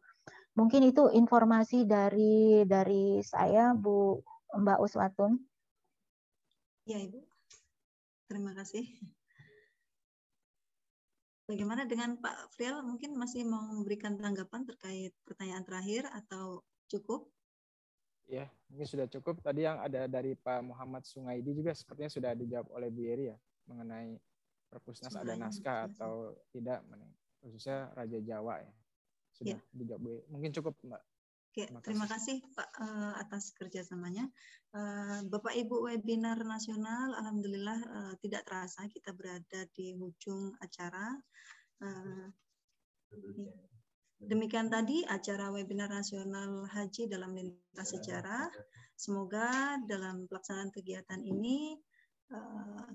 Mungkin itu informasi dari dari saya Bu Mbak Uswatun. Ya Ibu. Terima kasih. Bagaimana dengan Pak Friel? Mungkin masih mau memberikan tanggapan terkait pertanyaan terakhir atau cukup? Ya, mungkin sudah cukup. Tadi yang ada dari Pak Muhammad Sungaidi juga sepertinya sudah dijawab oleh Bu Yeri ya, mengenai perpusnas ada naskah atau tidak, khususnya Raja Jawa ya. Sudah ya. dijawab. Mungkin cukup Mbak. Oke, terima, terima kasih Pak uh, atas kerjasamanya. Uh, Bapak Ibu webinar nasional, alhamdulillah uh, tidak terasa kita berada di ujung acara. Uh, Demikian tadi acara webinar nasional haji dalam lintas sejarah. Semoga dalam pelaksanaan kegiatan ini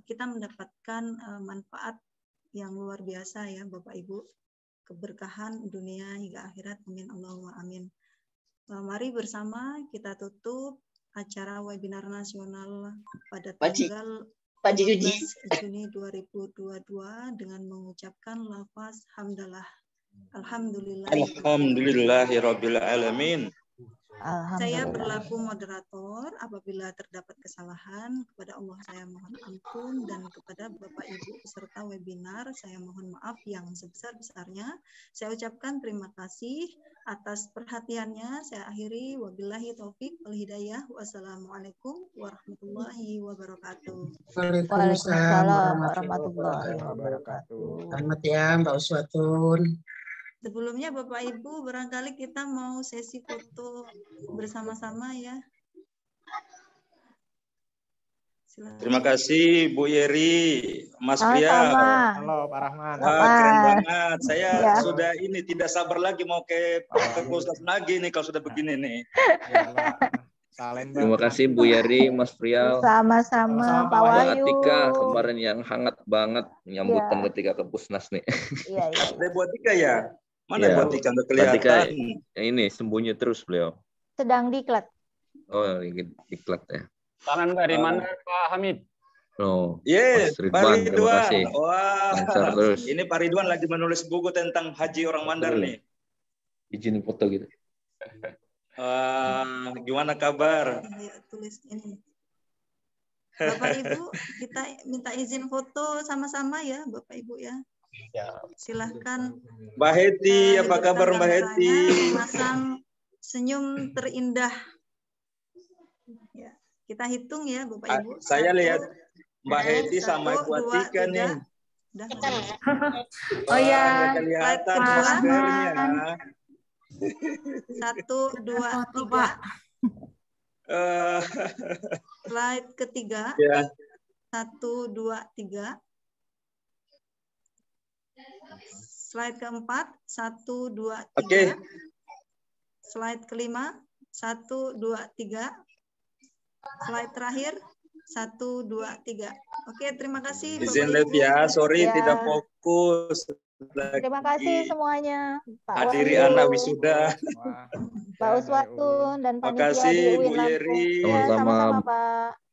kita mendapatkan manfaat yang luar biasa ya Bapak Ibu. Keberkahan dunia hingga akhirat. Amin Allahumma amin. Eh, mari bersama kita tutup acara webinar nasional pada tanggal Pak Juni 2022 dengan mengucapkan lafaz hamdalah. Alhamdulillah. Alhamdulillah. Alhamdulillah. Saya berlaku moderator apabila terdapat kesalahan kepada Allah saya mohon ampun dan kepada Bapak Ibu peserta webinar saya mohon maaf yang sebesar-besarnya. Saya ucapkan terima kasih atas perhatiannya. Saya akhiri wabillahi taufik wal hidayah. Wassalamualaikum warahmatullahi wabarakatuh. Waalaikumsalam warahmatullahi wabarakatuh. Selamat ya Mbak Uswatun. Sebelumnya Bapak Ibu barangkali kita mau sesi foto bersama-sama ya. Terima kasih Bu Yeri, Mas Pria. Sama. Halo Pak Rahman. Wah, keren banget. Saya ya. sudah ini tidak sabar lagi mau ke oh, ke lagi iya. nih kalau sudah begini nih. Ya, Terima kasih Bu Yeri, Mas Pria. Sama-sama Pak Wahyu. Atika kemarin yang hangat banget menyambut ya. ketika ke Pusnas nih. Iya, iya. Ada buat Atika ya? Mana ya. tiga? Atika kelihatan? Eh, ini sembunyi terus beliau. Sedang diklat. Oh, diklat ya. Tangan dari uh, mana Pak Hamid? Oh, yes, Ridwan, Pak Ridwan. Wah, ini Pak Ridwan lagi menulis buku tentang haji orang Mandar Betul. nih. Izin foto gitu. Uh, gimana kabar? Tulis ini. Bapak Ibu, kita minta izin foto sama-sama ya, Bapak Ibu ya. Ya. Silahkan. Mbak Heti, apa kabar Mbak Heti? Masang senyum terindah kita hitung ya Bapak ah, Ibu. Saya satu, lihat Mbak eh, Hedi sama Ibu Atika nih. Kita oh ya, kelihatan maskernya. Satu, dua, tiga. Eh. Slide ketiga. Ya. Satu, dua, tiga. Slide keempat. Satu, dua, tiga. Okay. Slide kelima. Satu, dua, tiga. Slide terakhir. Satu, dua, tiga. Oke, terima kasih. Izin live ya. Sorry ya. tidak fokus. Lagi. Terima kasih semuanya. Pak Hadiri Wahyu. anak wisuda. Pak Uswatun dan Pak Terima kasih Bu Yeri. Sama-sama Pak.